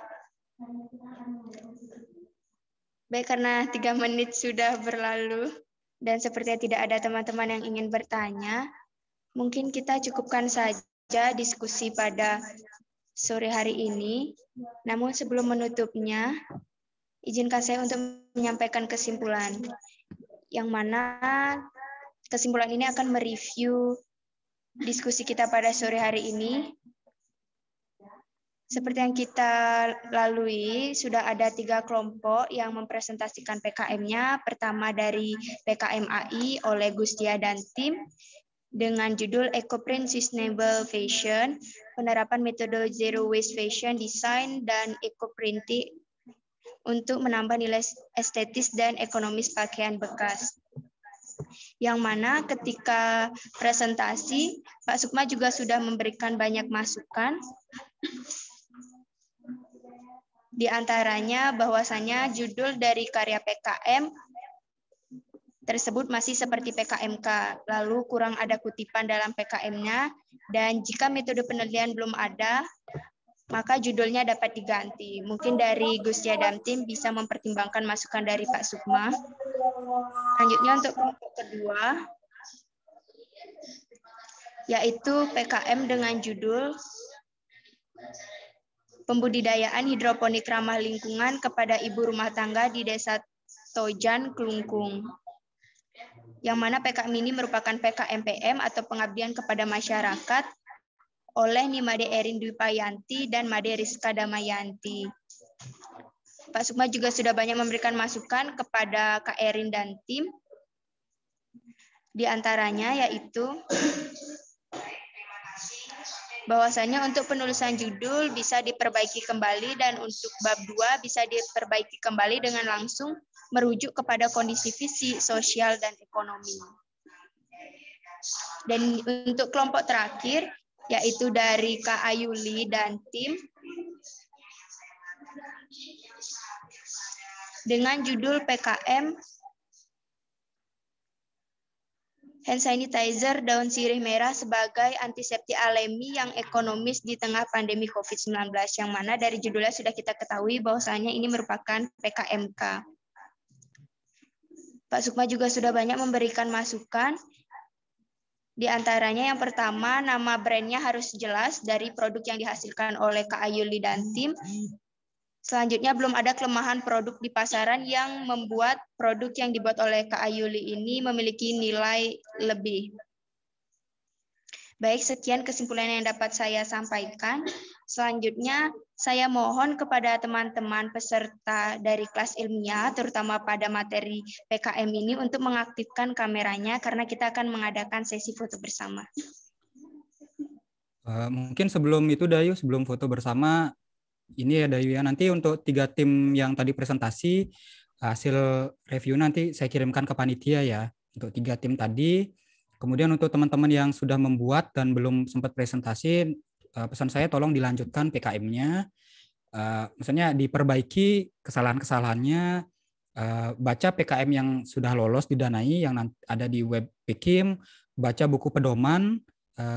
Baik karena tiga *laughs* menit sudah berlalu dan sepertinya tidak ada teman-teman yang ingin bertanya, mungkin kita cukupkan saja diskusi pada sore hari ini. Namun sebelum menutupnya, izinkan saya untuk menyampaikan kesimpulan, yang mana kesimpulan ini akan mereview diskusi kita pada sore hari ini. Seperti yang kita lalui, sudah ada tiga kelompok yang mempresentasikan PKM-nya. Pertama dari PKM AI oleh Gustia dan tim dengan judul Ecoprint Sustainable Fashion, penerapan metode Zero Waste Fashion Design dan Ecoprinting untuk menambah nilai estetis dan ekonomis pakaian bekas yang mana ketika presentasi Pak Sukma juga sudah memberikan banyak masukan. Di antaranya bahwasanya judul dari karya PKM tersebut masih seperti PKMK, lalu kurang ada kutipan dalam PKM-nya, dan jika metode penelitian belum ada, maka judulnya dapat diganti. Mungkin dari Gus Yadam tim bisa mempertimbangkan masukan dari Pak Sukma. Selanjutnya untuk kelompok kedua, yaitu PKM dengan judul Pembudidayaan Hidroponik Ramah Lingkungan kepada Ibu Rumah Tangga di Desa Tojan, Kelungkung. Yang mana PKM ini merupakan PKMPM atau pengabdian kepada masyarakat oleh Nimade Erin Dwi Payanti dan Made Rizka Damayanti. Pak Sukma juga sudah banyak memberikan masukan kepada Kak Erin dan tim. Di antaranya yaitu bahwasanya untuk penulisan judul bisa diperbaiki kembali dan untuk bab 2 bisa diperbaiki kembali dengan langsung merujuk kepada kondisi fisik, sosial, dan ekonomi. Dan untuk kelompok terakhir, yaitu dari Kak Ayuli dan tim, dengan judul PKM hand sanitizer daun sirih merah sebagai antiseptik alami yang ekonomis di tengah pandemi COVID-19 yang mana dari judulnya sudah kita ketahui bahwasanya ini merupakan PKMK. Pak Sukma juga sudah banyak memberikan masukan. Di antaranya yang pertama, nama brandnya harus jelas dari produk yang dihasilkan oleh Kak Ayuli dan tim. Selanjutnya belum ada kelemahan produk di pasaran yang membuat produk yang dibuat oleh Kak Ayuli ini memiliki nilai lebih. Baik, sekian kesimpulan yang dapat saya sampaikan. Selanjutnya, saya mohon kepada teman-teman peserta dari kelas ilmiah, terutama pada materi PKM ini, untuk mengaktifkan kameranya karena kita akan mengadakan sesi foto bersama. Eh, mungkin sebelum itu, Dayu, sebelum foto bersama, ini ya Dayu ya. Nanti untuk tiga tim yang tadi presentasi hasil review nanti saya kirimkan ke panitia ya untuk tiga tim tadi. Kemudian untuk teman-teman yang sudah membuat dan belum sempat presentasi, eh, pesan saya tolong dilanjutkan PKM-nya. Eh, misalnya diperbaiki kesalahan-kesalahannya, eh, baca PKM yang sudah lolos didanai yang ada di web PKIM, baca buku pedoman,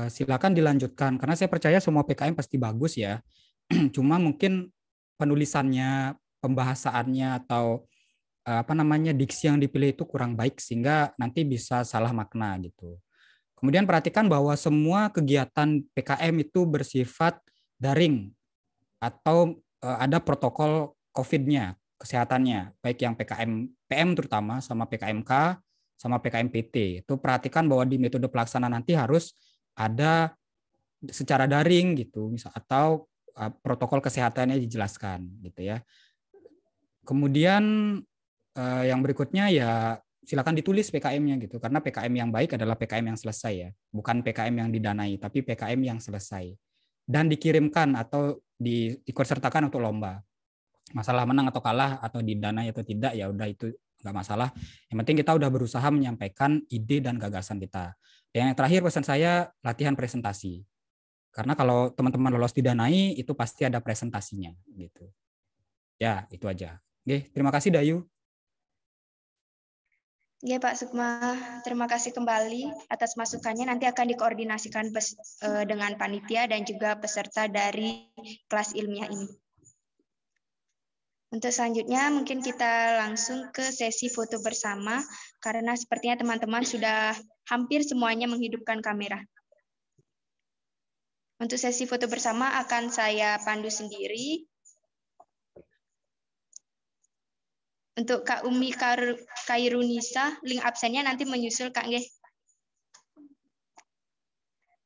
silakan dilanjutkan. Karena saya percaya semua PKM pasti bagus ya. *clears throat* Cuma mungkin penulisannya, pembahasannya atau eh, apa namanya diksi yang dipilih itu kurang baik sehingga nanti bisa salah makna gitu. Kemudian perhatikan bahwa semua kegiatan PKM itu bersifat daring atau eh, ada protokol COVID-nya, kesehatannya, baik yang PKM PM terutama sama PKMK sama PKMPT. Itu perhatikan bahwa di metode pelaksanaan nanti harus ada secara daring gitu, misal atau protokol kesehatannya dijelaskan gitu ya. Kemudian eh, yang berikutnya ya silakan ditulis PKM-nya gitu karena PKM yang baik adalah PKM yang selesai ya, bukan PKM yang didanai tapi PKM yang selesai dan dikirimkan atau diikut sertakan untuk lomba. Masalah menang atau kalah atau didanai atau tidak ya udah itu nggak masalah. Yang penting kita udah berusaha menyampaikan ide dan gagasan kita. yang terakhir pesan saya latihan presentasi. Karena kalau teman-teman lolos didanai itu pasti ada presentasinya gitu. Ya, itu aja. Oke, terima kasih Dayu. Ya Pak Sukma, terima kasih kembali atas masukannya. Nanti akan dikoordinasikan e, dengan panitia dan juga peserta dari kelas ilmiah ini. Untuk selanjutnya mungkin kita langsung ke sesi foto bersama karena sepertinya teman-teman sudah hampir semuanya menghidupkan kamera. Untuk sesi foto bersama akan saya pandu sendiri. Untuk Kak Umi Kairunisa, link absennya nanti menyusul Kak Nggih.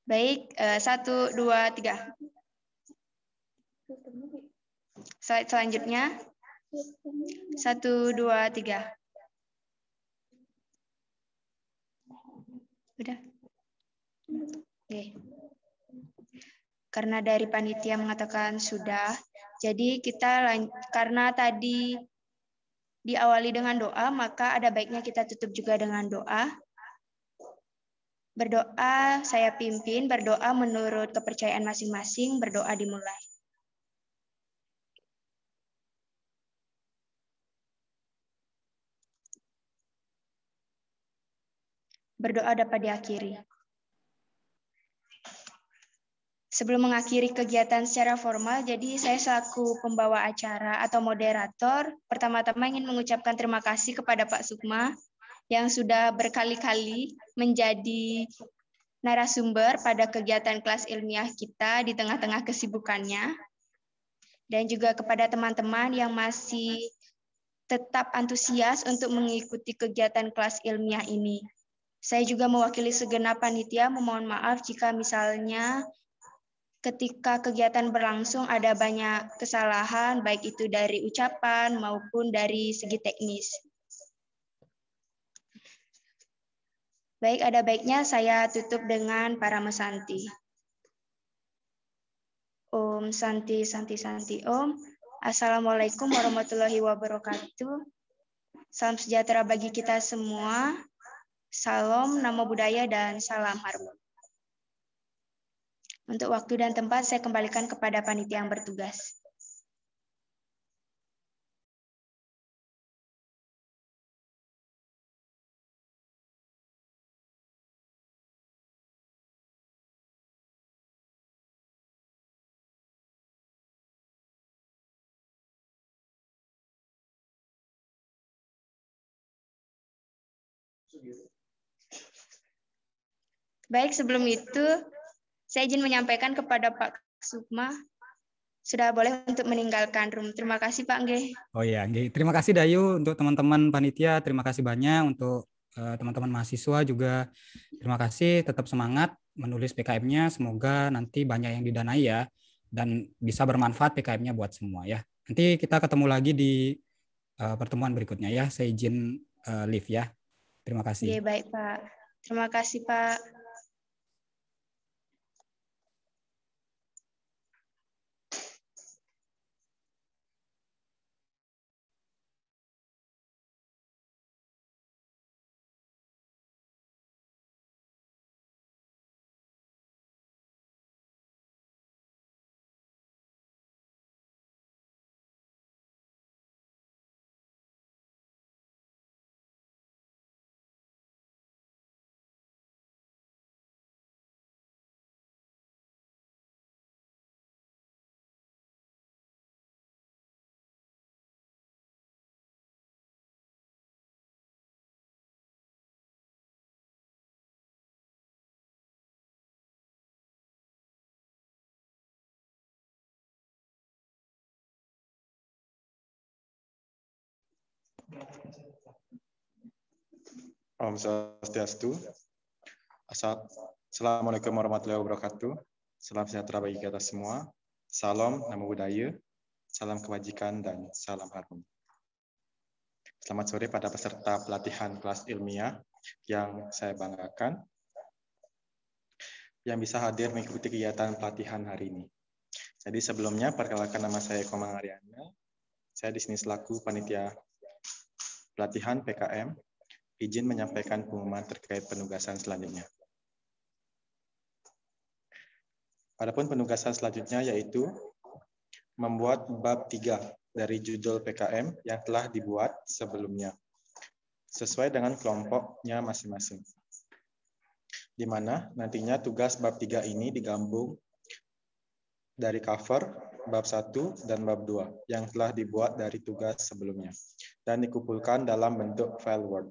Baik, eh, satu, dua, tiga. Slide selanjutnya. Satu, dua, tiga. Udah? Oke. Okay karena dari panitia mengatakan sudah. Jadi kita karena tadi diawali dengan doa, maka ada baiknya kita tutup juga dengan doa. Berdoa saya pimpin, berdoa menurut kepercayaan masing-masing, berdoa dimulai. Berdoa dapat diakhiri. Sebelum mengakhiri kegiatan secara formal, jadi saya selaku pembawa acara atau moderator, pertama-tama ingin mengucapkan terima kasih kepada Pak Sukma yang sudah berkali-kali menjadi narasumber pada kegiatan kelas ilmiah kita di tengah-tengah kesibukannya. Dan juga kepada teman-teman yang masih tetap antusias untuk mengikuti kegiatan kelas ilmiah ini. Saya juga mewakili segenap panitia memohon maaf jika misalnya ketika kegiatan berlangsung ada banyak kesalahan, baik itu dari ucapan maupun dari segi teknis. Baik, ada baiknya saya tutup dengan para mesanti. Om Santi, Santi, Santi, Om. Assalamualaikum warahmatullahi wabarakatuh. Salam sejahtera bagi kita semua. Salam, nama budaya, dan salam harmoni. Untuk waktu dan tempat saya kembalikan kepada panitia yang bertugas. Baik, sebelum itu saya izin menyampaikan kepada Pak Sukma sudah boleh untuk meninggalkan room. Terima kasih Pak Nge. Oh ya, Nge. terima kasih Dayu untuk teman-teman panitia. Terima kasih banyak untuk eh, teman-teman uh, mahasiswa juga. Terima kasih, tetap semangat menulis PKM-nya. Semoga nanti banyak yang didanai ya dan bisa bermanfaat PKM-nya buat semua ya. Nanti kita ketemu lagi di uh, pertemuan berikutnya ya. Saya izin uh, leave ya. Terima kasih. Iya, baik Pak. Terima kasih Pak. Om Swastiastu. Assalamualaikum warahmatullahi wabarakatuh. Salam sejahtera bagi kita semua. Salam nama budaya, salam kebajikan, dan salam harmoni. Selamat sore pada peserta pelatihan kelas ilmiah yang saya banggakan yang bisa hadir mengikuti kegiatan pelatihan hari ini. Jadi sebelumnya perkenalkan nama saya Komang Ariana. Saya di sini selaku panitia pelatihan PKM, izin menyampaikan pengumuman terkait penugasan selanjutnya. Adapun penugasan selanjutnya yaitu membuat bab 3 dari judul PKM yang telah dibuat sebelumnya sesuai dengan kelompoknya masing-masing. Di mana nantinya tugas bab 3 ini digabung dari cover bab 1 dan bab 2 yang telah dibuat dari tugas sebelumnya dan dikumpulkan dalam bentuk file Word.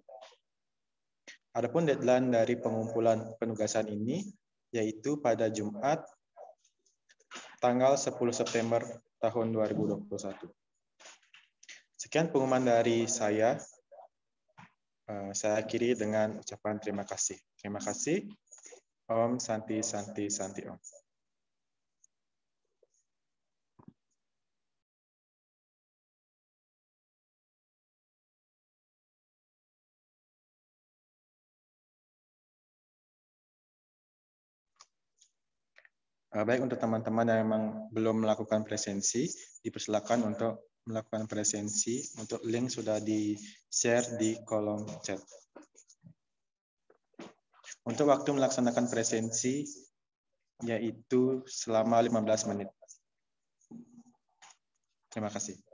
Adapun deadline dari pengumpulan penugasan ini yaitu pada Jumat tanggal 10 September tahun 2021. Sekian pengumuman dari saya. Eh, saya akhiri dengan ucapan terima kasih. Terima kasih. Om Santi Santi Santi Om. Eh, baik untuk teman-teman yang memang belum melakukan presensi, dipersilakan untuk melakukan presensi. Untuk link sudah di-share di kolom chat. Untuk waktu melaksanakan presensi, yaitu selama 15 menit. Terima kasih.